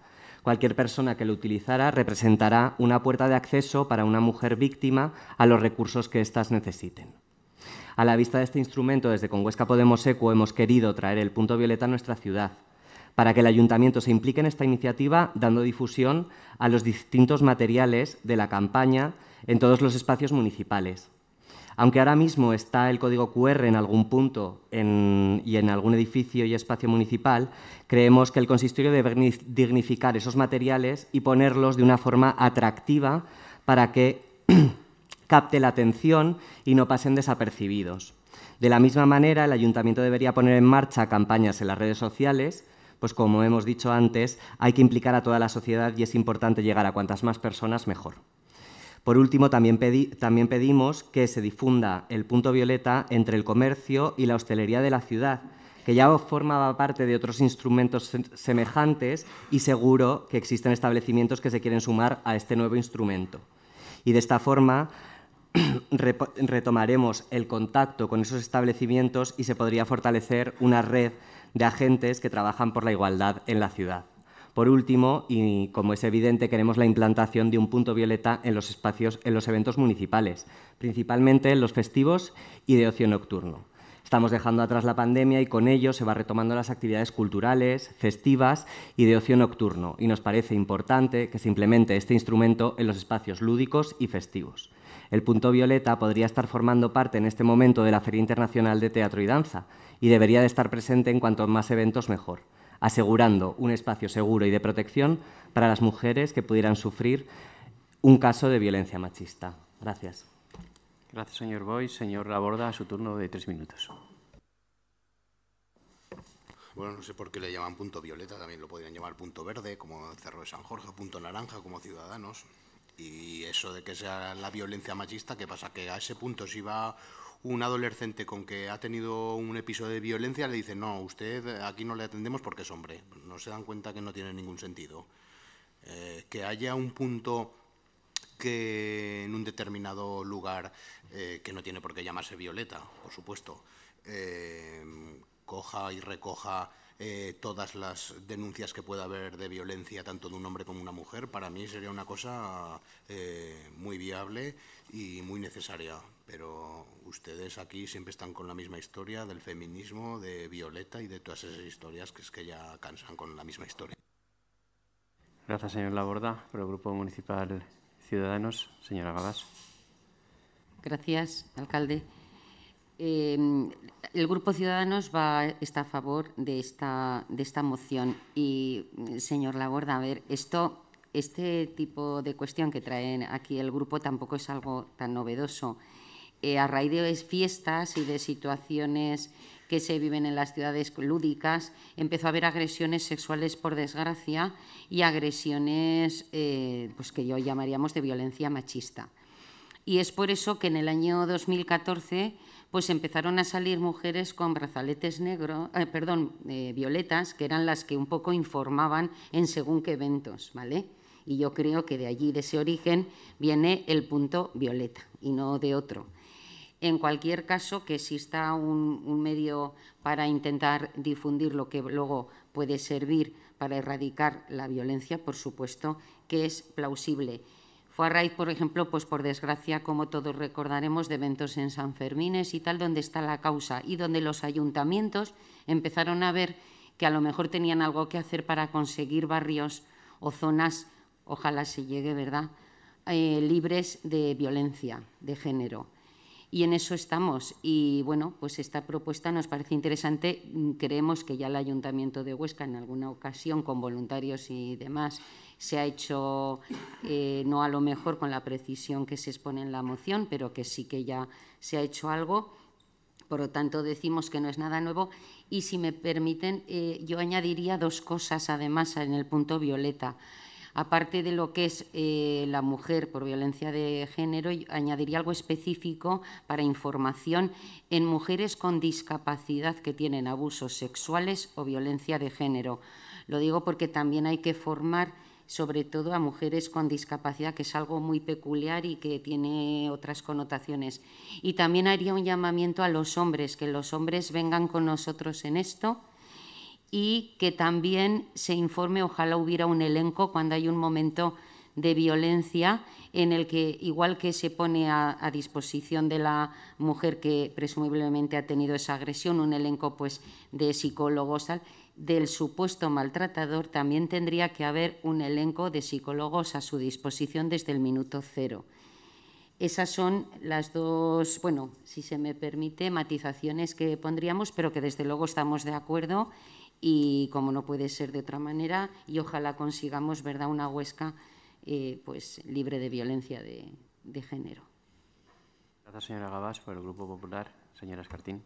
Cualquier persona que lo utilizara representará una puerta de acceso para una mujer víctima a los recursos que éstas necesiten. A la vista de este instrumento, desde Conguesca Podemos Ecuo hemos querido traer el punto violeta a nuestra ciudad, para que el ayuntamiento se implique en esta iniciativa dando difusión a los distintos materiales de la campaña en todos los espacios municipales. Aunque ahora mismo está el código QR en algún punto y en algún edificio y espacio municipal, creemos que el consistorio debe dignificar esos materiales y ponerlos de una forma atractiva para que capte la atención y no pasen desapercibidos. De la misma manera, el ayuntamiento debería poner en marcha campañas en las redes sociales, pues como hemos dicho antes, hay que implicar a toda la sociedad y es importante llegar a cuantas más personas mejor. Por último, también, pedimos que se difunda el punto violeta entre el comercio y la hostelería de la ciudad, que ya formaba parte de otros instrumentos semejantes y seguro que existen establecimientos que se quieren sumar a este nuevo instrumento. Y de esta forma retomaremos el contacto con esos establecimientos y se podría fortalecer una red de agentes que trabajan por la igualdad en la ciudad. Por último, y como es evidente, queremos la implantación de un punto violeta en los espacios, en los eventos municipales, principalmente en los festivos y de ocio nocturno. Estamos dejando atrás la pandemia y con ello se va retomando las actividades culturales, festivas y de ocio nocturno, y nos parece importante que se implemente este instrumento en los espacios lúdicos y festivos. El punto violeta podría estar formando parte en este momento de la Feria Internacional de Teatro y Danza y debería de estar presente en cuantos más eventos mejor asegurando un espacio seguro y de protección para las mujeres que pudieran sufrir un caso de violencia machista. Gracias. Gracias, señor Boy. Señor Laborda, a su turno de tres minutos. Bueno, no sé por qué le llaman punto violeta, también lo podrían llamar punto verde, como Cerro de San Jorge, punto naranja, como ciudadanos. Y eso de que sea la violencia machista, ¿qué pasa? Que a ese punto si va un adolescente con que ha tenido un episodio de violencia le dice, no, usted aquí no le atendemos porque es hombre. No se dan cuenta que no tiene ningún sentido. Eh, que haya un punto que en un determinado lugar, eh, que no tiene por qué llamarse Violeta, por supuesto, eh, coja y recoja todas las denuncias que pueda haber de violencia, tanto de un hombre como una mujer, para mí sería una cosa muy viable y muy necesaria pero ustedes aquí siempre están con la misma historia del feminismo, de Violeta y de todas esas historias que es que ya cansan con la misma historia. Gracias, señor Laborda. Por el Grupo Municipal Ciudadanos, señora Gabás. Gracias, alcalde. Em, el Grupo Ciudadanos va, está a favor de esta, de esta moción. Y, señor Laborda, a ver, esto, este tipo de cuestión que traen aquí el grupo tampoco es algo tan novedoso. Eh, a raíz de fiestas y de situaciones que se viven en las ciudades lúdicas, empezó a haber agresiones sexuales, por desgracia, y agresiones eh, pues que yo llamaríamos de violencia machista. Y es por eso que en el año 2014 pues empezaron a salir mujeres con brazaletes negros, eh, perdón, violetas, que eran las que un poco informaban en según qué eventos, ¿vale? Y yo creo que de allí, de ese origen, viene el punto violeta y no de otro. En cualquier caso, que exista un, medio para intentar difundir lo que luego puede servir para erradicar la violencia, por supuesto, que es plausible. Fue a raíz, por ejemplo, pues por desgracia, como todos recordaremos, de eventos en San Fermines y tal, donde está la causa y donde los ayuntamientos empezaron a ver que a lo mejor tenían algo que hacer para conseguir barrios o zonas, ojalá se llegue, ¿verdad?, eh, libres de violencia de género y en eso estamos. Y bueno, pues esta propuesta nos parece interesante. Mm, creemos que ya el Ayuntamiento de Huesca en alguna ocasión con voluntarios y demás se ha hecho, eh, no a lo mejor con la precisión que se expone en la moción, pero que sí que ya se ha hecho algo. Por lo tanto, decimos que no es nada nuevo. Y si me permiten, eh, yo añadiría dos cosas además en el punto violeta. Aparte de lo que es eh, la mujer por violencia de género, añadiría algo específico para información en mujeres con discapacidad que tienen abusos sexuales o violencia de género. Lo digo porque también hay que formar sobre todo a mujeres con discapacidad, que es algo muy peculiar y que tiene otras connotaciones. Y también haría un llamamiento a los hombres, que los hombres vengan con nosotros en esto y que también se informe, ojalá hubiera un elenco cuando hay un momento de violencia en el que, igual que se pone a, disposición de la mujer que presumiblemente ha tenido esa agresión, un elenco pues, de psicólogos, al del supuesto maltratador también tendría que haber un elenco de psicólogos a su disposición desde el minuto cero. Esas son las dos, bueno, si se me permite, matizaciones que pondríamos, pero que desde luego estamos de acuerdo y como no puede ser de otra manera, y ojalá consigamos ¿verdad? una Huesca eh, pues, libre de violencia de, género. Gracias, señora Gabás, por el Grupo Popular. Señora Escartín.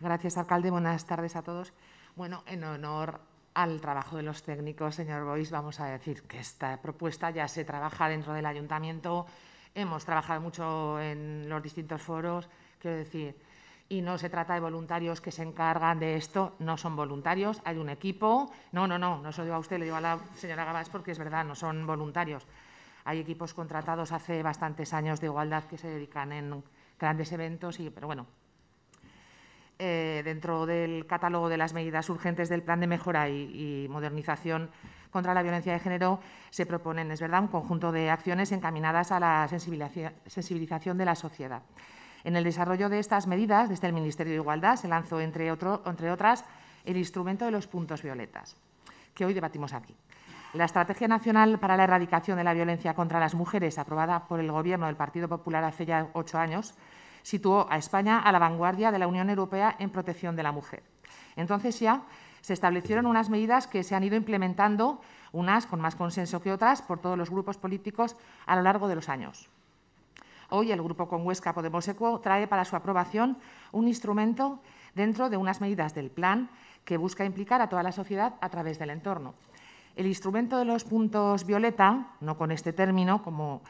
Gracias, alcalde. Buenas tardes a todos. Bueno, en honor al trabajo de los técnicos, señor Bois, vamos a decir que esta propuesta ya se trabaja dentro del ayuntamiento. Hemos trabajado mucho en los distintos foros. Quiero decir, y no se trata de voluntarios que se encargan de esto, no son voluntarios, hay un equipo, no, no, no, no se lo digo a usted, le digo a la señora Gabás porque es verdad, no son voluntarios. Hay equipos contratados hace bastantes años de igualdad que se dedican en grandes eventos, y, pero bueno, eh, dentro del catálogo de las medidas urgentes del Plan de Mejora y, Modernización contra la Violencia de Género, se proponen, es verdad, un conjunto de acciones encaminadas a la sensibilización de la sociedad. En el desarrollo de estas medidas, desde el Ministerio de Igualdad se lanzó, entre, otras, el instrumento de los puntos violetas, que hoy debatimos aquí. La Estrategia Nacional para la Erradicación de la Violencia contra las Mujeres, aprobada por el Gobierno del Partido Popular hace ya ocho años, situó a España a la vanguardia de la Unión Europea en protección de la mujer. Entonces ya se establecieron unas medidas que se han ido implementando, unas con más consenso que otras, por todos los grupos políticos a lo largo de los años. Hoy el Grupo con Huesca Podemos eco trae para su aprobación un instrumento dentro de unas medidas del plan que busca implicar a toda la sociedad a través del entorno. El instrumento de los puntos violeta, no con este término, como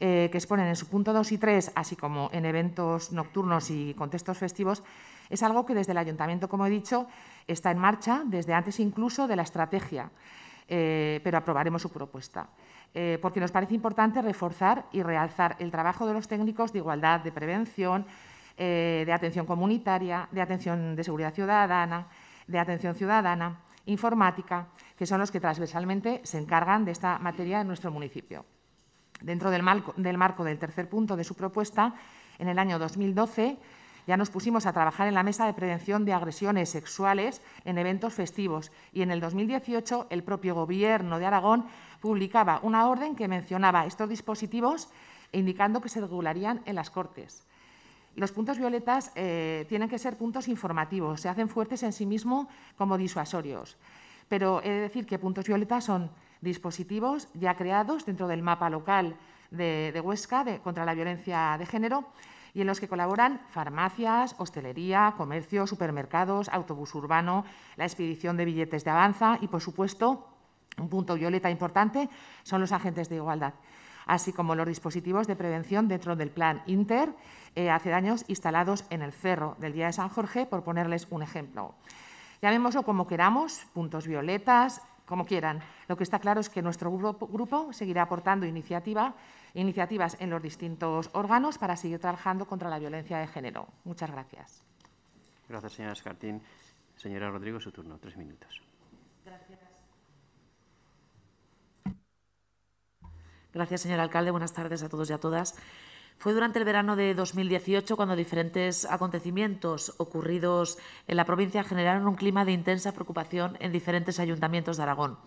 eh, que exponen en su punto 2 y 3, así como en eventos nocturnos y contextos festivos, es algo que desde el ayuntamiento, como he dicho, está en marcha desde antes incluso de la estrategia, eh, pero aprobaremos su propuesta. Eh, porque nos parece importante reforzar y realzar el trabajo de los técnicos de igualdad, de prevención, eh, de atención comunitaria, de atención de seguridad ciudadana, de atención ciudadana, informática, que son los que transversalmente se encargan de esta materia en nuestro municipio. Dentro del, marco del tercer punto de su propuesta, en el año 2012 ya nos pusimos a trabajar en la mesa de prevención de agresiones sexuales en eventos festivos y en el 2018 el propio Gobierno de Aragón publicaba una orden que mencionaba estos dispositivos e indicando que se regularían en las Cortes. Los puntos violetas eh, tienen que ser puntos informativos, se hacen fuertes en sí mismo como disuasorios. Pero he de decir que puntos violetas son dispositivos ya creados dentro del mapa local de, Huesca contra la violencia de género y en los que colaboran farmacias, hostelería, comercio, supermercados, autobús urbano, la expedición de billetes de avanza y, por supuesto, un punto violeta importante son los agentes de igualdad así como los dispositivos de prevención dentro del plan Inter, eh, hace años instalados en el cerro del Día de San Jorge, por ponerles un ejemplo. Llamémoslo como queramos, puntos violetas, como quieran. Lo que está claro es que nuestro grupo seguirá aportando iniciativa iniciativas en los distintos órganos para seguir trabajando contra la violencia de género. Muchas gracias. Gracias, señora Escartín. Señora Rodrigo, su turno. Tres minutos. Gracias. Gracias, señor alcalde. Buenas tardes a todos y a todas. Fue durante el verano de 2018 cuando diferentes acontecimientos ocurridos en la provincia generaron un clima de intensa preocupación en diferentes ayuntamientos de Aragón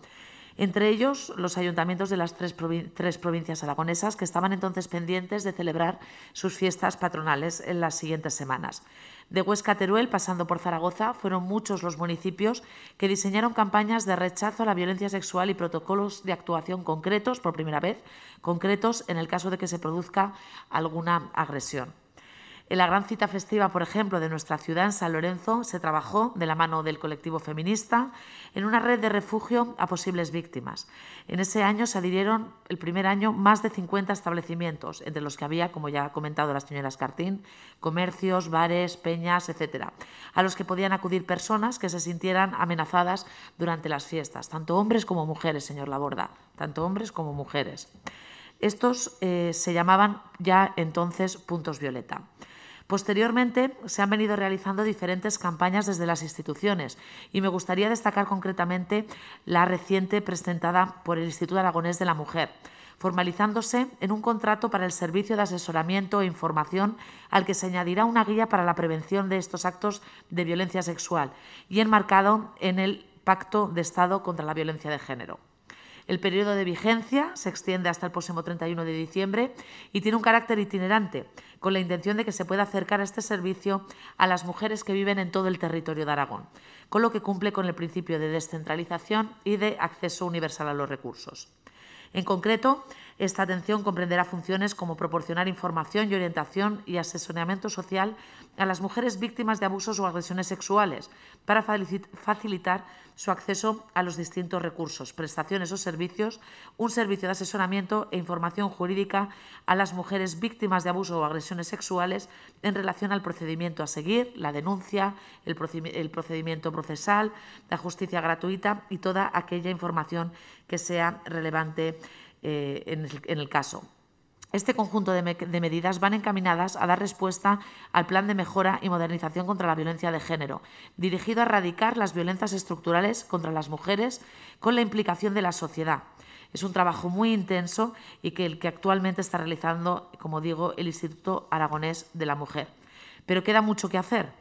entre ellos los ayuntamientos de las tres, provincias aragonesas que estaban entonces pendientes de celebrar sus fiestas patronales en las siguientes semanas. De Huesca a Teruel, pasando por Zaragoza, fueron muchos los municipios que diseñaron campañas de rechazo a la violencia sexual y protocolos de actuación concretos, por primera vez, concretos en el caso de que se produzca alguna agresión. En la gran cita festiva, por ejemplo, de nuestra ciudad en San Lorenzo, se trabajó de la mano del colectivo feminista en una red de refugio a posibles víctimas. En ese año se adhirieron, el primer año, más de 50 establecimientos, entre los que había, como ya ha comentado la señora Escartín, comercios, bares, peñas, etcétera, a los que podían acudir personas que se sintieran amenazadas durante las fiestas, tanto hombres como mujeres, señor Laborda, tanto hombres como mujeres. Estos eh, se llamaban ya entonces puntos violeta. Posteriormente se han venido realizando diferentes campañas desde las instituciones y me gustaría destacar concretamente la reciente presentada por el Instituto Aragonés de la Mujer formalizándose en un contrato para el servicio de asesoramiento e información al que se añadirá una guía para la prevención de estos actos de violencia sexual y enmarcado en el Pacto de Estado contra la Violencia de Género. El periodo de vigencia se extiende hasta el próximo 31 de diciembre y tiene un carácter itinerante, con la intención de que se pueda acercar este servicio a las mujeres que viven en todo el territorio de Aragón, con lo que cumple con el principio de descentralización y de acceso universal a los recursos. En concreto, esta atención comprenderá funciones como proporcionar información y orientación y asesoramiento social a las mujeres víctimas de abusos o agresiones sexuales para facilitar su acceso a los distintos recursos, prestaciones o servicios, un servicio de asesoramiento e información jurídica a las mujeres víctimas de abuso o agresiones sexuales en relación al procedimiento a seguir, la denuncia, el, procedimiento procesal, la justicia gratuita y toda aquella información que sea relevante eh, en el caso. Este conjunto de, medidas van encaminadas a dar respuesta al Plan de Mejora y Modernización contra la Violencia de Género, dirigido a erradicar las violencias estructurales contra las mujeres con la implicación de la sociedad. Es un trabajo muy intenso y que el que actualmente está realizando, como digo, el Instituto Aragonés de la Mujer. Pero queda mucho que hacer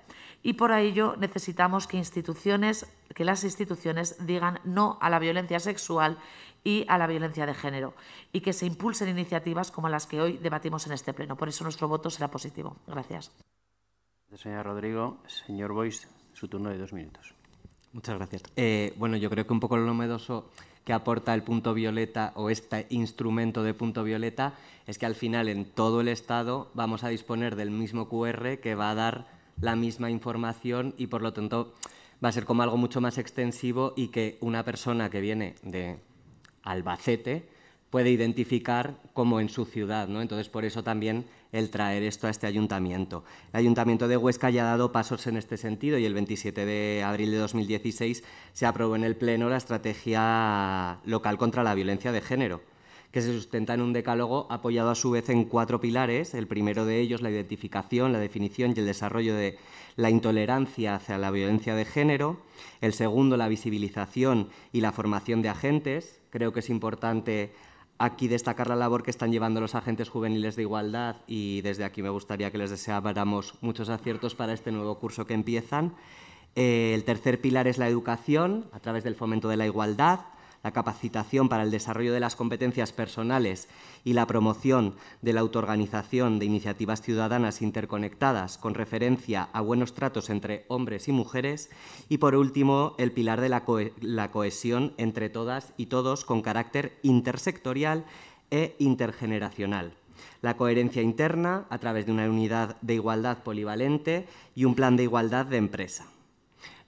y por ello necesitamos que instituciones, que las instituciones digan no a la violencia sexual y a la violencia de género y que se impulsen iniciativas como las que hoy debatimos en este Pleno. Por eso nuestro voto será positivo. Gracias. Señora Rodrigo, señor Bois, su turno de dos minutos. Muchas gracias. Eh, bueno, yo creo que un poco lo novedoso que aporta el punto violeta o este instrumento de punto violeta es que al final en todo el Estado vamos a disponer del mismo QR que va a dar la misma información y por lo tanto va a ser como algo mucho más extensivo y que una persona que viene de Albacete, puede identificar como en su ciudad. ¿no? Entonces, por eso también el traer esto a este ayuntamiento. El ayuntamiento de Huesca ya ha dado pasos en este sentido y el 27 de abril de 2016 se aprobó en el Pleno la estrategia local contra la violencia de género que se sustenta en un decálogo apoyado a su vez en cuatro pilares. El primero de ellos, la identificación, la definición y el desarrollo de la intolerancia hacia la violencia de género, el segundo, la visibilización y la formación de agentes. Creo que es importante aquí destacar la labor que están llevando los agentes juveniles de igualdad y desde aquí me gustaría que les deseáramos muchos aciertos para este nuevo curso que empiezan. Eh, el tercer pilar es la educación a través del fomento de la igualdad la capacitación para el desarrollo de las competencias personales y la promoción de la autoorganización de iniciativas ciudadanas interconectadas con referencia a buenos tratos entre hombres y mujeres. Y, por último, el pilar de la, cohesión entre todas y todos con carácter intersectorial e intergeneracional la coherencia interna a través de una unidad de igualdad polivalente y un plan de igualdad de empresa.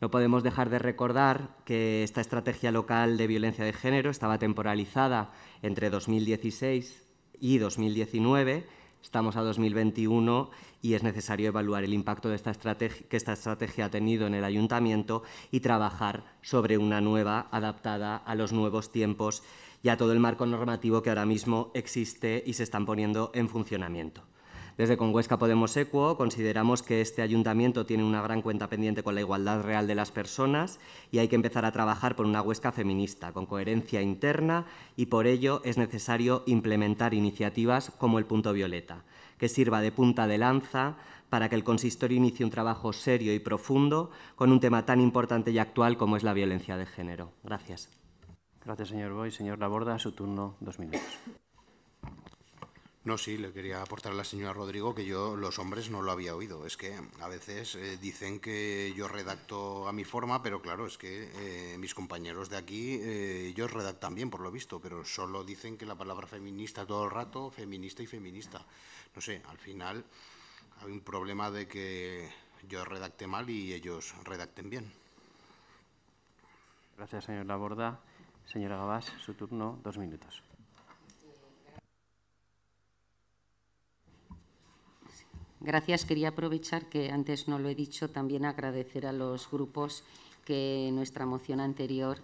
No podemos dejar de recordar que esta estrategia local de violencia de género estaba temporalizada entre 2016 y 2019. Estamos a 2021 y es necesario evaluar el impacto de esta estrategia, que esta estrategia ha tenido en el ayuntamiento y trabajar sobre una nueva adaptada a los nuevos tiempos y a todo el marco normativo que ahora mismo existe y se están poniendo en funcionamiento. Desde Conhuesca Podemos Ecuo consideramos que este ayuntamiento tiene una gran cuenta pendiente con la igualdad real de las personas y hay que empezar a trabajar por una Huesca feminista, con coherencia interna y por ello es necesario implementar iniciativas como el Punto Violeta, que sirva de punta de lanza para que el consistorio inicie un trabajo serio y profundo con un tema tan importante y actual como es la violencia de género. Gracias. Gracias, señor Boy. Señor Laborda, a su turno, dos minutos. No, sí, le quería aportar a la señora Rodrigo que yo los hombres no lo había oído. Es que a veces eh, dicen que yo redacto a mi forma, pero claro, es que eh, mis compañeros de aquí, eh, ellos redactan bien, por lo visto, pero solo dicen que la palabra feminista todo el rato, feminista y feminista. No sé, al final hay un problema de que yo redacte mal y ellos redacten bien. Gracias, señor Laborda. Señora Gabás, su turno, dos minutos. Gracias. Quería aprovechar que antes no lo he dicho, también agradecer a los grupos que nuestra moción anterior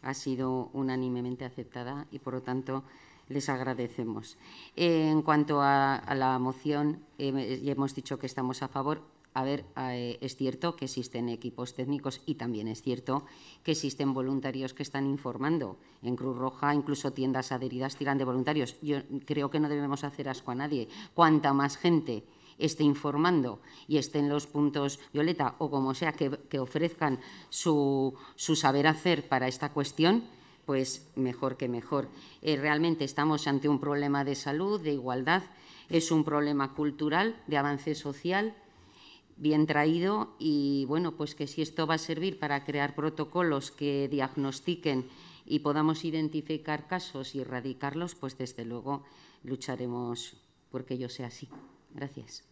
ha sido unánimemente aceptada y, por lo tanto, les agradecemos. en cuanto a, la moción, eh, ya hemos dicho que estamos a favor. A ver, eh, es cierto que existen equipos técnicos y también es cierto que existen voluntarios que están informando. En Cruz Roja, incluso tiendas adheridas tiran de voluntarios. Yo creo que no debemos hacer asco a nadie. Cuanta más gente esté informando y esté en los puntos violeta o como sea que, ofrezcan su, saber hacer para esta cuestión, pues mejor que mejor. Eh, realmente estamos ante un problema de salud, de igualdad, es un problema cultural, de avance social, bien traído y bueno, pues que si esto va a servir para crear protocolos que diagnostiquen y podamos identificar casos y erradicarlos, pues desde luego lucharemos porque ello sea así. Gracias.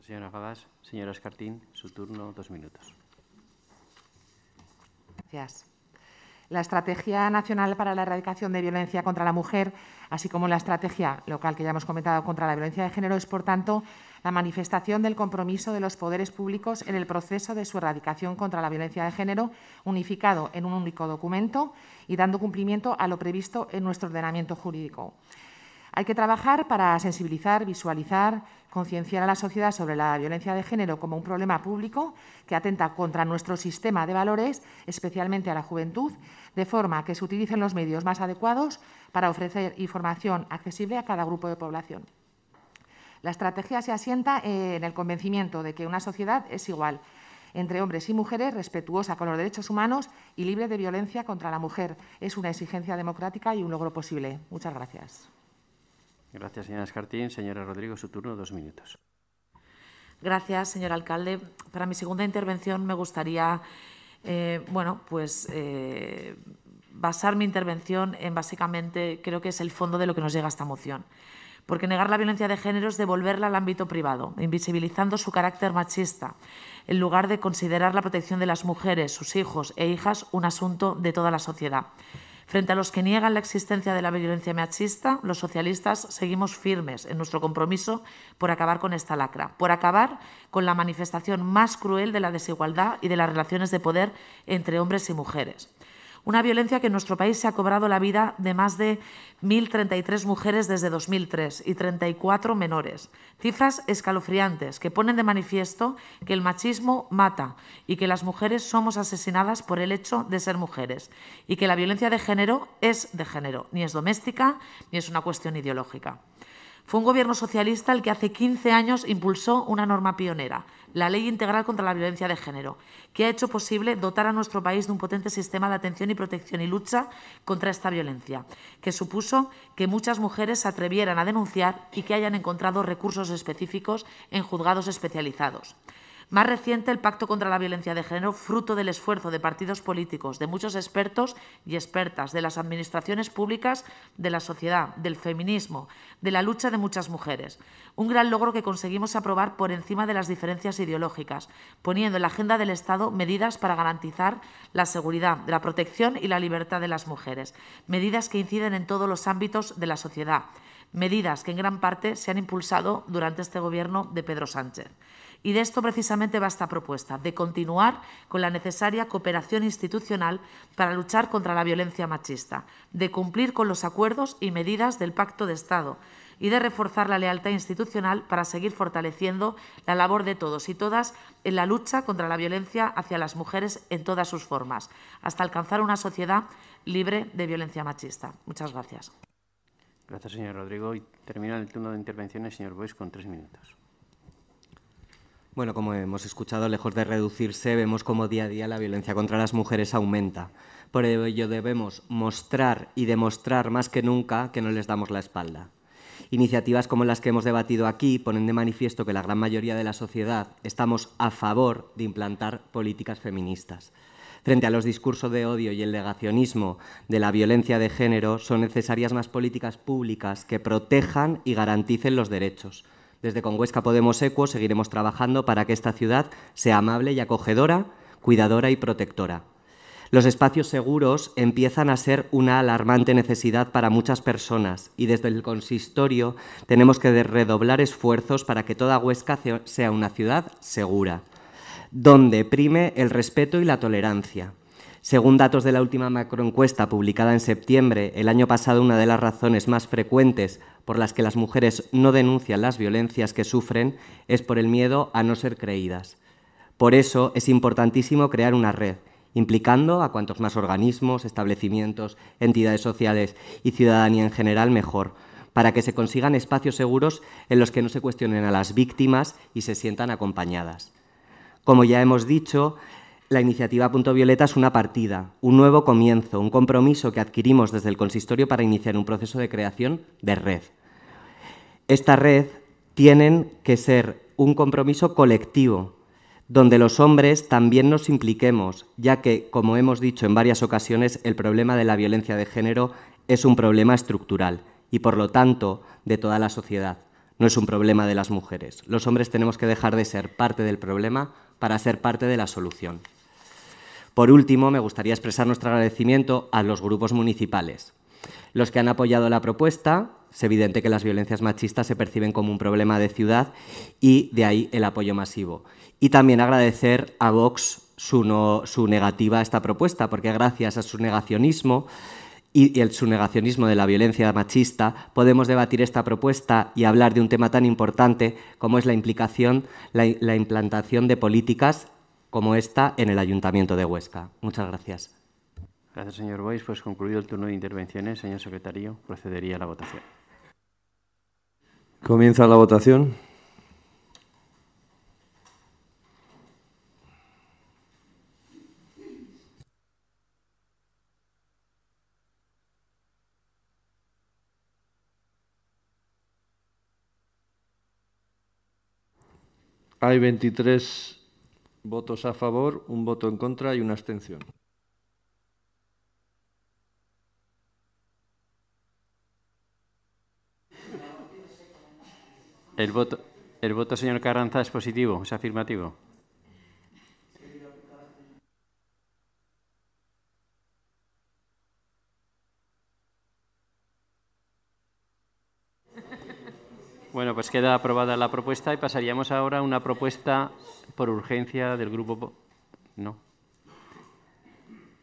Señora Gadas, señora Escartín, su turno, dos minutos. Gracias. La Estrategia Nacional para la Erradicación de Violencia contra la Mujer, así como la Estrategia Local que ya hemos comentado contra la violencia de género, es, por tanto, la manifestación del compromiso de los poderes públicos en el proceso de su erradicación contra la violencia de género, unificado en un único documento y dando cumplimiento a lo previsto en nuestro ordenamiento jurídico. Hay que trabajar para sensibilizar, visualizar, concienciar a la sociedad sobre la violencia de género como un problema público que atenta contra nuestro sistema de valores, especialmente a la juventud, de forma que se utilicen los medios más adecuados para ofrecer información accesible a cada grupo de población. La estrategia se asienta en el convencimiento de que una sociedad es igual entre hombres y mujeres, respetuosa con los derechos humanos y libre de violencia contra la mujer. Es una exigencia democrática y un logro posible. Muchas gracias. Gracias, señora Escartín. Señora Rodrigo, su turno, dos minutos. Gracias, señor alcalde. Para mi segunda intervención me gustaría, eh, bueno, pues eh, basar mi intervención en básicamente, creo que es el fondo de lo que nos llega esta moción. Porque negar la violencia de género es devolverla al ámbito privado, invisibilizando su carácter machista, en lugar de considerar la protección de las mujeres, sus hijos e hijas un asunto de toda la sociedad. Frente a los que niegan la existencia de la violencia machista, los socialistas seguimos firmes en nuestro compromiso por acabar con esta lacra, por acabar con la manifestación más cruel de la desigualdad y de las relaciones de poder entre hombres y mujeres. Una violencia que en nuestro país se ha cobrado la vida de más de 1.033 mujeres desde 2003 y 34 menores. Cifras escalofriantes que ponen de manifiesto que el machismo mata y que las mujeres somos asesinadas por el hecho de ser mujeres y que la violencia de género es de género, ni es doméstica ni es una cuestión ideológica. Fue un gobierno socialista el que hace 15 años impulsó una norma pionera, la Ley Integral contra la Violencia de Género, que ha hecho posible dotar a nuestro país de un potente sistema de atención y protección y lucha contra esta violencia, que supuso que muchas mujeres se atrevieran a denunciar y que hayan encontrado recursos específicos en juzgados especializados. Más reciente, el Pacto contra la Violencia de Género, fruto del esfuerzo de partidos políticos, de muchos expertos y expertas, de las administraciones públicas, de la sociedad, del feminismo, de la lucha de muchas mujeres. Un gran logro que conseguimos aprobar por encima de las diferencias ideológicas, poniendo en la agenda del Estado medidas para garantizar la seguridad, la protección y la libertad de las mujeres, medidas que inciden en todos los ámbitos de la sociedad, medidas que en gran parte se han impulsado durante este gobierno de Pedro Sánchez. Y de esto precisamente va esta propuesta, de continuar con la necesaria cooperación institucional para luchar contra la violencia machista, de cumplir con los acuerdos y medidas del Pacto de Estado y de reforzar la lealtad institucional para seguir fortaleciendo la labor de todos y todas en la lucha contra la violencia hacia las mujeres en todas sus formas, hasta alcanzar una sociedad libre de violencia machista. Muchas gracias. Gracias, señor Rodrigo. Y termina el turno de intervenciones, señor Bois, con tres minutos. Bueno, como hemos escuchado, lejos de reducirse, vemos como día a día la violencia contra las mujeres aumenta. Por ello debemos mostrar y demostrar más que nunca que no les damos la espalda. Iniciativas como las que hemos debatido aquí ponen de manifiesto que la gran mayoría de la sociedad estamos a favor de implantar políticas feministas. Frente a los discursos de odio y el negacionismo de la violencia de género, son necesarias más políticas públicas que protejan y garanticen los derechos, desde Huesca Podemos Ecuo seguiremos trabajando para que esta ciudad sea amable y acogedora, cuidadora y protectora. Los espacios seguros empiezan a ser una alarmante necesidad para muchas personas y desde el consistorio tenemos que redoblar esfuerzos para que toda Huesca sea una ciudad segura, donde prime el respeto y la tolerancia. Según datos de la última macroencuesta publicada en septiembre, el año pasado una de las razones más frecuentes por las que las mujeres no denuncian las violencias que sufren es por el miedo a no ser creídas. Por eso es importantísimo crear una red, implicando a cuantos más organismos, establecimientos, entidades sociales y ciudadanía en general mejor, para que se consigan espacios seguros en los que no se cuestionen a las víctimas y se sientan acompañadas. Como ya hemos dicho, la iniciativa Punto Violeta es una partida, un nuevo comienzo, un compromiso que adquirimos desde el consistorio para iniciar un proceso de creación de red. Esta red tiene que ser un compromiso colectivo, donde los hombres también nos impliquemos, ya que, como hemos dicho en varias ocasiones, el problema de la violencia de género es un problema estructural y, por lo tanto, de toda la sociedad. No es un problema de las mujeres. Los hombres tenemos que dejar de ser parte del problema para ser parte de la solución. Por último, me gustaría expresar nuestro agradecimiento a los grupos municipales. Los que han apoyado la propuesta, es evidente que las violencias machistas se perciben como un problema de ciudad y de ahí el apoyo masivo. Y también agradecer a Vox su, negativa a esta propuesta, porque gracias a su negacionismo y, el, su negacionismo de la violencia machista, podemos debatir esta propuesta y hablar de un tema tan importante como es la implicación, la implantación de políticas como esta en el Ayuntamiento de Huesca. Muchas gracias. Gracias, señor Bois. Pues concluido el turno de intervenciones, señor secretario, procedería a la votación. Comienza la votación. Hay 23 votos a favor, un voto en contra y una abstención. El voto, el voto señor Carranza, es positivo, es afirmativo. Bueno, pues queda aprobada la propuesta y pasaríamos ahora a una propuesta por urgencia del Grupo... No.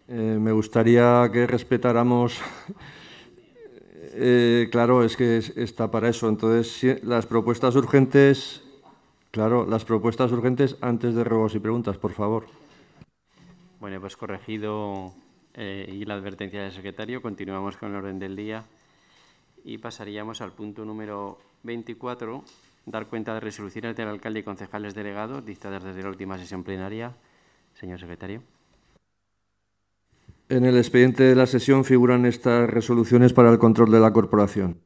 Eh, me gustaría que respetáramos... Eh, claro, es que está para eso. Entonces, las propuestas urgentes... Claro, las propuestas urgentes antes de ruegos y preguntas, por favor. Bueno, pues corregido eh, y la advertencia del secretario, continuamos con el orden del día y pasaríamos al punto número 24, dar cuenta de resoluciones del alcalde y concejales delegados dictadas desde la última sesión plenaria. Señor secretario. En el expediente de la sesión figuran estas resoluciones para el control de la corporación.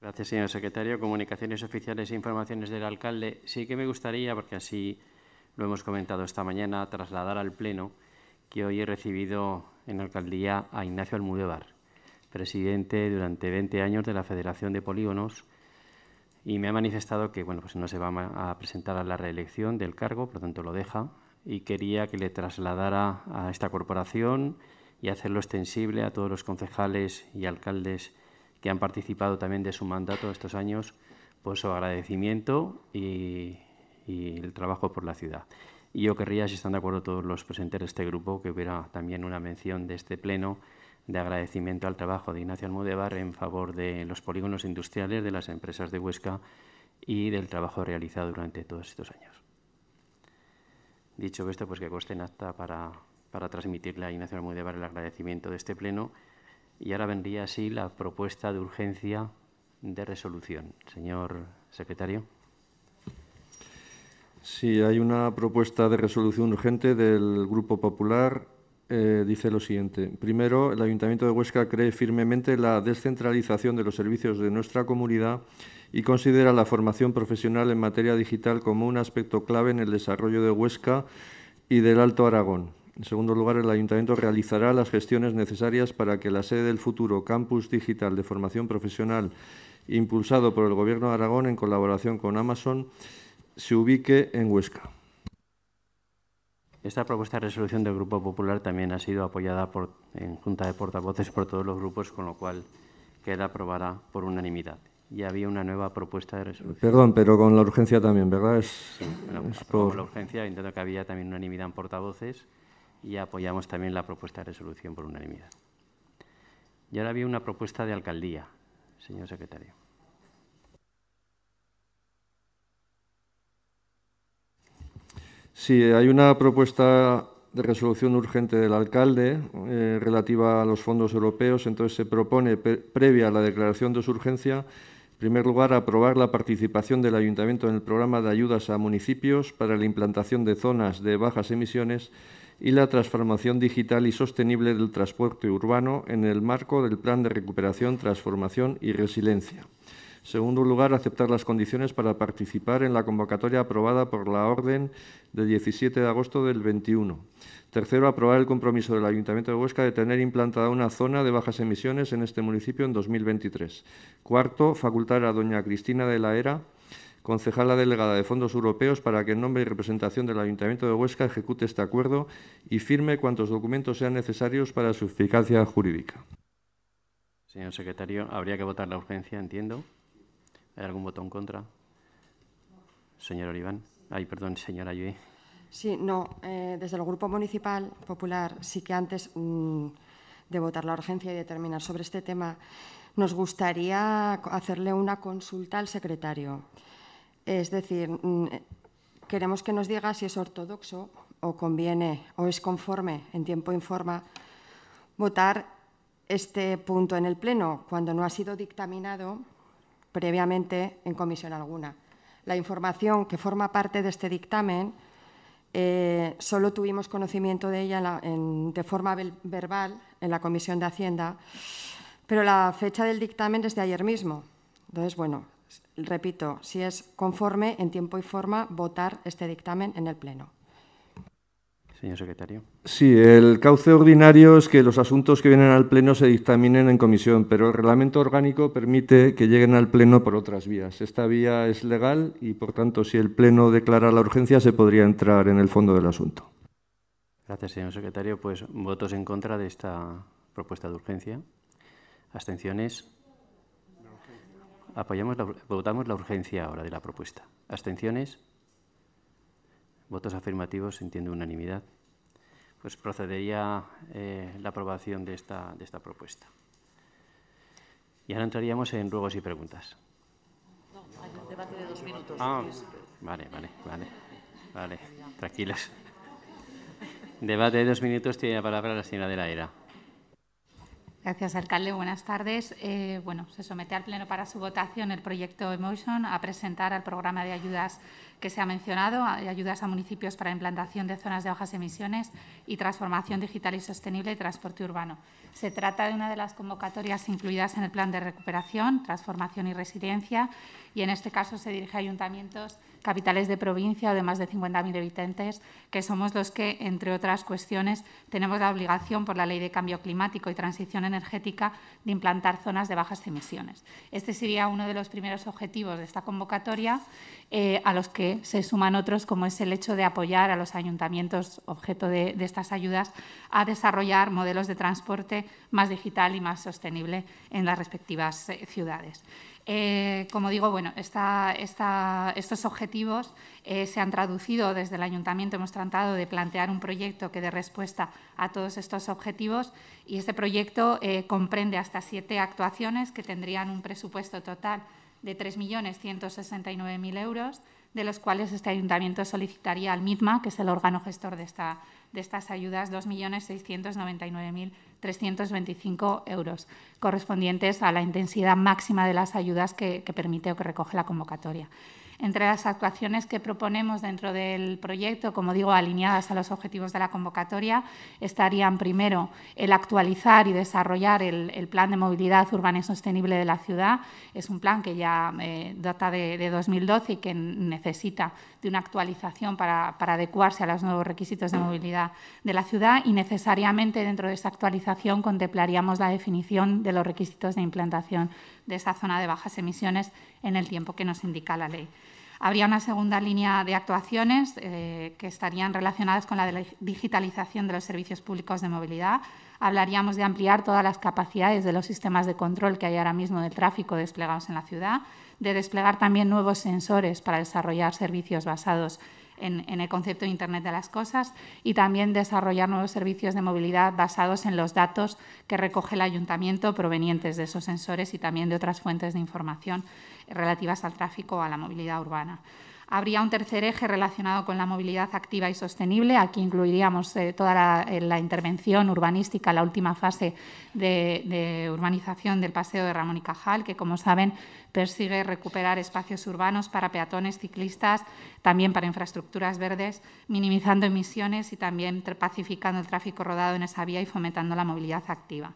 Gracias, señor secretario. Comunicaciones oficiales e informaciones del alcalde. Sí que me gustaría, porque así lo hemos comentado esta mañana, trasladar al Pleno que hoy he recibido en alcaldía a Ignacio Almudevar presidente durante 20 años de la Federación de Polígonos y me ha manifestado que bueno, pues no se va a presentar a la reelección del cargo, por lo tanto lo deja, y quería que le trasladara a esta corporación y hacerlo extensible a todos los concejales y alcaldes que han participado también de su mandato estos años por su agradecimiento y, y el trabajo por la ciudad. Y yo querría, si están de acuerdo todos los presentes de este grupo, que hubiera también una mención de este pleno de agradecimiento al trabajo de Ignacio Almudebar en favor de los polígonos industriales, de las empresas de Huesca y del trabajo realizado durante todos estos años. Dicho esto, pues que conste en acta para, para transmitirle a Ignacio Almudebar el agradecimiento de este pleno. Y ahora vendría así la propuesta de urgencia de resolución. Señor secretario. Sí, hay una propuesta de resolución urgente del Grupo Popular eh, dice lo siguiente. Primero, el Ayuntamiento de Huesca cree firmemente la descentralización de los servicios de nuestra comunidad y considera la formación profesional en materia digital como un aspecto clave en el desarrollo de Huesca y del Alto Aragón. En segundo lugar, el Ayuntamiento realizará las gestiones necesarias para que la sede del futuro Campus Digital de Formación Profesional, impulsado por el Gobierno de Aragón en colaboración con Amazon, se ubique en Huesca. Esta propuesta de resolución del Grupo Popular también ha sido apoyada por, en Junta de Portavoces por todos los grupos, con lo cual queda aprobada por unanimidad. Y había una nueva propuesta de resolución. Perdón, pero con la urgencia también, ¿verdad? Es, pues por la urgencia, intento que había también unanimidad en portavoces y apoyamos también la propuesta de resolución por unanimidad. Y ahora había una propuesta de alcaldía, señor secretario. Sí, hay una propuesta de resolución urgente del alcalde eh, relativa a los fondos europeos. Entonces se propone, previa a la declaración de su urgencia, en primer lugar, aprobar la participación del ayuntamiento en el programa de ayudas a municipios para la implantación de zonas de bajas emisiones y la transformación digital y sostenible del transporte urbano en el marco del Plan de Recuperación, Transformación y Resiliencia. Segundo lugar, aceptar las condiciones para participar en la convocatoria aprobada por la orden del 17 de agosto del 21. Tercero, aprobar el compromiso del Ayuntamiento de Huesca de tener implantada una zona de bajas emisiones en este municipio en 2023. Cuarto, facultar a doña Cristina de la Era, concejala delegada de fondos europeos, para que en nombre y representación del Ayuntamiento de Huesca ejecute este acuerdo y firme cuantos documentos sean necesarios para su eficacia jurídica. Señor secretario, habría que votar la urgencia, entiendo. ¿Hay algún voto en contra? Señor Oliván. Ay, perdón, señora Yui. Sí, no. Eh, desde el Grupo Municipal Popular sí que antes mm, de votar la urgencia y de terminar sobre este tema, nos gustaría hacerle una consulta al secretario. Es decir, mm, eh, queremos que nos diga si es ortodoxo o conviene o es conforme en tiempo informa votar este punto en el Pleno cuando no ha sido dictaminado previamente en comisión alguna. La información que forma parte de este dictamen eh, solo tuvimos conocimiento de ella de forma verbal en la Comisión de Hacienda, pero la fecha del dictamen es de ayer mismo. Entonces, bueno, repito, si es conforme en tiempo y forma votar este dictamen en el Pleno señor secretario? Sí, el cauce ordinario es que los asuntos que vienen al Pleno se dictaminen en comisión, pero el reglamento orgánico permite que lleguen al Pleno por otras vías. Esta vía es legal y, por tanto, si el Pleno declara la urgencia, se podría entrar en el fondo del asunto. Gracias, señor secretario. Pues votos en contra de esta propuesta de urgencia. Abstenciones. Apoyamos votamos la urgencia ahora de la propuesta. Abstenciones. Votos afirmativos, entiende unanimidad. Pues procedería eh, la aprobación de esta, de esta propuesta. Y ahora entraríamos en ruegos y preguntas. No, hay un debate de dos minutos. Ah, vale, vale, vale. Vale, tranquilos. Debate de dos minutos tiene la palabra la señora de la ERA. Gracias, alcalde. Buenas tardes. Eh, bueno, se somete al Pleno para su votación el proyecto Emotion a presentar al programa de ayudas que se ha mencionado, ayudas a municipios para implantación de zonas de bajas emisiones y transformación digital y sostenible de transporte urbano. Se trata de una de las convocatorias incluidas en el Plan de Recuperación, Transformación y Resiliencia, y en este caso se dirige a ayuntamientos capitales de provincia o de más de 50.000 habitantes, que somos los que, entre otras cuestiones, tenemos la obligación por la Ley de Cambio Climático y Transición Energética de implantar zonas de bajas emisiones. Este sería uno de los primeros objetivos de esta convocatoria, eh, a los que se suman otros, como es el hecho de apoyar a los ayuntamientos, objeto de, estas ayudas, a desarrollar modelos de transporte más digital y más sostenible en las respectivas eh, ciudades. Eh, como digo, bueno, estos objetivos eh, se han traducido desde el ayuntamiento, hemos tratado de plantear un proyecto que dé respuesta a todos estos objetivos y este proyecto eh, comprende hasta siete actuaciones que tendrían un presupuesto total de 3.169.000 euros, de los cuales este ayuntamiento solicitaría al MITMA, que es el órgano gestor de, esta, de estas ayudas, 2.699.000 euros 325 euros, correspondientes a la intensidad máxima de las ayudas que, permite o que recoge la convocatoria. Entre las actuaciones que proponemos dentro del proyecto, como digo, alineadas a los objetivos de la convocatoria, estarían primero el actualizar y desarrollar el, Plan de Movilidad Urbana y Sostenible de la Ciudad. Es un plan que ya eh, data de, de 2012 y que necesita de una actualización para, adecuarse a los nuevos requisitos de movilidad de la ciudad y necesariamente dentro de esa actualización contemplaríamos la definición de los requisitos de implantación de esa zona de bajas emisiones en el tiempo que nos indica la ley. Habría una segunda línea de actuaciones eh, que estarían relacionadas con la, de digitalización de los servicios públicos de movilidad. Hablaríamos de ampliar todas las capacidades de los sistemas de control que hay ahora mismo del tráfico desplegados en la ciudad, de desplegar también nuevos sensores para desarrollar servicios basados en, el concepto de Internet de las Cosas y también desarrollar nuevos servicios de movilidad basados en los datos que recoge el ayuntamiento provenientes de esos sensores y también de otras fuentes de información relativas al tráfico o a la movilidad urbana. Habría un tercer eje relacionado con la movilidad activa y sostenible. Aquí incluiríamos eh, toda eh, la, intervención urbanística, la última fase de, urbanización del Paseo de Ramón y Cajal, que, como saben, persigue recuperar espacios urbanos para peatones, ciclistas, también para infraestructuras verdes, minimizando emisiones y también pacificando el tráfico rodado en esa vía y fomentando la movilidad activa.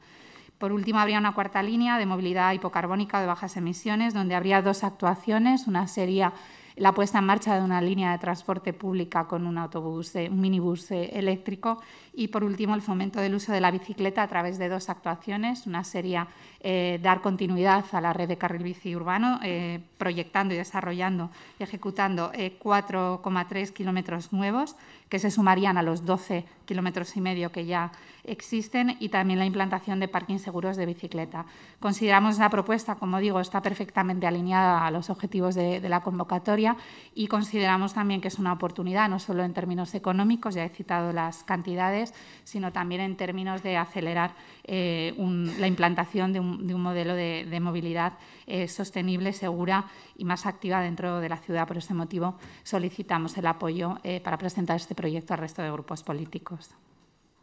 Por último, habría una cuarta línea de movilidad hipocarbónica de bajas emisiones, donde habría dos actuaciones. Una sería la puesta en marcha de una línea de transporte pública con un autobús, eh, un minibús eh, eléctrico y por último, el fomento del uso de la bicicleta a través de dos actuaciones. Una sería eh, dar continuidad a la red de carril bici urbano, eh, proyectando y desarrollando y ejecutando 4,3 eh, kilómetros nuevos, que se sumarían a los 12 kilómetros y medio que ya existen, y también la implantación de parkings seguros de bicicleta. Consideramos la propuesta, como digo, está perfectamente alineada a los objetivos de, de la convocatoria y consideramos también que es una oportunidad, no solo en términos económicos, ya he citado las cantidades, sino también en términos de acelerar eh, la implantación de un, modelo de, movilidad eh, sostenible, segura y más activa dentro de la ciudad. Por este motivo, solicitamos el apoyo eh, para presentar este proyecto al resto de grupos políticos.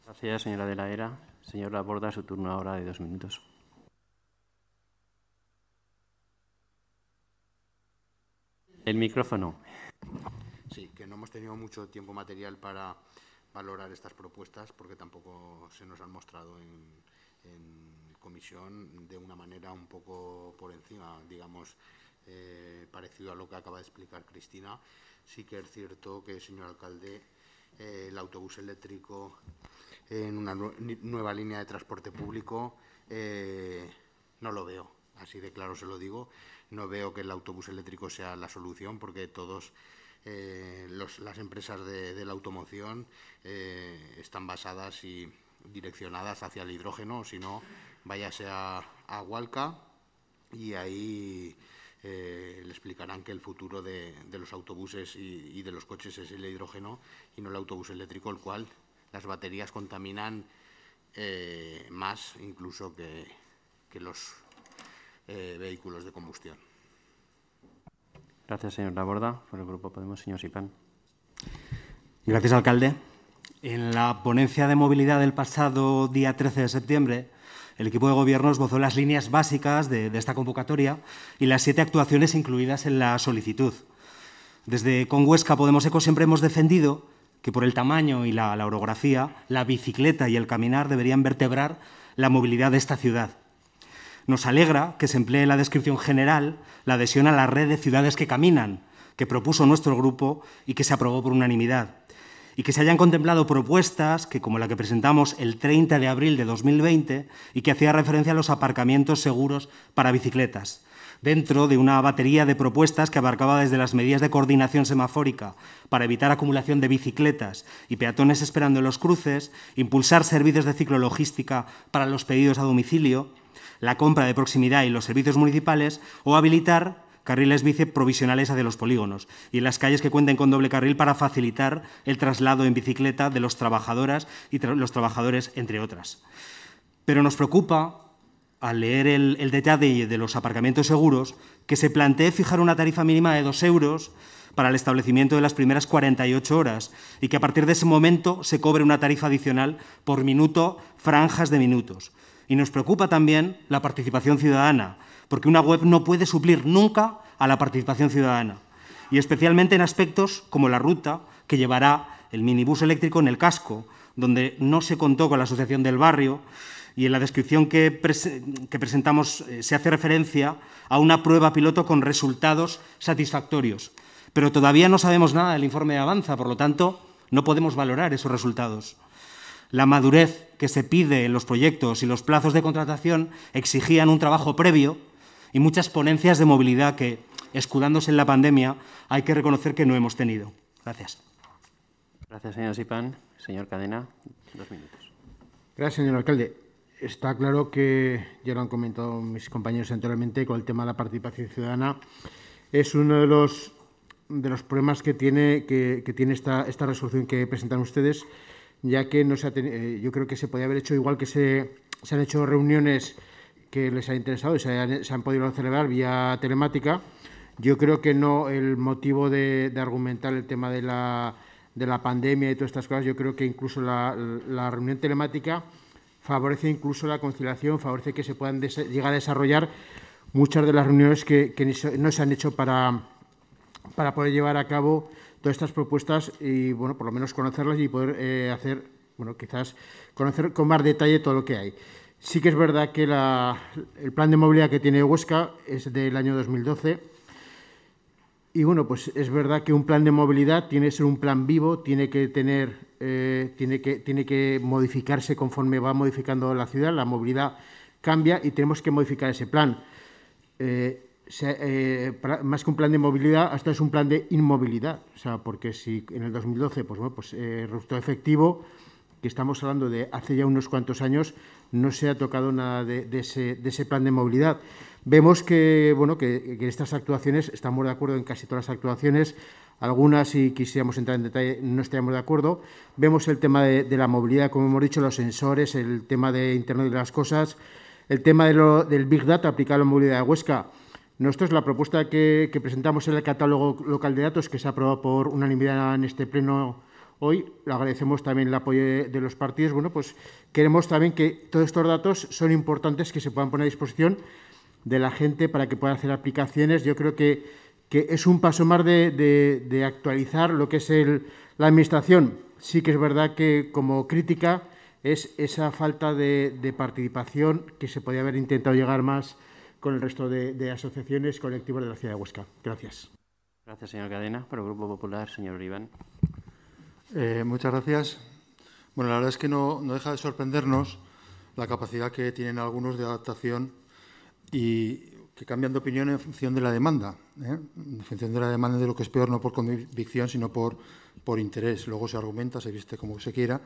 Gracias, señora de la Era. Señora Borda, su turno ahora de dos minutos. El micrófono. Sí, que no hemos tenido mucho tiempo material para valorar estas propuestas porque tampoco se nos han mostrado en, comisión de una manera un poco por encima, digamos, eh, parecido a lo que acaba de explicar Cristina. Sí que es cierto que, señor alcalde, eh, el autobús eléctrico en una nueva línea de transporte público eh, no lo veo, así de claro se lo digo. No veo que el autobús eléctrico sea la solución porque todos eh, las empresas de, la automoción eh, están basadas y direccionadas hacia el hidrógeno, si no, váyase a, a Hualca y ahí eh, le explicarán que el futuro de, los autobuses y, de los coches es el hidrógeno y no el autobús eléctrico, el cual las baterías contaminan más incluso que los vehículos de combustión. Gracias, señor Laborda, por el Grupo Podemos, señor Sipán. Gracias, alcalde. En la ponencia de movilidad del pasado día 13 de septiembre, el equipo de gobierno esbozó las líneas básicas de, esta convocatoria y las siete actuaciones incluidas en la solicitud. Desde Conhuesca Podemos Eco siempre hemos defendido que por el tamaño y la orografía, la bicicleta y el caminar deberían vertebrar la movilidad de esta ciudad nos alegra que se emplee la descripción general, la adhesión a la red de ciudades que caminan, que propuso nuestro grupo y que se aprobó por unanimidad, y que se hayan contemplado propuestas que, como la que presentamos el 30 de abril de 2020 y que hacía referencia a los aparcamientos seguros para bicicletas, dentro de una batería de propuestas que abarcaba desde las medidas de coordinación semafórica para evitar acumulación de bicicletas y peatones esperando en los cruces, impulsar servicios de ciclologística para los pedidos a domicilio, la compra de proximidad y los servicios municipales o habilitar carriles bici provisionales hacia los polígonos y las calles que cuenten con doble carril para facilitar el traslado en bicicleta de los trabajadoras y los trabajadores, entre otras. Pero nos preocupa, al leer el, el detalle de los aparcamientos seguros, que se plantee fijar una tarifa mínima de 2 euros para el establecimiento de las primeras 48 horas y que a partir de ese momento se cobre una tarifa adicional por minuto, franjas de minutos. Y nos preocupa también la participación ciudadana, porque una web no puede suplir nunca a la participación ciudadana, y especialmente en aspectos como la ruta que llevará el minibús eléctrico en el casco, donde no se contó con la asociación del barrio, y en la descripción que, presentamos eh, se hace referencia a una prueba piloto con resultados satisfactorios. Pero todavía no sabemos nada del informe de Avanza, por lo tanto, no podemos valorar esos resultados. La madurez que se pide en los proyectos y los plazos de contratación exigían un trabajo previo y muchas ponencias de movilidad que, escudándose en la pandemia, hay que reconocer que no hemos tenido. Gracias. Gracias, señor Sipan. Señor Cadena, dos minutos. Gracias, señor alcalde. Está claro que, ya lo han comentado mis compañeros anteriormente, con el tema de la participación ciudadana, es uno de los, de los problemas que tiene, que, que tiene esta, esta resolución que presentan ustedes ya que no eh, yo creo que se podía haber hecho igual que se, se han hecho reuniones que les ha interesado y se han, podido celebrar vía telemática. Yo creo que no el motivo de, de argumentar el tema de la, de la, pandemia y todas estas cosas, yo creo que incluso la, la reunión telemática favorece incluso la conciliación, favorece que se puedan llegar a desarrollar muchas de las reuniones que, que, no se han hecho para, para poder llevar a cabo todas estas propuestas y, bueno, por lo menos conocerlas y poder eh, hacer, bueno, quizás conocer con más detalle todo lo que hay. Sí que es verdad que el plan de movilidad que tiene Huesca es del año 2012 y, bueno, pues es verdad que un plan de movilidad tiene que ser un plan vivo, tiene que tener, eh, tiene que, tiene que modificarse conforme va modificando la ciudad, la movilidad cambia y tenemos que modificar ese plan. Eh, eh, más que un plan de movilidad, hasta es un plan de inmovilidad. O sea, porque si en el 2012, pues bueno, pues eh, resultó efectivo, que estamos hablando de hace ya unos cuantos años, no se ha tocado nada de, ese, plan de movilidad. Vemos que, bueno, que, estas actuaciones, estamos de acuerdo en casi todas las actuaciones, algunas, si quisiéramos entrar en detalle, no estaríamos de acuerdo. Vemos el tema de, la movilidad, como hemos dicho, los sensores, el tema de Internet de las Cosas, el tema del Big Data aplicado a la movilidad de Huesca, es la propuesta que, presentamos en el catálogo local de datos, que se ha aprobado por unanimidad en este pleno hoy, le agradecemos también el apoyo de los partidos, bueno, pues queremos también que todos estos datos son importantes que se puedan poner a disposición de la gente para que pueda hacer aplicaciones. Yo creo que, es un paso más de, actualizar lo que es la Administración. Sí que es verdad que como crítica es esa falta de, de participación que se podía haber intentado llegar más con el resto de, asociaciones colectivas de la ciudad de Huesca. Gracias. Gracias, señor Cadena. Por el Grupo Popular, señor Iván. Eh, muchas gracias. Bueno, la verdad es que no, deja de sorprendernos la capacidad que tienen algunos de adaptación y que cambian de opinión en función de la demanda. ¿eh? En función de la demanda de lo que es peor, no por convicción, sino por, por interés. Luego se argumenta, se viste como se quiera.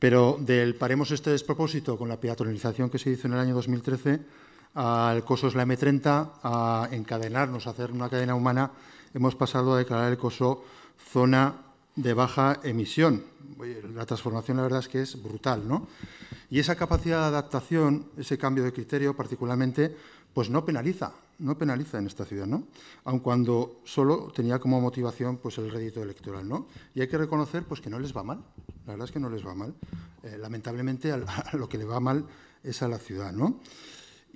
Pero del paremos este despropósito con la peatonalización que se hizo en el año 2013 al coso es la M30, a encadenarnos, a hacer una cadena humana, hemos pasado a declarar el coso zona de baja emisión. La transformación, la verdad, es que es brutal, ¿no? Y esa capacidad de adaptación, ese cambio de criterio particularmente, pues no penaliza, no penaliza en esta ciudad, ¿no? Aun cuando solo tenía como motivación pues, el rédito electoral, ¿no? Y hay que reconocer pues, que no les va mal, la verdad es que no les va mal. Eh, lamentablemente a lo que le va mal es a la ciudad, ¿no?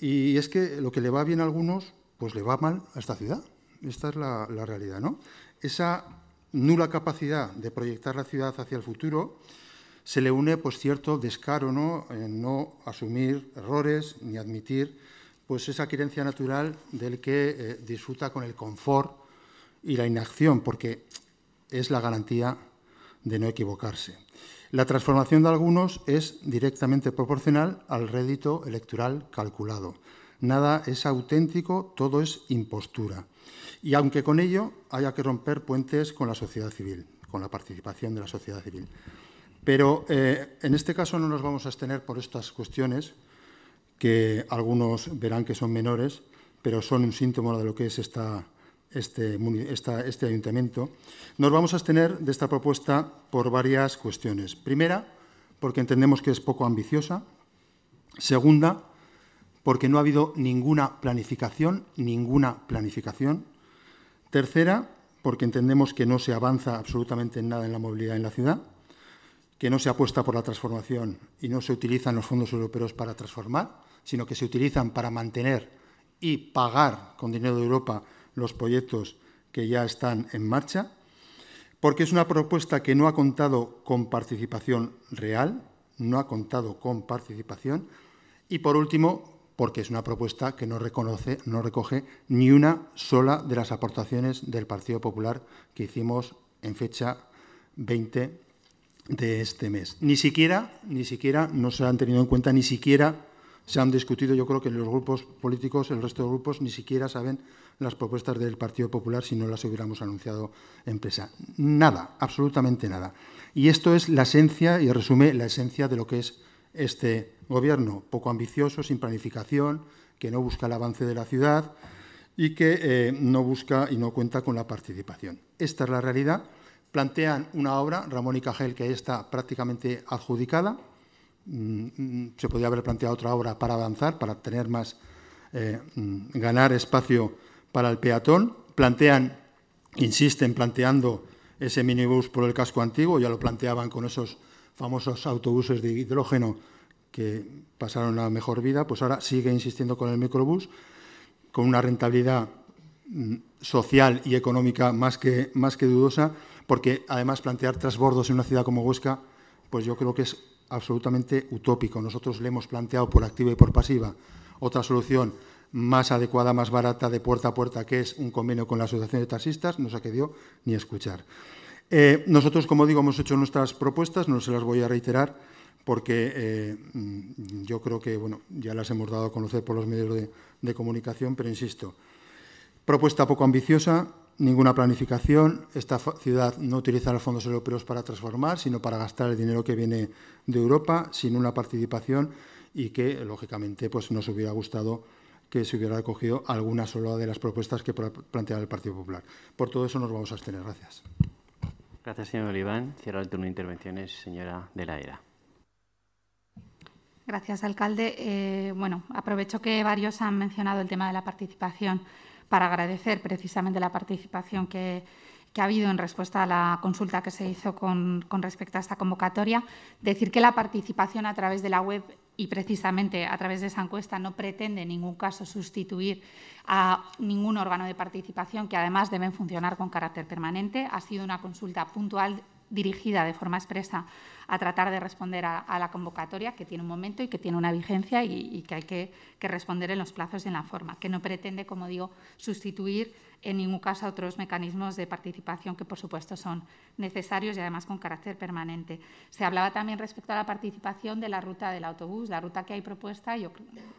Y es que lo que le va bien a algunos, pues le va mal a esta ciudad. Esta es la, realidad, ¿no? Esa nula capacidad de proyectar la ciudad hacia el futuro se le une pues, cierto descaro ¿no? en no asumir errores ni admitir pues, esa creencia natural del que eh, disfruta con el confort y la inacción, porque es la garantía de no equivocarse. La transformación de algunos es directamente proporcional al rédito electoral calculado. Nada es auténtico, todo es impostura. Y aunque con ello haya que romper puentes con la sociedad civil, con la participación de la sociedad civil. Pero eh, en este caso no nos vamos a abstener por estas cuestiones, que algunos verán que son menores, pero son un síntoma de lo que es esta este, este, ayuntamiento, nos vamos a abstener de esta propuesta por varias cuestiones. Primera, porque entendemos que es poco ambiciosa. Segunda, porque no ha habido ninguna planificación, ninguna planificación. Tercera, porque entendemos que no se avanza absolutamente en nada en la movilidad en la ciudad, que no se apuesta por la transformación y no se utilizan los fondos europeos para transformar, sino que se utilizan para mantener y pagar con dinero de Europa los proyectos que ya están en marcha, porque es una propuesta que no ha contado con participación real, no ha contado con participación, y por último, porque es una propuesta que no, reconoce, no recoge ni una sola de las aportaciones del Partido Popular que hicimos en fecha 20 de este mes. Ni siquiera, ni siquiera, no se han tenido en cuenta ni siquiera se han discutido, yo creo que los grupos políticos, el resto de grupos, ni siquiera saben las propuestas del Partido Popular si no las hubiéramos anunciado en presa. Nada, absolutamente nada. Y esto es la esencia y resume la esencia de lo que es este gobierno, poco ambicioso, sin planificación, que no busca el avance de la ciudad y que eh, no busca y no cuenta con la participación. Esta es la realidad. Plantean una obra, Ramón y Cajel, que está prácticamente adjudicada, Mm, mm, se podría haber planteado otra obra para avanzar, para tener más, eh, mm, ganar espacio para el peatón. Plantean, insisten planteando ese minibús por el casco antiguo, ya lo planteaban con esos famosos autobuses de hidrógeno que pasaron la mejor vida, pues ahora sigue insistiendo con el microbús, con una rentabilidad social y económica más que, más que dudosa, porque además plantear trasbordos en una ciudad como Huesca, pues yo creo que es absolutamente utópico. Nosotros le hemos planteado por activa y por pasiva otra solución más adecuada, más barata, de puerta a puerta, que es un convenio con la Asociación de Taxistas, no se ha querido ni escuchar. Eh, nosotros, como digo, hemos hecho nuestras propuestas, no se las voy a reiterar porque eh, yo creo que bueno, ya las hemos dado a conocer por los medios de comunicación, pero insisto, propuesta poco ambiciosa, ninguna planificación. Esta ciudad no utiliza los fondos europeos para transformar, sino para gastar el dinero que viene de Europa sin una participación y que, lógicamente, pues nos hubiera gustado que se hubiera recogido alguna sola de las propuestas que planteaba el Partido Popular. Por todo eso nos vamos a abstener. Gracias. Gracias, señor Oliván. Cierro el turno de intervenciones, señora de la Era. Gracias, alcalde. Eh, bueno, aprovecho que varios han mencionado el tema de la participación para agradecer precisamente la participación que, ha habido en respuesta a la consulta que se hizo con, con, respecto a esta convocatoria, decir que la participación a través de la web y precisamente a través de esa encuesta no pretende en ningún caso sustituir a ningún órgano de participación que además deben funcionar con carácter permanente. Ha sido una consulta puntual dirigida de forma expresa a tratar de responder a, la convocatoria que tiene un momento y que tiene una vigencia y, que hay que, responder en los plazos y en la forma, que no pretende, como digo, sustituir en ningún caso a otros mecanismos de participación que, por supuesto, son necesarios y además con carácter permanente. Se hablaba también respecto a la participación de la ruta del autobús. La ruta que hay propuesta, yo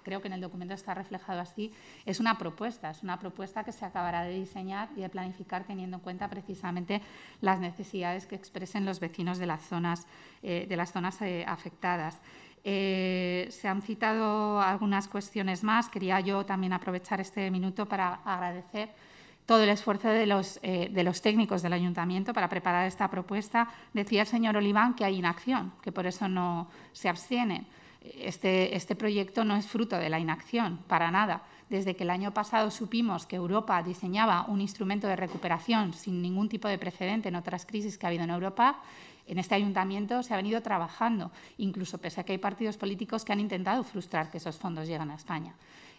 creo que en el documento está reflejado así, es una propuesta, es una propuesta que se acabará de diseñar y de planificar teniendo en cuenta precisamente las necesidades que expresen los vecinos de las zonas eh, de las zonas eh, afectadas. Eh, se han citado algunas cuestiones más. Quería yo también aprovechar este minuto para agradecer todo el esfuerzo de los, de los, técnicos del ayuntamiento para preparar esta propuesta. Decía el señor Oliván que hay inacción, que por eso no se abstiene... Este, este proyecto no es fruto de la inacción, para nada. Desde que el año pasado supimos que Europa diseñaba un instrumento de recuperación sin ningún tipo de precedente en otras crisis que ha habido en Europa, en este ayuntamiento se ha venido trabajando, incluso pese a que hay partidos políticos que han intentado frustrar que esos fondos lleguen a España.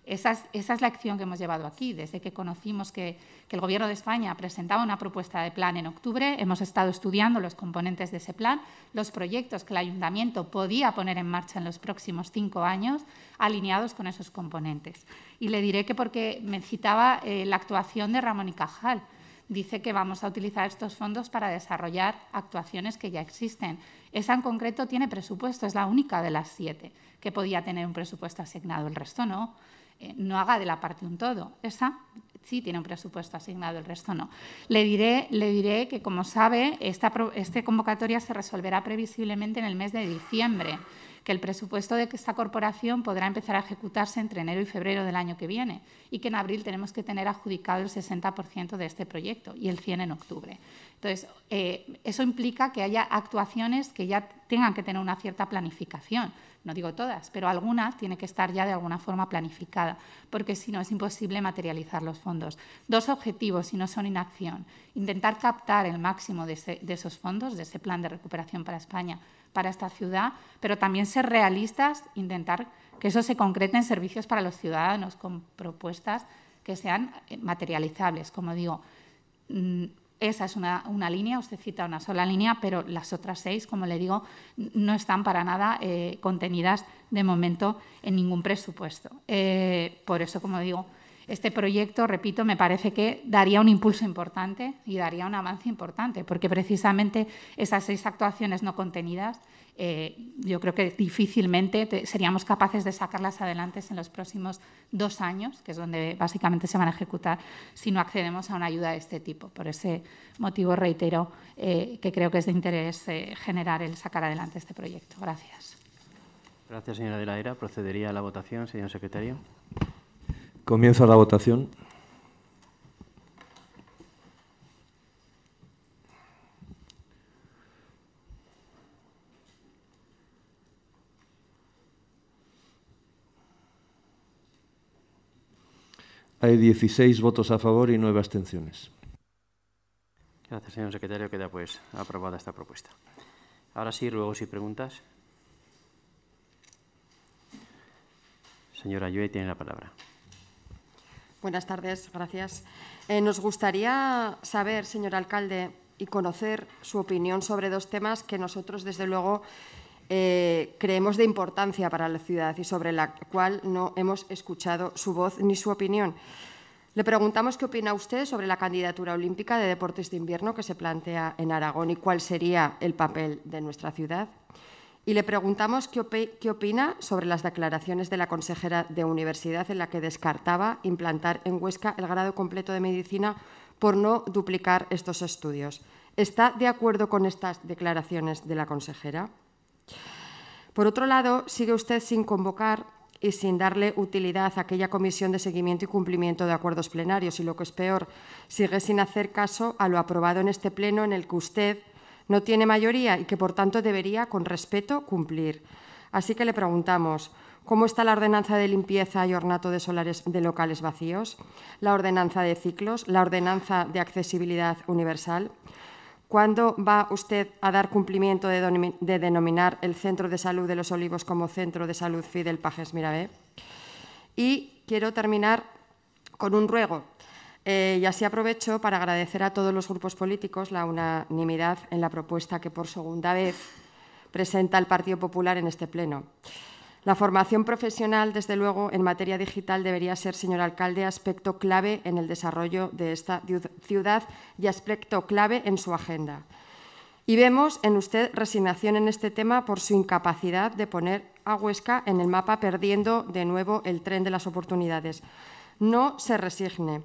Esa es, la acción que hemos llevado aquí. Desde que conocimos que, el Gobierno de España presentaba una propuesta de plan en octubre, hemos estado estudiando los componentes de ese plan, los proyectos que el Ayuntamiento podía poner en marcha en los próximos cinco años, alineados con esos componentes. Y le diré que porque me citaba eh, la actuación de Ramón y Cajal dice que vamos a utilizar estos fondos para desarrollar actuaciones que ya existen. Esa en concreto tiene presupuesto, es la única de las siete que podía tener un presupuesto asignado, el resto no. Eh, no haga de la parte un todo. Esa sí tiene un presupuesto asignado, el resto no. Le diré, le diré que, como sabe, esta este convocatoria se resolverá previsiblemente en el mes de diciembre que el presupuesto de esta corporación podrá empezar a ejecutarse entre enero y febrero del año que viene y que en abril tenemos que tener adjudicado el 60% de este proyecto y el 100% en octubre. Entonces, eh, eso implica que haya actuaciones que ya tengan que tener una cierta planificación. No digo todas, pero alguna tiene que estar ya de alguna forma planificada, porque si no es imposible materializar los fondos. Dos objetivos, si no son inacción. Intentar captar el máximo de, de esos fondos, de ese plan de recuperación para España, para esta ciudad, pero también ser realistas, intentar que eso se concrete en servicios para los ciudadanos, con propuestas que sean eh, materializables. Como digo, mm, esa es una, línea, usted cita una sola línea, pero las otras seis, como le digo, no están para nada eh, contenidas de momento en ningún presupuesto. Eh, por eso, como digo, este proyecto, repito, me parece que daría un impulso importante y daría un avance importante, porque precisamente esas seis actuaciones no contenidas, eh, yo creo que difícilmente seríamos capaces de sacarlas adelante en los próximos dos años, que es donde básicamente se van a ejecutar, si no accedemos a una ayuda de este tipo. Por ese motivo reitero eh, que creo que es de interés eh, generar el sacar adelante este proyecto. Gracias. Gracias, señora de la Era. Procedería a la votación, señor secretario. Comienza la votación. Hay 16 votos a favor y 9 abstenciones. Gracias, señor secretario. Queda pues aprobada esta propuesta. Ahora sí, luego, si preguntas. Señora Yue tiene la palabra. Buenas tardes, gracias. Eh, nos gustaría saber, señor alcalde, y conocer su opinión sobre dos temas que nosotros, desde luego, eh, creemos de importancia para la ciudad y sobre la cual no hemos escuchado su voz ni su opinión. Le preguntamos qué opina usted sobre la candidatura olímpica de deportes de invierno que se plantea en Aragón y cuál sería el papel de nuestra ciudad y le preguntamos qué, opina sobre las declaraciones de la consejera de universidad en la que descartaba implantar en Huesca el grado completo de medicina por no duplicar estos estudios. ¿Está de acuerdo con estas declaraciones de la consejera? Por otro lado, sigue usted sin convocar y sin darle utilidad a aquella comisión de seguimiento y cumplimiento de acuerdos plenarios y, lo que es peor, sigue sin hacer caso a lo aprobado en este pleno en el que usted no tiene mayoría y que por tanto debería, con respeto, cumplir. Así que le preguntamos, ¿Cómo está la ordenanza de limpieza y ornato de, solares, de locales vacíos? ¿La ordenanza de ciclos? ¿La ordenanza de accesibilidad universal? ¿Cuándo va usted a dar cumplimiento de, denominar el Centro de Salud de los Olivos como Centro de Salud Fidel Pajes Mirabé? Y quiero terminar con un ruego eh, y así aprovecho para agradecer a todos los grupos políticos la unanimidad en la propuesta que por segunda vez presenta el Partido Popular en este Pleno. La formación profesional, desde luego, en materia digital debería ser, señor alcalde, aspecto clave en el desarrollo de esta ciudad y aspecto clave en su agenda. Y vemos en usted resignación en este tema por su incapacidad de poner a Huesca en el mapa, perdiendo de nuevo el tren de las oportunidades. No se resigne.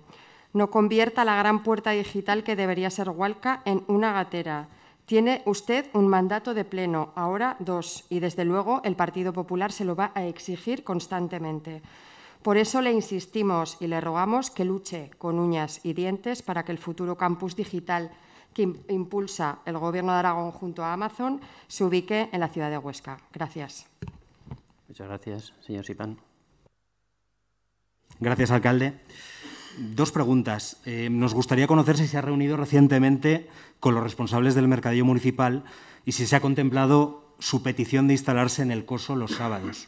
No convierta la gran puerta digital que debería ser Hualca en una gatera. Tiene usted un mandato de pleno, ahora dos, y desde luego el Partido Popular se lo va a exigir constantemente. Por eso le insistimos y le rogamos que luche con uñas y dientes para que el futuro campus digital que impulsa el Gobierno de Aragón junto a Amazon se ubique en la ciudad de Huesca. Gracias. Muchas gracias, señor Sipán. Gracias, alcalde dos preguntas. Eh, nos gustaría conocer si se ha reunido recientemente con los responsables del mercadillo municipal y si se ha contemplado su petición de instalarse en el coso los sábados.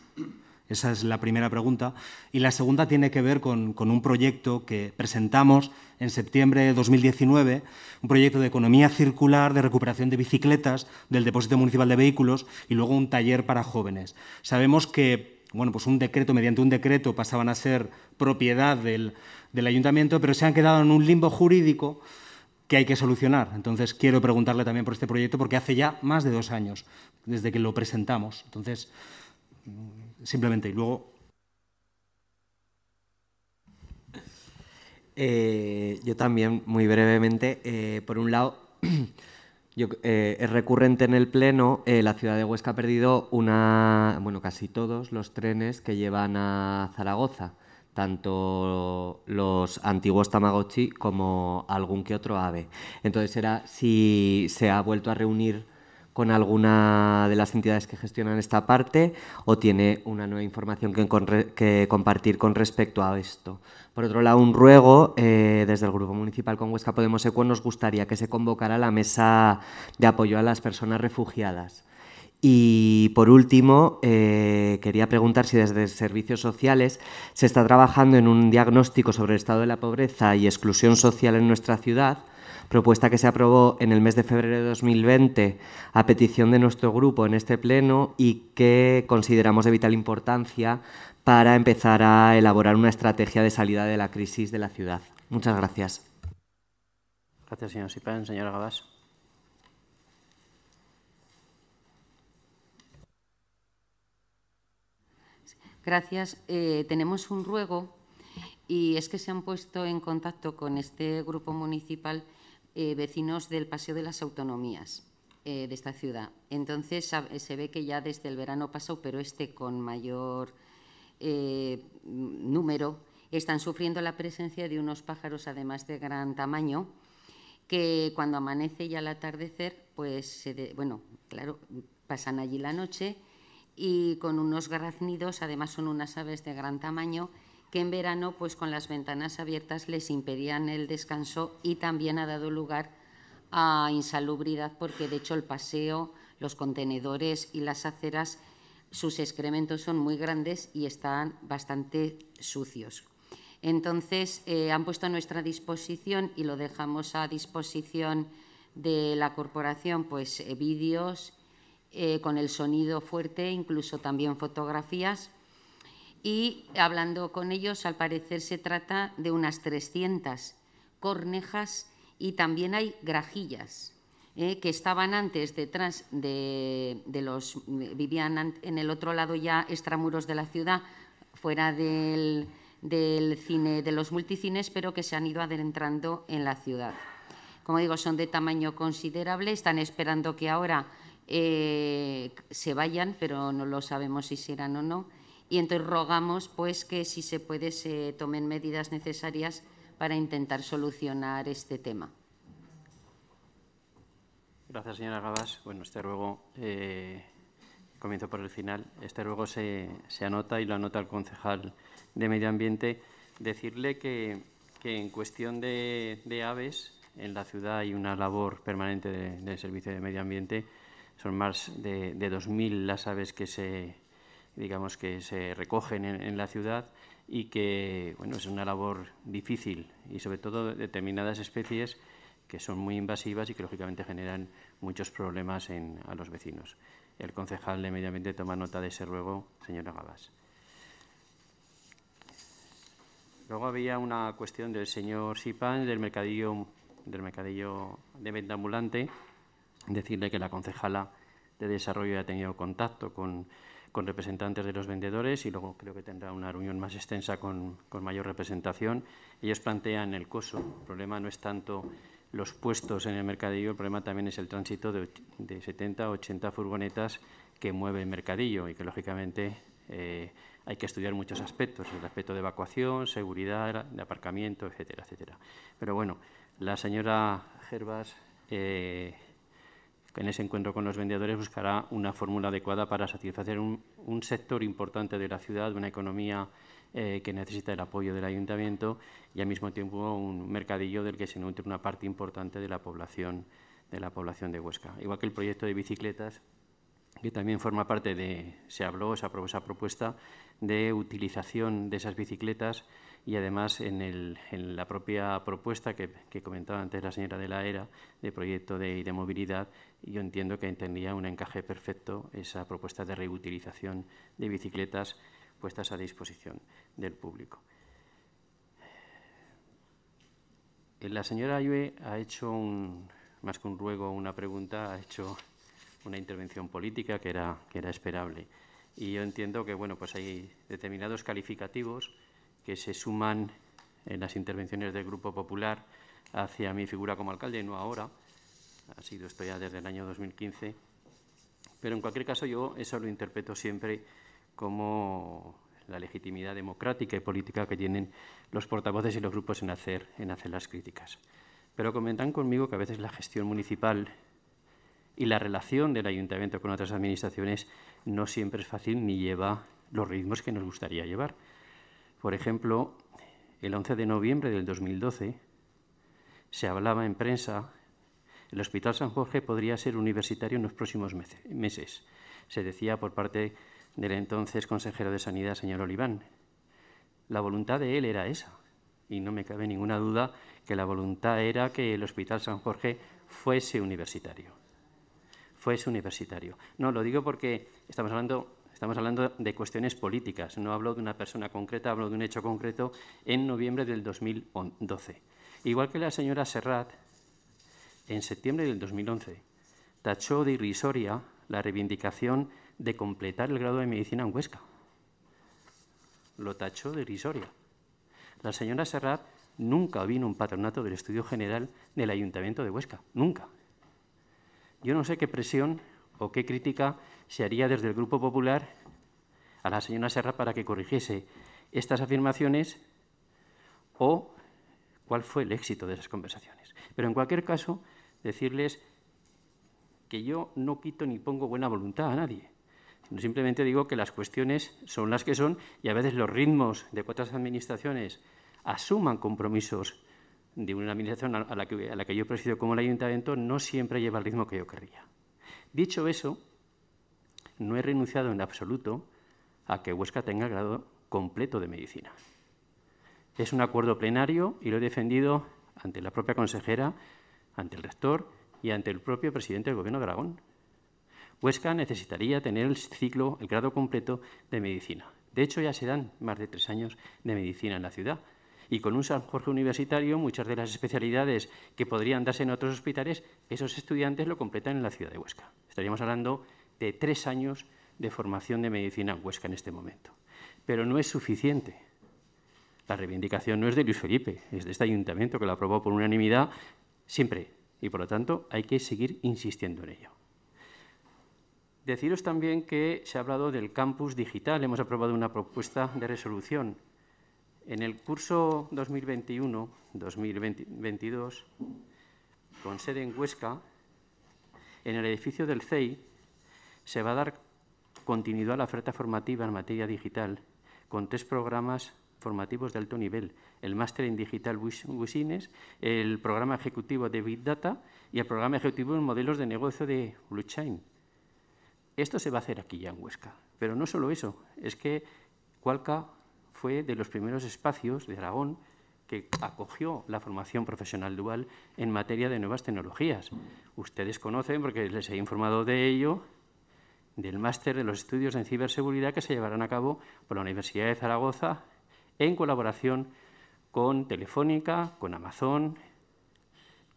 Esa es la primera pregunta. Y la segunda tiene que ver con, con, un proyecto que presentamos en septiembre de 2019, un proyecto de economía circular, de recuperación de bicicletas, del depósito municipal de vehículos y luego un taller para jóvenes. Sabemos que bueno, pues un decreto, mediante un decreto pasaban a ser propiedad del, del ayuntamiento, pero se han quedado en un limbo jurídico que hay que solucionar. Entonces, quiero preguntarle también por este proyecto, porque hace ya más de dos años desde que lo presentamos. Entonces, mm, simplemente, y luego... Eh, yo también, muy brevemente, eh, por un lado, yo, eh, es recurrente en el Pleno, la ciudad de Huesca ha perdido una, bueno, casi todos los trenes que llevan a Zaragoza tanto los antiguos Tamagotchi como algún que otro ave. Entonces era si se ha vuelto a reunir con alguna de las entidades que gestionan esta parte o tiene una nueva información que, compartir con respecto a esto. Por otro lado, un ruego, eh, desde el Grupo Municipal con Huesca Podemos ecu nos gustaría que se convocara la mesa de apoyo a las personas refugiadas y por último, eh, quería preguntar si desde servicios sociales se está trabajando en un diagnóstico sobre el estado de la pobreza y exclusión social en nuestra ciudad, propuesta que se aprobó en el mes de febrero de 2020 a petición de nuestro grupo en este pleno y que consideramos de vital importancia para empezar a elaborar una estrategia de salida de la crisis de la ciudad. Muchas gracias. Gracias, señor Señora Gabás. Gracias. Eh, tenemos un ruego y es que se han puesto en contacto con este grupo municipal eh, vecinos del Paseo de las Autonomías eh, de esta ciudad. Entonces se ve que ya desde el verano pasado, pero este con mayor número, están sufriendo la presencia de unos pájaros, además de gran tamaño, que cuando amanece y al atardecer, pues, bueno, claro, pasan allí la noche y con unos graznidos, además son unas aves de gran tamaño que en verano, pues con las ventanas abiertas les impedían el descanso y también ha dado lugar a insalubridad porque de hecho el paseo, los contenedores y las aceras, sus excrementos son muy grandes y están bastante sucios. Entonces, eh, han puesto a nuestra disposición y lo dejamos a disposición de la corporación, pues eh, vídeos, eh, con el sonido fuerte, incluso también fotografías. Y hablando con ellos, al parecer se trata de unas 300 cornejas y también hay grajillas eh, que estaban antes detrás de, los, vivían en el otro lado ya extramuros de la ciudad, fuera del cine, de los multicines, pero que se han ido adentrando en la ciudad. Como digo, son de tamaño considerable, están esperando que ahora eh, se vayan, pero no lo sabemos si serán o no. Y entonces rogamos pues, que, si se puede, se tomen medidas necesarias para intentar solucionar este tema. Gracias, señora Gabas. Bueno, este ruego, eh, comienzo por el final, este ruego se, anota y lo anota el concejal de Medio Ambiente. Decirle que, en cuestión de, aves, en la ciudad hay una labor permanente del Servicio de Medio Ambiente son más de, 2.000 las aves que se, digamos, que se recogen en, la ciudad y que bueno, es una labor difícil y sobre todo determinadas especies que son muy invasivas y que lógicamente generan muchos problemas en, a los vecinos. El concejal de Medio Ambiente toma nota de ese ruego, señora Gabas. Luego había una cuestión del señor Sipan del mercadillo, del mercadillo de venta ambulante decirle que la concejala de desarrollo ha tenido contacto con, representantes de los vendedores y luego creo que tendrá una reunión más extensa con, mayor representación. Ellos plantean el coso. El problema no es tanto los puestos en el mercadillo, el problema también es el tránsito de, de 70 80 furgonetas que mueve el mercadillo y que, lógicamente, eh, hay que estudiar muchos aspectos, el aspecto de evacuación, seguridad, de aparcamiento, etcétera, etcétera. Pero bueno, la señora Gervas eh, en ese encuentro con los vendedores buscará una fórmula adecuada para satisfacer un, sector importante de la ciudad, una economía eh, que necesita el apoyo del ayuntamiento y al mismo tiempo un mercadillo del que se nutre una parte importante de la población de la población de Huesca. Igual que el proyecto de bicicletas, que también forma parte de, se habló, se aprobó esa propuesta de utilización de esas bicicletas y además en, el, en la propia propuesta que, comentaba antes la señora de la ERA de proyecto de, de movilidad, yo entiendo que tendría un encaje perfecto esa propuesta de reutilización de bicicletas puestas a disposición del público. Eh, la señora Ayue ha hecho, un, más que un ruego, una pregunta, ha hecho una intervención política que era, que era esperable. Y yo entiendo que bueno, pues hay determinados calificativos que se suman en las intervenciones del Grupo Popular hacia mi figura como alcalde, no ahora, ha sido esto ya desde el año 2015, pero en cualquier caso yo eso lo interpreto siempre como la legitimidad democrática y política que tienen los portavoces y los grupos en hacer, en hacer las críticas. Pero comentan conmigo que a veces la gestión municipal y la relación del ayuntamiento con otras administraciones no siempre es fácil ni lleva los ritmos que nos gustaría llevar. Por ejemplo, el 11 de noviembre del 2012 se hablaba en prensa, el Hospital San Jorge podría ser universitario en los próximos meses, se decía por parte del entonces consejero de Sanidad, señor Oliván. La voluntad de él era esa, y no me cabe ninguna duda que la voluntad era que el Hospital San Jorge fuese universitario. Fuese universitario. No, lo digo porque estamos hablando Estamos hablando de cuestiones políticas, no hablo de una persona concreta, hablo de un hecho concreto en noviembre del 2012. Igual que la señora Serrat, en septiembre del 2011, tachó de irrisoria la reivindicación de completar el grado de medicina en Huesca. Lo tachó de irrisoria. La señora Serrat nunca vino un patronato del Estudio General del Ayuntamiento de Huesca, nunca. Yo no sé qué presión o qué crítica se haría desde el Grupo Popular a la señora Serra para que corrigiese estas afirmaciones o cuál fue el éxito de esas conversaciones. Pero en cualquier caso, decirles que yo no quito ni pongo buena voluntad a nadie. simplemente digo que las cuestiones son las que son y a veces los ritmos de cuantas administraciones asuman compromisos de una administración a la que, a la que yo presido como el ayuntamiento, no siempre lleva el ritmo que yo querría. Dicho eso, no he renunciado en absoluto a que Huesca tenga el grado completo de medicina. Es un acuerdo plenario y lo he defendido ante la propia consejera, ante el rector y ante el propio presidente del Gobierno de Aragón. Huesca necesitaría tener el ciclo, el grado completo de medicina. De hecho, ya se dan más de tres años de medicina en la ciudad. Y con un San Jorge universitario, muchas de las especialidades que podrían darse en otros hospitales, esos estudiantes lo completan en la ciudad de Huesca. Estaríamos hablando de tres años de formación de medicina en Huesca en este momento. Pero no es suficiente. La reivindicación no es de Luis Felipe, es de este ayuntamiento que lo aprobó por unanimidad siempre y por lo tanto hay que seguir insistiendo en ello. Deciros también que se ha hablado del campus digital, hemos aprobado una propuesta de resolución. En el curso 2021-2022, con sede en Huesca, en el edificio del CEI se va a dar continuidad a la oferta formativa en materia digital con tres programas formativos de alto nivel, el máster en digital Wisines, el programa ejecutivo de Big Data y el programa ejecutivo en modelos de negocio de Chain. Esto se va a hacer aquí ya en Huesca, pero no solo eso, es que Cualca fue de los primeros espacios de Aragón que acogió la formación profesional dual en materia de nuevas tecnologías. Ustedes conocen, porque les he informado de ello, del Máster de los Estudios en Ciberseguridad que se llevarán a cabo por la Universidad de Zaragoza en colaboración con Telefónica, con Amazon,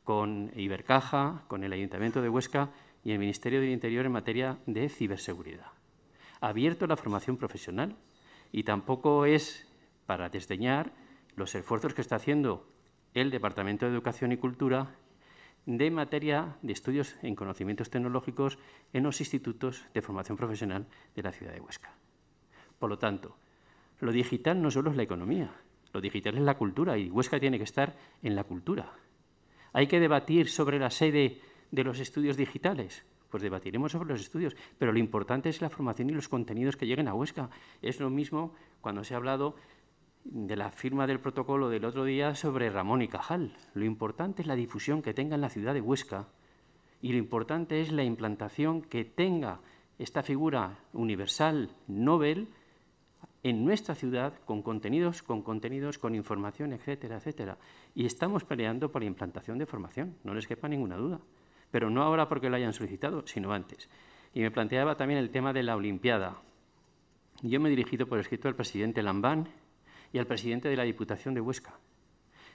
con Ibercaja, con el Ayuntamiento de Huesca y el Ministerio del Interior en materia de ciberseguridad. Abierto la formación profesional y tampoco es para desdeñar los esfuerzos que está haciendo el Departamento de Educación y Cultura de materia de estudios en conocimientos tecnológicos en los institutos de formación profesional de la ciudad de Huesca. Por lo tanto, lo digital no solo es la economía, lo digital es la cultura y Huesca tiene que estar en la cultura. Hay que debatir sobre la sede de los estudios digitales, pues debatiremos sobre los estudios, pero lo importante es la formación y los contenidos que lleguen a Huesca. Es lo mismo cuando se ha hablado de la firma del protocolo del otro día sobre Ramón y Cajal. Lo importante es la difusión que tenga en la ciudad de Huesca y lo importante es la implantación que tenga esta figura universal, Nobel, en nuestra ciudad, con contenidos, con contenidos, con información, etcétera, etcétera. Y estamos peleando por la implantación de formación, no les quepa ninguna duda. Pero no ahora porque lo hayan solicitado, sino antes. Y me planteaba también el tema de la Olimpiada. Yo me he dirigido por escrito al presidente Lambán y al presidente de la Diputación de Huesca,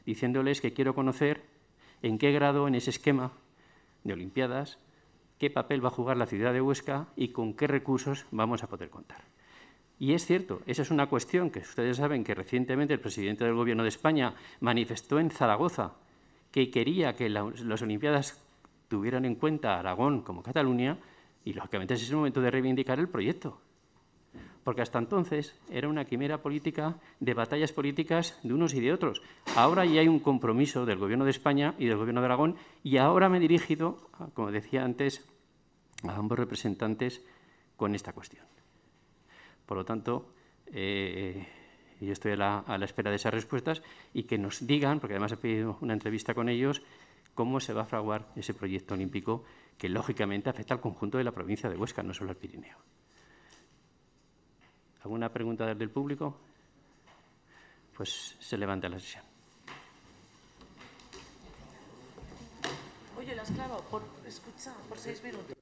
diciéndoles que quiero conocer en qué grado en ese esquema de Olimpiadas, qué papel va a jugar la ciudad de Huesca y con qué recursos vamos a poder contar. Y es cierto, esa es una cuestión que ustedes saben que recientemente el presidente del Gobierno de España manifestó en Zaragoza que quería que las Olimpiadas tuvieran en cuenta Aragón como Cataluña y, lógicamente, ese es el momento de reivindicar el proyecto porque hasta entonces era una quimera política de batallas políticas de unos y de otros. Ahora ya hay un compromiso del Gobierno de España y del Gobierno de Aragón y ahora me he dirigido, como decía antes, a ambos representantes con esta cuestión. Por lo tanto, eh, yo estoy a la, a la, espera de esas respuestas y que nos digan, porque además he pedido una entrevista con ellos, cómo se va a fraguar ese proyecto olímpico que lógicamente afecta al conjunto de la provincia de Huesca, no solo al Pirineo. ¿Alguna pregunta desde el público? Pues se levanta la sesión. Oye, las clavo, por, por seis minutos.